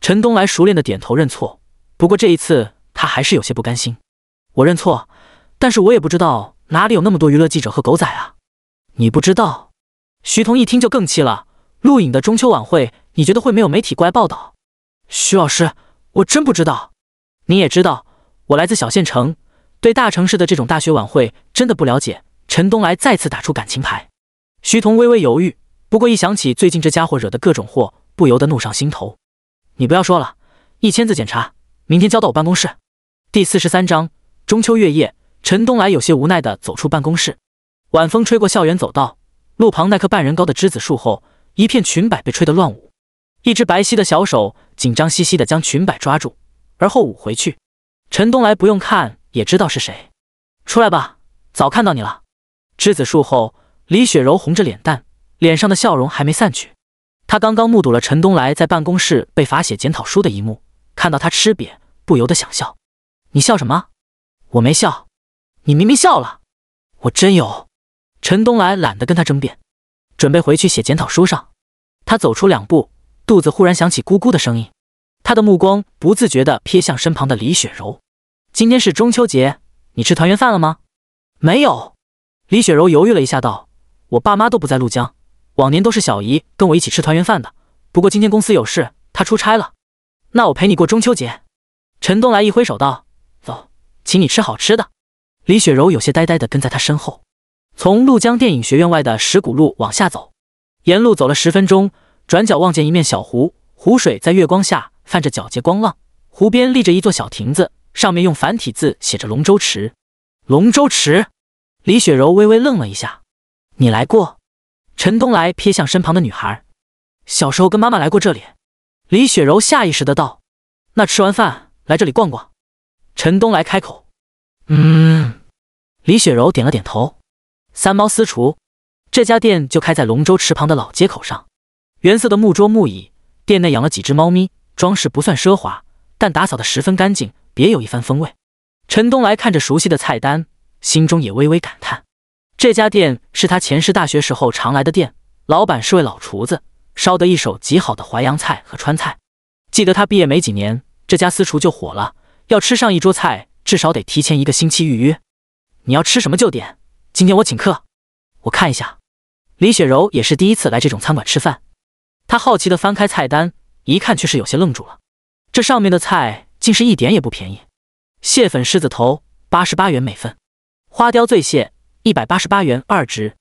Speaker 1: 陈东来熟练的点头认错，不过这一次他还是有些不甘心。我认错，但是我也不知道哪里有那么多娱乐记者和狗仔啊！你不知道？徐彤一听就更气了。录影的中秋晚会，你觉得会没有媒体过来报道？徐老师，我真不知道。你也知道，我来自小县城，对大城市的这种大学晚会真的不了解。陈东来再次打出感情牌，徐桐微微犹豫，不过一想起最近这家伙惹的各种祸，不由得怒上心头。你不要说了，一千字检查，明天交到我办公室。第四十三章中秋月夜，陈东来有些无奈地走出办公室。晚风吹过校园走道，路旁那棵半人高的栀子树后，一片裙摆被吹得乱舞。一只白皙的小手紧张兮兮地将裙摆抓住，而后捂回去。陈东来不用看也知道是谁。出来吧，早看到你了。栀子树后，李雪柔红着脸蛋，脸上的笑容还没散去。她刚刚目睹了陈东来在办公室被罚写检讨书的一幕，看到他吃瘪，不由得想笑。你笑什么？我没笑，你明明笑了。我真有。陈东来懒得跟他争辩，准备回去写检讨书。上，他走出两步，肚子忽然响起咕咕的声音。他的目光不自觉地瞥向身旁的李雪柔。今天是中秋节，你吃团圆饭了吗？没有。李雪柔犹豫了一下，道：“我爸妈都不在陆江，往年都是小姨跟我一起吃团圆饭的。不过今天公司有事，她出差了。那我陪你过中秋节。”陈东来一挥手，道：“走，请你吃好吃的。”李雪柔有些呆呆地跟在他身后，从陆江电影学院外的石鼓路往下走，沿路走了十分钟，转角望见一面小湖，湖水在月光下泛着皎洁光浪，湖边立着一座小亭子，上面用繁体字写着“龙舟池”。龙舟池。李雪柔微微愣了一下，“你来过？”陈东来瞥向身旁的女孩，“小时候跟妈妈来过这里。”李雪柔下意识的道，“那吃完饭来这里逛逛。”陈东来开口，“嗯。”李雪柔点了点头。三猫私厨这家店就开在龙舟池旁的老街口上，原色的木桌木椅，店内养了几只猫咪，装饰不算奢华，但打扫的十分干净，别有一番风味。陈东来看着熟悉的菜单。心中也微微感叹，这家店是他前世大学时候常来的店，老板是位老厨子，烧得一手极好的淮扬菜和川菜。记得他毕业没几年，这家私厨就火了，要吃上一桌菜至少得提前一个星期预约。你要吃什么就点，今天我请客。我看一下，李雪柔也是第一次来这种餐馆吃饭，她好奇的翻开菜单，一看却是有些愣住了，这上面的菜竟是一点也不便宜，蟹粉狮子头八十八元每份。花雕醉蟹一百八十八元二只，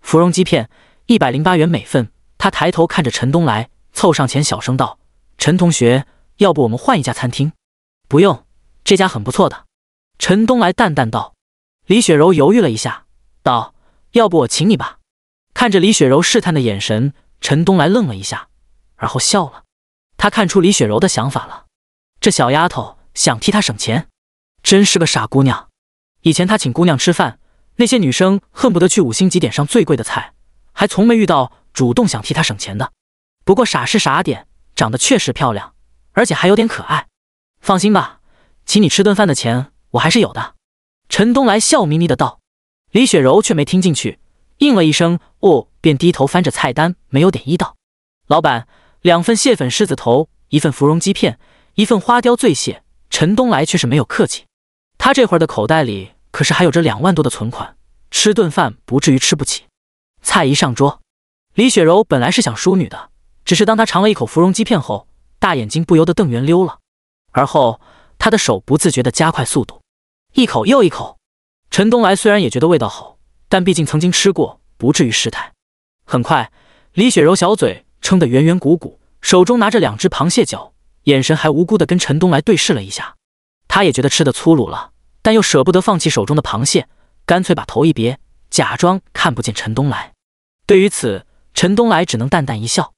Speaker 1: 芙蓉鸡片一百零八元每份。他抬头看着陈东来，凑上前小声道：“陈同学，要不我们换一家餐厅？”“不用，这家很不错的。”陈东来淡淡道。李雪柔犹豫了一下，道：“要不我请你吧？”看着李雪柔试探的眼神，陈东来愣了一下，然后笑了。他看出李雪柔的想法了，这小丫头想替他省钱，真是个傻姑娘。以前他请姑娘吃饭，那些女生恨不得去五星级点上最贵的菜，还从没遇到主动想替他省钱的。不过傻是傻点，长得确实漂亮，而且还有点可爱。放心吧，请你吃顿饭的钱我还是有的。”陈东来笑眯眯的道。李雪柔却没听进去，应了一声“哦”，便低头翻着菜单，没有点一道。老板，两份蟹粉狮子头，一份芙蓉鸡片，一份花雕醉蟹。陈东来却是没有客气。他这会儿的口袋里可是还有着两万多的存款，吃顿饭不至于吃不起。菜一上桌，李雪柔本来是想淑女的，只是当她尝了一口芙蓉鸡片后，大眼睛不由得瞪圆溜了。而后她的手不自觉的加快速度，一口又一口。陈东来虽然也觉得味道好，但毕竟曾经吃过，不至于失态。很快，李雪柔小嘴撑得圆圆鼓鼓，手中拿着两只螃蟹脚，眼神还无辜的跟陈东来对视了一下。他也觉得吃的粗鲁了。但又舍不得放弃手中的螃蟹，干脆把头一别，假装看不见陈东来。对于此，陈东来只能淡淡一笑。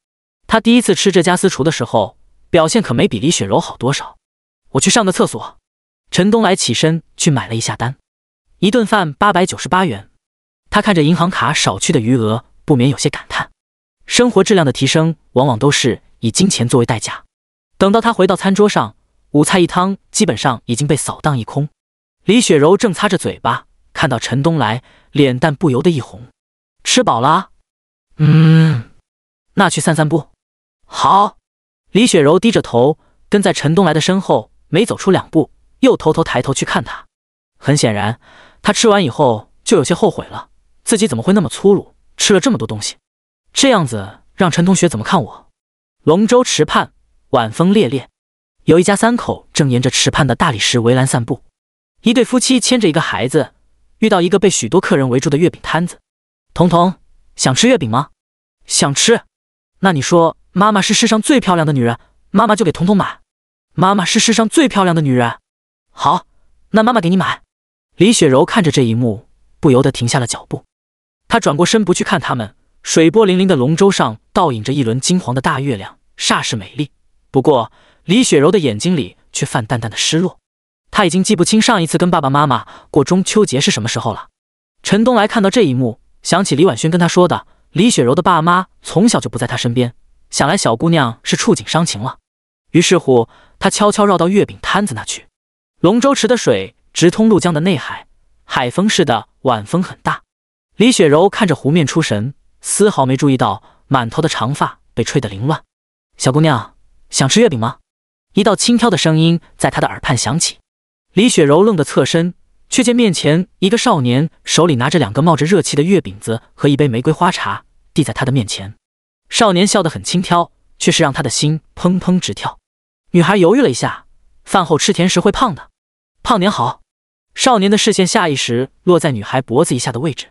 Speaker 1: 他第一次吃这家私厨的时候，表现可没比李雪柔好多少。我去上个厕所。陈东来起身去买了一下单，一顿饭八百九十八元。他看着银行卡少去的余额，不免有些感叹：生活质量的提升，往往都是以金钱作为代价。等到他回到餐桌上，五菜一汤基本上已经被扫荡一空。李雪柔正擦着嘴巴，看到陈东来，脸蛋不由得一红。吃饱了，嗯，那去散散步。好。李雪柔低着头跟在陈东来的身后，没走出两步，又偷偷抬头去看他。很显然，他吃完以后就有些后悔了，自己怎么会那么粗鲁，吃了这么多东西，这样子让陈同学怎么看我？龙舟池畔，晚风猎猎，有一家三口正沿着池畔的大理石围栏散步。一对夫妻牵着一个孩子，遇到一个被许多客人围住的月饼摊子。彤彤，想吃月饼吗？想吃。那你说，妈妈是世上最漂亮的女人，妈妈就给彤彤买。妈妈是世上最漂亮的女人。好，那妈妈给你买。李雪柔看着这一幕，不由得停下了脚步。她转过身不去看他们。水波粼粼的龙舟上倒影着一轮金黄的大月亮，煞是美丽。不过，李雪柔的眼睛里却泛淡淡的失落。他已经记不清上一次跟爸爸妈妈过中秋节是什么时候了。陈东来看到这一幕，想起李婉轩跟他说的，李雪柔的爸妈从小就不在她身边，想来小姑娘是触景伤情了。于是乎，他悄悄绕到月饼摊子那去。龙舟池的水直通陆江的内海，海风似的晚风很大。李雪柔看着湖面出神，丝毫没注意到满头的长发被吹得凌乱。小姑娘，想吃月饼吗？一道轻佻的声音在她的耳畔响起。李雪柔愣得侧身，却见面前一个少年手里拿着两个冒着热气的月饼子和一杯玫瑰花茶，递在她的面前。少年笑得很轻佻，却是让他的心砰砰直跳。女孩犹豫了一下，饭后吃甜食会胖的，胖点好。少年的视线下意识落在女孩脖子以下的位置，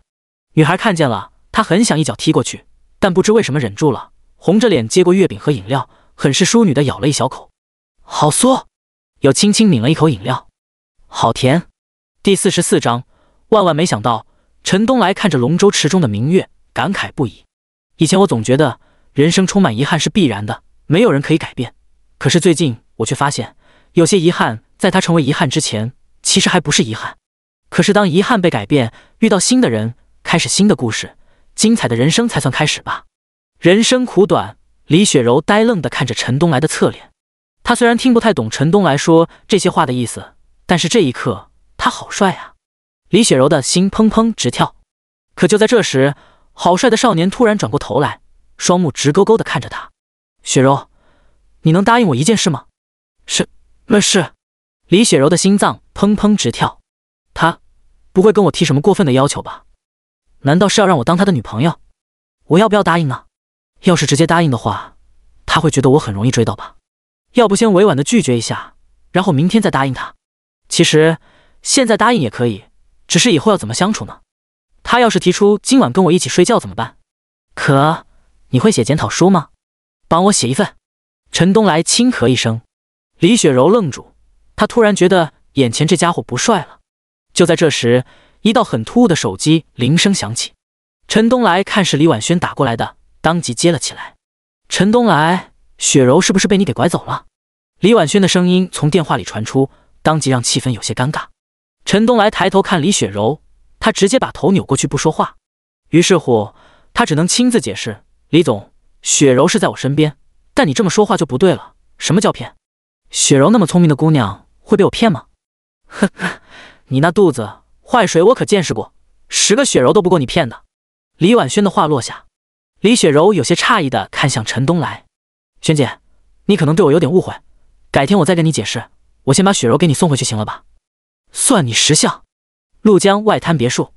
Speaker 1: 女孩看见了，她很想一脚踢过去，但不知为什么忍住了，红着脸接过月饼和饮料，很是淑女的咬了一小口，好酥。有轻轻抿了一口饮料。好甜，第四十四章。万万没想到，陈东来看着龙舟池中的明月，感慨不已。以前我总觉得人生充满遗憾是必然的，没有人可以改变。可是最近我却发现，有些遗憾在它成为遗憾之前，其实还不是遗憾。可是当遗憾被改变，遇到新的人，开始新的故事，精彩的人生才算开始吧。人生苦短，李雪柔呆愣地看着陈东来的侧脸。他虽然听不太懂陈东来说这些话的意思。但是这一刻，他好帅啊！李雪柔的心砰砰直跳。可就在这时，好帅的少年突然转过头来，双目直勾勾的看着她。雪柔，你能答应我一件事吗？是，那是。李雪柔的心脏砰砰直跳。他不会跟我提什么过分的要求吧？难道是要让我当他的女朋友？我要不要答应呢？要是直接答应的话，他会觉得我很容易追到吧？要不先委婉的拒绝一下，然后明天再答应他。其实现在答应也可以，只是以后要怎么相处呢？他要是提出今晚跟我一起睡觉怎么办？可你会写检讨书吗？帮我写一份。陈东来轻咳一声，李雪柔愣住，她突然觉得眼前这家伙不帅了。就在这时，一道很突兀的手机铃声响起。陈东来看是李婉轩打过来的，当即接了起来。陈东来，雪柔是不是被你给拐走了？李婉轩的声音从电话里传出。当即让气氛有些尴尬。陈东来抬头看李雪柔，他直接把头扭过去不说话。于是乎，他只能亲自解释：“李总，雪柔是在我身边，但你这么说话就不对了。什么叫骗？雪柔那么聪明的姑娘会被我骗吗？”“呵呵，你那肚子坏水我可见识过，十个雪柔都不够你骗的。”李婉萱的话落下，李雪柔有些诧异的看向陈东来：“萱姐，你可能对我有点误会，改天我再跟你解释。”我先把雪柔给你送回去，行了吧？算你识相。陆江外滩别墅，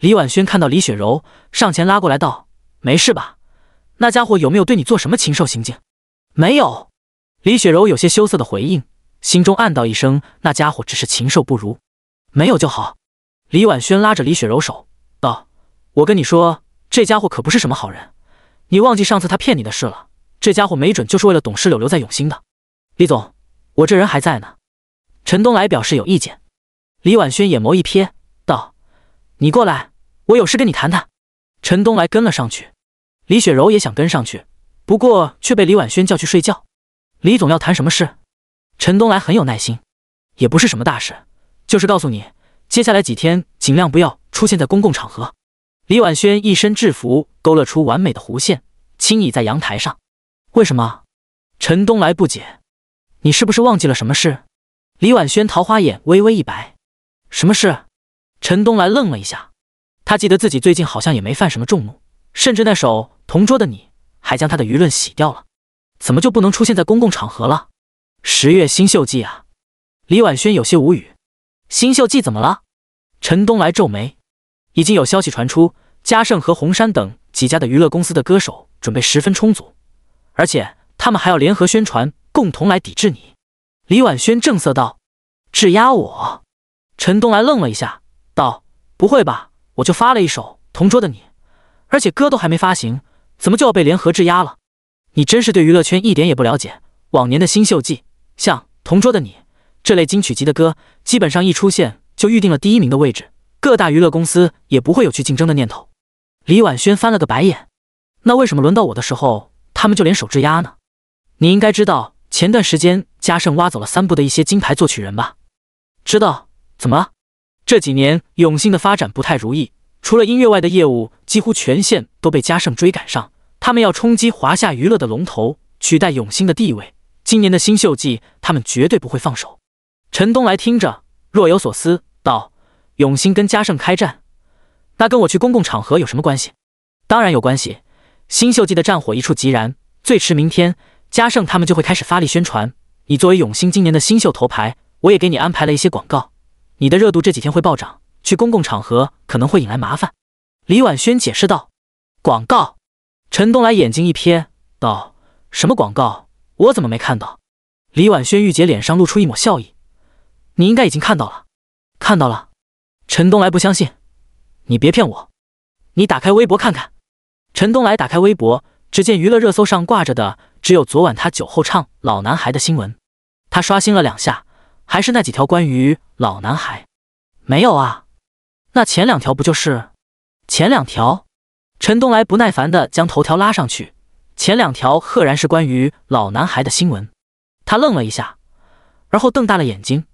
Speaker 1: 李婉轩看到李雪柔上前拉过来，道：“没事吧？那家伙有没有对你做什么禽兽行径？”“没有。”李雪柔有些羞涩的回应，心中暗道一声：“那家伙只是禽兽不如，没有就好。”李婉轩拉着李雪柔手，道：“我跟你说，这家伙可不是什么好人。你忘记上次他骗你的事了？这家伙没准就是为了董事柳留在永兴的。”“李总，我这人还在呢。”陈东来表示有意见，李婉轩眼眸一瞥，道：“你过来，我有事跟你谈谈。”陈东来跟了上去，李雪柔也想跟上去，不过却被李婉轩叫去睡觉。李总要谈什么事？陈东来很有耐心，也不是什么大事，就是告诉你，接下来几天尽量不要出现在公共场合。李婉轩一身制服勾勒出完美的弧线，轻倚在阳台上。为什么？陈东来不解，你是不是忘记了什么事？李婉轩桃花眼微微一白，什么事？陈东来愣了一下，他记得自己最近好像也没犯什么众怒，甚至那首《同桌的你》还将他的舆论洗掉了，怎么就不能出现在公共场合了？十月新秀季啊！李婉轩有些无语，新秀季怎么了？陈东来皱眉，已经有消息传出，嘉盛和红杉等几家的娱乐公司的歌手准备十分充足，而且他们还要联合宣传，共同来抵制你。李婉轩正色道：“质押我？”陈东来愣了一下，道：“不会吧？我就发了一首《同桌的你》，而且歌都还没发行，怎么就要被联合质押了？你真是对娱乐圈一点也不了解。往年的新秀季，像《同桌的你》这类金曲级的歌，基本上一出现就预定了第一名的位置，各大娱乐公司也不会有去竞争的念头。”李婉轩翻了个白眼：“那为什么轮到我的时候，他们就联手质押呢？你应该知道，前段时间……”嘉盛挖走了三部的一些金牌作曲人吧？知道怎么了？这几年永兴的发展不太如意，除了音乐外的业务几乎全线都被嘉盛追赶上。他们要冲击华夏娱乐的龙头，取代永兴的地位。今年的新秀季，他们绝对不会放手。陈东来听着，若有所思道：“永兴跟嘉盛开战，那跟我去公共场合有什么关系？”当然有关系。新秀季的战火一触即燃，最迟明天，嘉盛他们就会开始发力宣传。你作为永兴今年的新秀头牌，我也给你安排了一些广告，你的热度这几天会暴涨，去公共场合可能会引来麻烦。”李婉轩解释道。广告？陈东来眼睛一瞥，道：“什么广告？我怎么没看到？”李婉轩、玉洁脸上露出一抹笑意：“你应该已经看到了。”“看到了。”陈东来不相信：“你别骗我，你打开微博看看。”陈东来打开微博，只见娱乐热搜上挂着的。只有昨晚他酒后唱《老男孩》的新闻，他刷新了两下，还是那几条关于《老男孩》。没有啊？那前两条不就是？前两条？陈东来不耐烦的将头条拉上去，前两条赫然是关于《老男孩》的新闻。他愣了一下，而后瞪大了眼睛。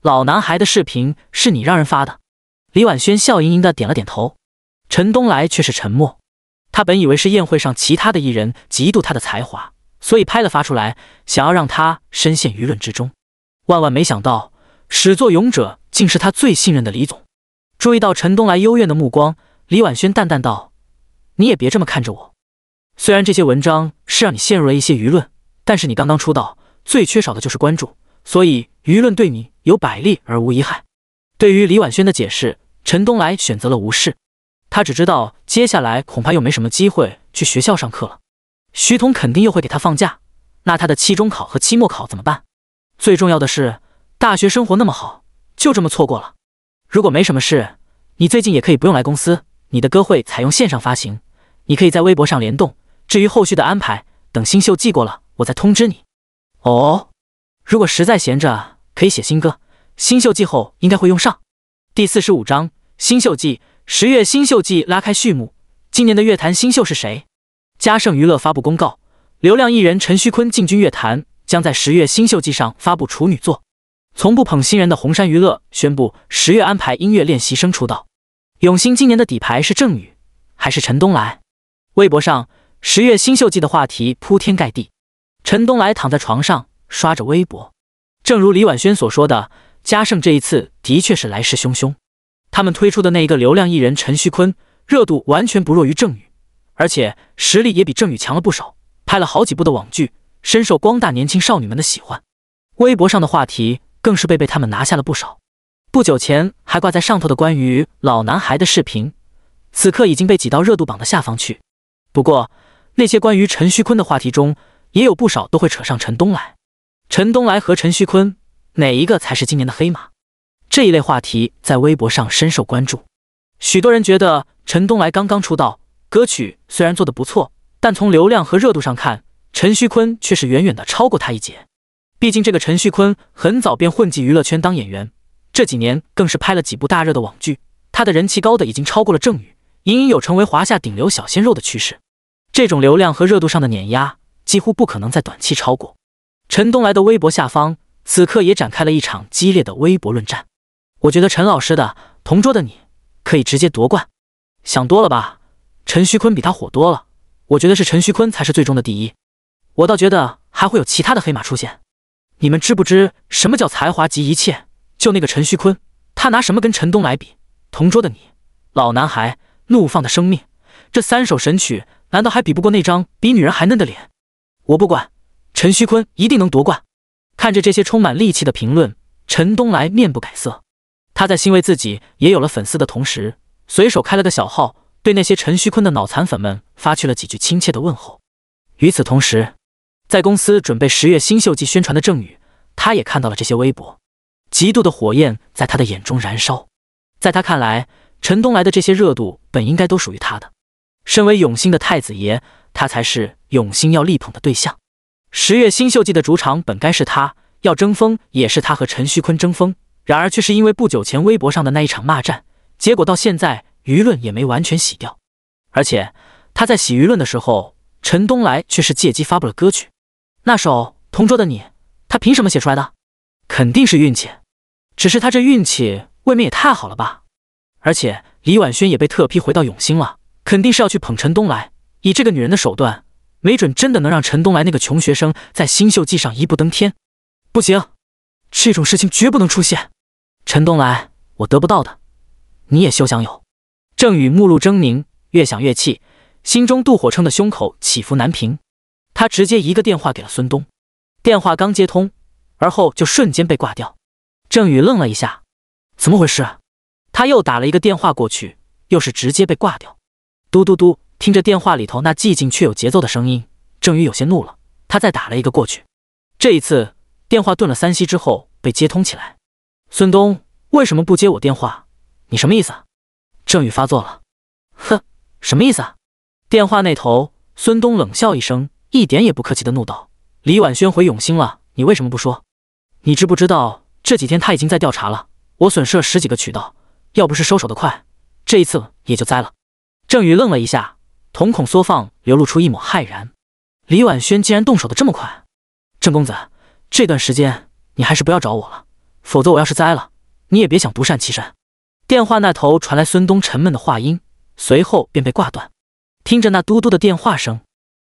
Speaker 1: 老男孩的视频是你让人发的？李婉萱笑盈盈的点了点头，陈东来却是沉默。他本以为是宴会上其他的艺人嫉妒他的才华。所以拍了发出来，想要让他深陷舆论之中。万万没想到，始作俑者竟是他最信任的李总。注意到陈东来幽怨的目光，李婉轩淡淡道：“你也别这么看着我。虽然这些文章是让你陷入了一些舆论，但是你刚刚出道，最缺少的就是关注，所以舆论对你有百利而无一害。”对于李婉轩的解释，陈东来选择了无视。他只知道接下来恐怕又没什么机会去学校上课了。徐彤肯定又会给他放假，那他的期中考和期末考怎么办？最重要的是，大学生活那么好，就这么错过了。如果没什么事，你最近也可以不用来公司。你的歌会采用线上发行，你可以在微博上联动。至于后续的安排，等新秀季过了，我再通知你。哦，如果实在闲着，可以写新歌。新秀季后应该会用上。第四十五章新秀季，十月新秀季拉开序幕。今年的乐坛新秀是谁？嘉盛娱乐发布公告，流量艺人陈旭坤进军乐坛，将在十月新秀季上发布处女作。从不捧新人的红杉娱乐宣布十月安排音乐练习生出道。永兴今年的底牌是郑宇还是陈东来？微博上十月新秀季的话题铺天盖地。陈东来躺在床上刷着微博，正如李婉轩所说的，嘉盛这一次的确是来势汹汹。他们推出的那一个流量艺人陈旭坤，热度完全不弱于郑宇。而且实力也比郑宇强了不少，拍了好几部的网剧，深受光大年轻少女们的喜欢。微博上的话题更是被被他们拿下了不少。不久前还挂在上头的关于老男孩的视频，此刻已经被挤到热度榜的下方去。不过，那些关于陈旭坤的话题中，也有不少都会扯上陈东来。陈东来和陈旭坤哪一个才是今年的黑马？这一类话题在微博上深受关注，许多人觉得陈东来刚刚出道。歌曲虽然做得不错，但从流量和热度上看，陈旭坤却是远远的超过他一截。毕竟这个陈旭坤很早便混迹娱乐圈当演员，这几年更是拍了几部大热的网剧，他的人气高的已经超过了郑宇，隐隐有成为华夏顶流小鲜肉的趋势。这种流量和热度上的碾压，几乎不可能在短期超过。陈东来的微博下方，此刻也展开了一场激烈的微博论战。我觉得陈老师的《同桌的你》可以直接夺冠，想多了吧？陈旭坤比他火多了，我觉得是陈旭坤才是最终的第一。我倒觉得还会有其他的黑马出现。你们知不知什么叫才华集一切？就那个陈旭坤，他拿什么跟陈东来比？同桌的你、老男孩、怒放的生命，这三首神曲难道还比不过那张比女人还嫩的脸？我不管，陈旭坤一定能夺冠。看着这些充满戾气的评论，陈东来面不改色。他在欣慰自己也有了粉丝的同时，随手开了个小号。对那些陈旭坤的脑残粉们发去了几句亲切的问候。与此同时，在公司准备十月新秀季宣传的郑宇，他也看到了这些微博，极度的火焰在他的眼中燃烧。在他看来，陈东来的这些热度本应该都属于他的。身为永兴的太子爷，他才是永兴要力捧的对象。十月新秀季的主场本该是他要争锋，也是他和陈旭坤争锋。然而却是因为不久前微博上的那一场骂战，结果到现在。舆论也没完全洗掉，而且他在洗舆论的时候，陈东来却是借机发布了歌曲，那首《同桌的你》，他凭什么写出来的？肯定是运气，只是他这运气未免也太好了吧？而且李婉萱也被特批回到永兴了，肯定是要去捧陈东来。以这个女人的手段，没准真的能让陈东来那个穷学生在新秀季上一步登天。不行，这种事情绝不能出现。陈东来，我得不到的，你也休想有。郑宇目露狰狞，越想越气，心中妒火撑的胸口起伏难平。他直接一个电话给了孙东，电话刚接通，而后就瞬间被挂掉。郑宇愣了一下，怎么回事？他又打了一个电话过去，又是直接被挂掉。嘟嘟嘟，听着电话里头那寂静却有节奏的声音，郑宇有些怒了。他再打了一个过去，这一次电话顿了三息之后被接通起来。孙东为什么不接我电话？你什么意思？啊？郑宇发作了，哼，什么意思啊？电话那头，孙东冷笑一声，一点也不客气的怒道：“李婉轩回永兴了，你为什么不说？你知不知道这几天他已经在调查了？我损失了十几个渠道，要不是收手的快，这一次也就栽了。”郑宇愣了一下，瞳孔缩放，流露出一抹骇然。李婉轩竟然动手的这么快！郑公子，这段时间你还是不要找我了，否则我要是栽了，你也别想独善其身。电话那头传来孙东沉闷的话音，随后便被挂断。听着那嘟嘟的电话声，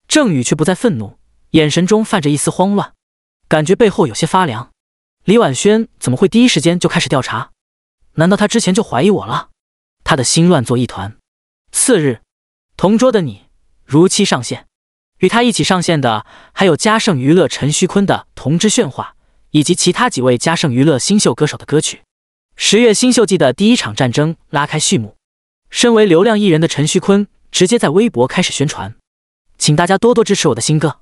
Speaker 1: 郑宇却不再愤怒，眼神中泛着一丝慌乱，感觉背后有些发凉。李婉轩怎么会第一时间就开始调查？难道他之前就怀疑我了？他的心乱作一团。次日，同桌的你如期上线，与他一起上线的还有嘉盛娱乐陈旭坤的《同志炫化》，以及其他几位嘉盛娱乐新秀歌手的歌曲。十月新秀季的第一场战争拉开序幕。身为流量艺人的陈旭坤直接在微博开始宣传，请大家多多支持我的新歌。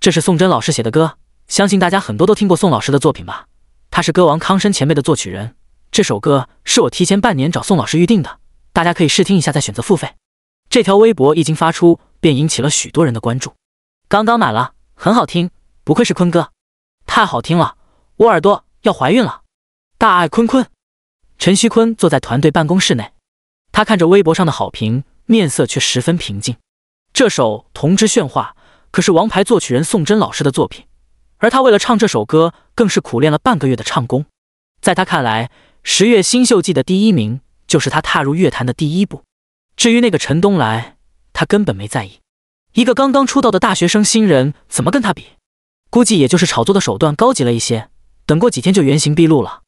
Speaker 1: 这是宋真老师写的歌，相信大家很多都听过宋老师的作品吧？他是歌王康生前辈的作曲人。这首歌是我提前半年找宋老师预定的，大家可以试听一下再选择付费。这条微博一经发出，便引起了许多人的关注。刚刚买了，很好听，不愧是坤哥，太好听了，我耳朵要怀孕了。大爱坤坤。陈旭坤坐在团队办公室内，他看着微博上的好评，面色却十分平静。这首《同枝绚化》可是王牌作曲人宋真老师的作品，而他为了唱这首歌，更是苦练了半个月的唱功。在他看来，十月新秀季的第一名就是他踏入乐坛的第一步。至于那个陈东来，他根本没在意。一个刚刚出道的大学生新人怎么跟他比？估计也就是炒作的手段高级了一些，等过几天就原形毕露了。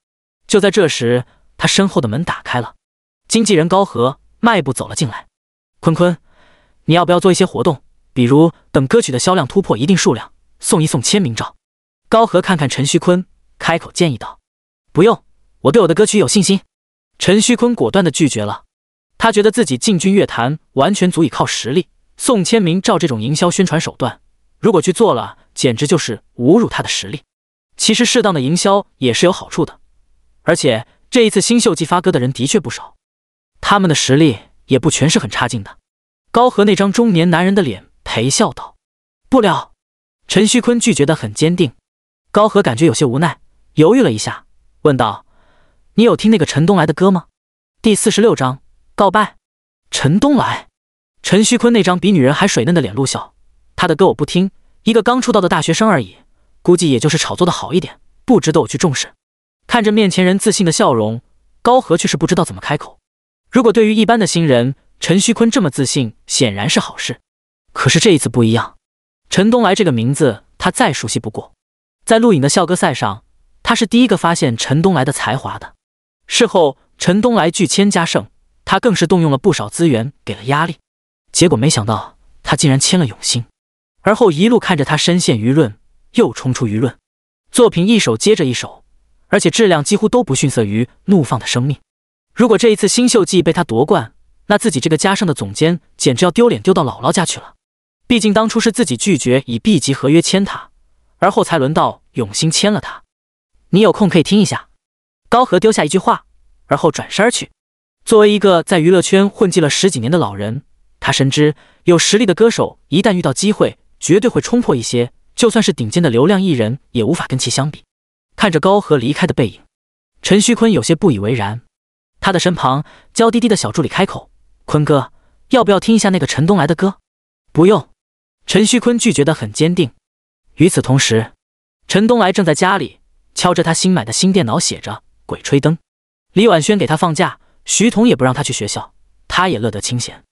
Speaker 1: 就在这时，他身后的门打开了，经纪人高和迈步走了进来。坤坤，你要不要做一些活动？比如等歌曲的销量突破一定数量，送一送签名照。高和看看陈旭坤，开口建议道：“不用，我对我的歌曲有信心。”陈旭坤果断的拒绝了。他觉得自己进军乐坛完全足以靠实力，送签名照这种营销宣传手段，如果去做了，简直就是侮辱他的实力。其实，适当的营销也是有好处的，而且。这一次新秀季发歌的人的确不少，他们的实力也不全是很差劲的。高和那张中年男人的脸陪笑道：“不聊。”陈旭坤拒绝的很坚定。高和感觉有些无奈，犹豫了一下，问道：“你有听那个陈东来的歌吗？”第四十六章告白。陈东来。陈旭坤那张比女人还水嫩的脸露笑：“他的歌我不听，一个刚出道的大学生而已，估计也就是炒作的好一点，不值得我去重视。”看着面前人自信的笑容，高和却是不知道怎么开口。如果对于一般的新人，陈旭坤这么自信显然是好事。可是这一次不一样，陈东来这个名字他再熟悉不过。在录影的校歌赛上，他是第一个发现陈东来的才华的。事后，陈东来拒签嘉盛，他更是动用了不少资源给了压力。结果没想到他竟然签了永兴，而后一路看着他深陷舆论，又冲出舆论，作品一首接着一首。而且质量几乎都不逊色于《怒放的生命》。如果这一次新秀季被他夺冠，那自己这个嘉盛的总监简直要丢脸丢到姥姥家去了。毕竟当初是自己拒绝以 B 级合约签他，而后才轮到永兴签了他。你有空可以听一下。高和丢下一句话，而后转身去。作为一个在娱乐圈混迹了十几年的老人，他深知有实力的歌手一旦遇到机会，绝对会冲破一些，就算是顶尖的流量艺人也无法跟其相比。看着高和离开的背影，陈旭坤有些不以为然。他的身旁，娇滴滴的小助理开口：“坤哥，要不要听一下那个陈东来的歌？”“不用。”陈旭坤拒绝的很坚定。与此同时，陈东来正在家里敲着他新买的新电脑，写着《鬼吹灯》。李婉轩给他放假，徐彤也不让他去学校，他也乐得清闲。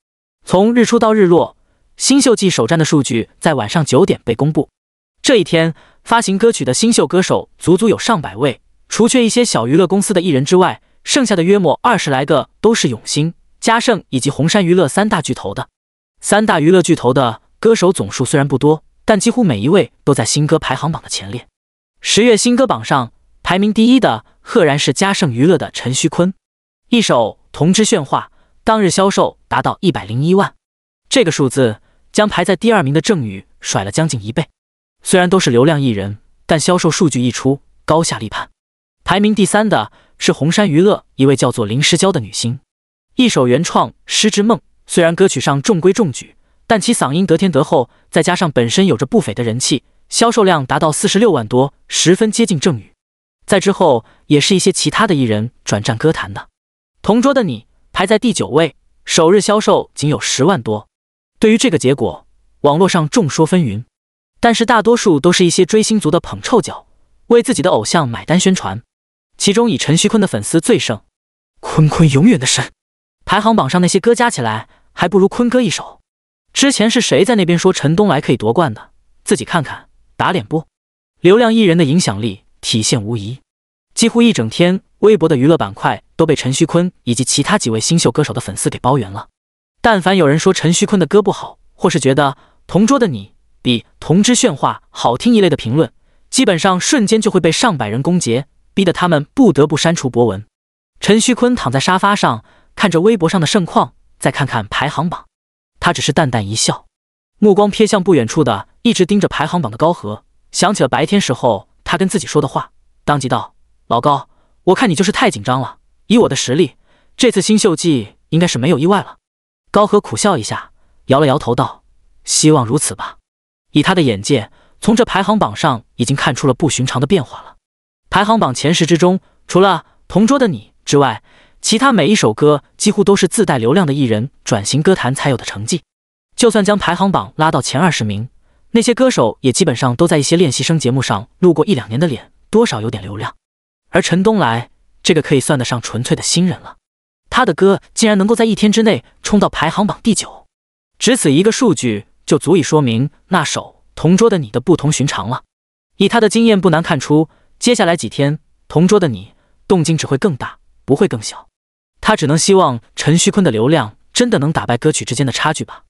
Speaker 1: 从日出到日落，新秀季首战的数据在晚上九点被公布。这一天，发行歌曲的新秀歌手足足有上百位。除却一些小娱乐公司的艺人之外，剩下的约莫二十来个都是永兴、嘉盛以及红杉娱乐三大巨头的。三大娱乐巨头的歌手总数虽然不多，但几乎每一位都在新歌排行榜的前列。十月新歌榜上排名第一的，赫然是嘉盛娱乐的陈旭坤，一首《同枝绚化》，当日销售达到一百零一万，这个数字将排在第二名的郑宇甩了将近一倍。虽然都是流量艺人，但销售数据一出，高下立判。排名第三的是红杉娱乐一位叫做林诗娇的女星，一首原创《诗之梦》，虽然歌曲上中规中矩，但其嗓音得天独厚，再加上本身有着不菲的人气，销售量达到四十六万多，十分接近郑宇。在之后也是一些其他的艺人转战歌坛的，《同桌的你》排在第九位，首日销售仅有十万多。对于这个结果，网络上众说纷纭。但是大多数都是一些追星族的捧臭脚，为自己的偶像买单宣传。其中以陈旭坤的粉丝最盛，坤坤永远的神。排行榜上那些歌加起来还不如坤哥一首。之前是谁在那边说陈东来可以夺冠的？自己看看，打脸不？流量艺人的影响力体现无疑。几乎一整天，微博的娱乐板块都被陈旭坤以及其他几位新秀歌手的粉丝给包圆了。但凡有人说陈旭坤的歌不好，或是觉得《同桌的你》。比同之炫话好听一类的评论，基本上瞬间就会被上百人攻讦，逼得他们不得不删除博文。陈旭坤躺在沙发上，看着微博上的盛况，再看看排行榜，他只是淡淡一笑，目光瞥向不远处的一直盯着排行榜的高和，想起了白天时候他跟自己说的话，当即道：“老高，我看你就是太紧张了。以我的实力，这次新秀季应该是没有意外了。”高和苦笑一下，摇了摇头道：“希望如此吧。”以他的眼界，从这排行榜上已经看出了不寻常的变化了。排行榜前十之中，除了同桌的你之外，其他每一首歌几乎都是自带流量的艺人转型歌坛才有的成绩。就算将排行榜拉到前二十名，那些歌手也基本上都在一些练习生节目上露过一两年的脸，多少有点流量。而陈东来这个可以算得上纯粹的新人了，他的歌竟然能够在一天之内冲到排行榜第九，只此一个数据。就足以说明那首《同桌的你》的不同寻常了。以他的经验，不难看出，接下来几天，《同桌的你》动静只会更大，不会更小。他只能希望陈旭坤的流量真的能打败歌曲之间的差距吧。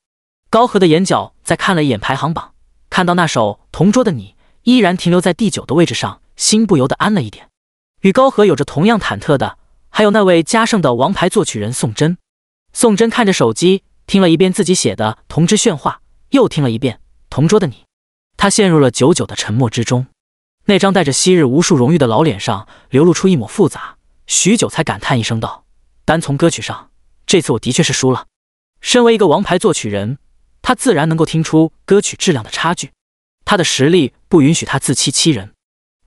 Speaker 1: 高和的眼角再看了一眼排行榜，看到那首《同桌的你》依然停留在第九的位置上，心不由得安了一点。与高和有着同样忐忑的，还有那位嘉盛的王牌作曲人宋真。宋真看着手机，听了一遍自己写的《同志炫话》，又听了一遍《同桌的你》，他陷入了久久的沉默之中。那张带着昔日无数荣誉的老脸上流露出一抹复杂，许久才感叹一声道：“单从歌曲上，这次我的确是输了。”身为一个王牌作曲人，他自然能够听出歌曲质量的差距。他的实力不允许他自欺欺人。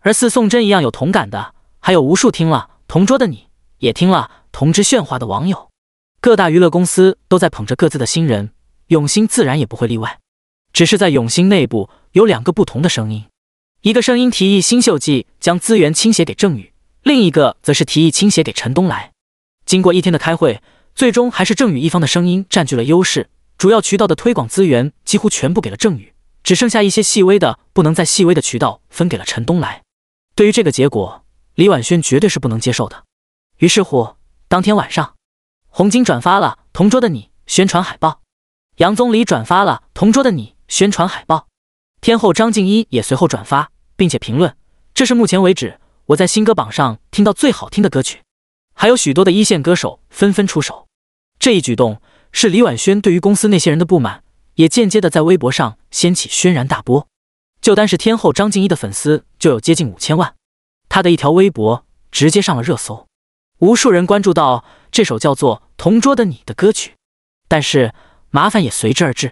Speaker 1: 而似宋真一样有同感的，还有无数听了《同桌的你》也听了《同之喧哗的网友。各大娱乐公司都在捧着各自的新人。永兴自然也不会例外，只是在永兴内部有两个不同的声音，一个声音提议新秀季将资源倾斜给郑宇，另一个则是提议倾斜给陈东来。经过一天的开会，最终还是郑宇一方的声音占据了优势，主要渠道的推广资源几乎全部给了郑宇，只剩下一些细微的、不能再细微的渠道分给了陈东来。对于这个结果，李婉萱绝对是不能接受的。于是乎，当天晚上，红金转发了《同桌的你》宣传海报。杨宗理转发了《同桌的你》宣传海报，天后张静一也随后转发，并且评论：“这是目前为止我在新歌榜上听到最好听的歌曲。”还有许多的一线歌手纷纷出手，这一举动是李婉萱对于公司那些人的不满，也间接的在微博上掀起轩然大波。就单是天后张静一的粉丝就有接近五千万，她的一条微博直接上了热搜，无数人关注到这首叫做《同桌的你》的歌曲，但是。麻烦也随之而至。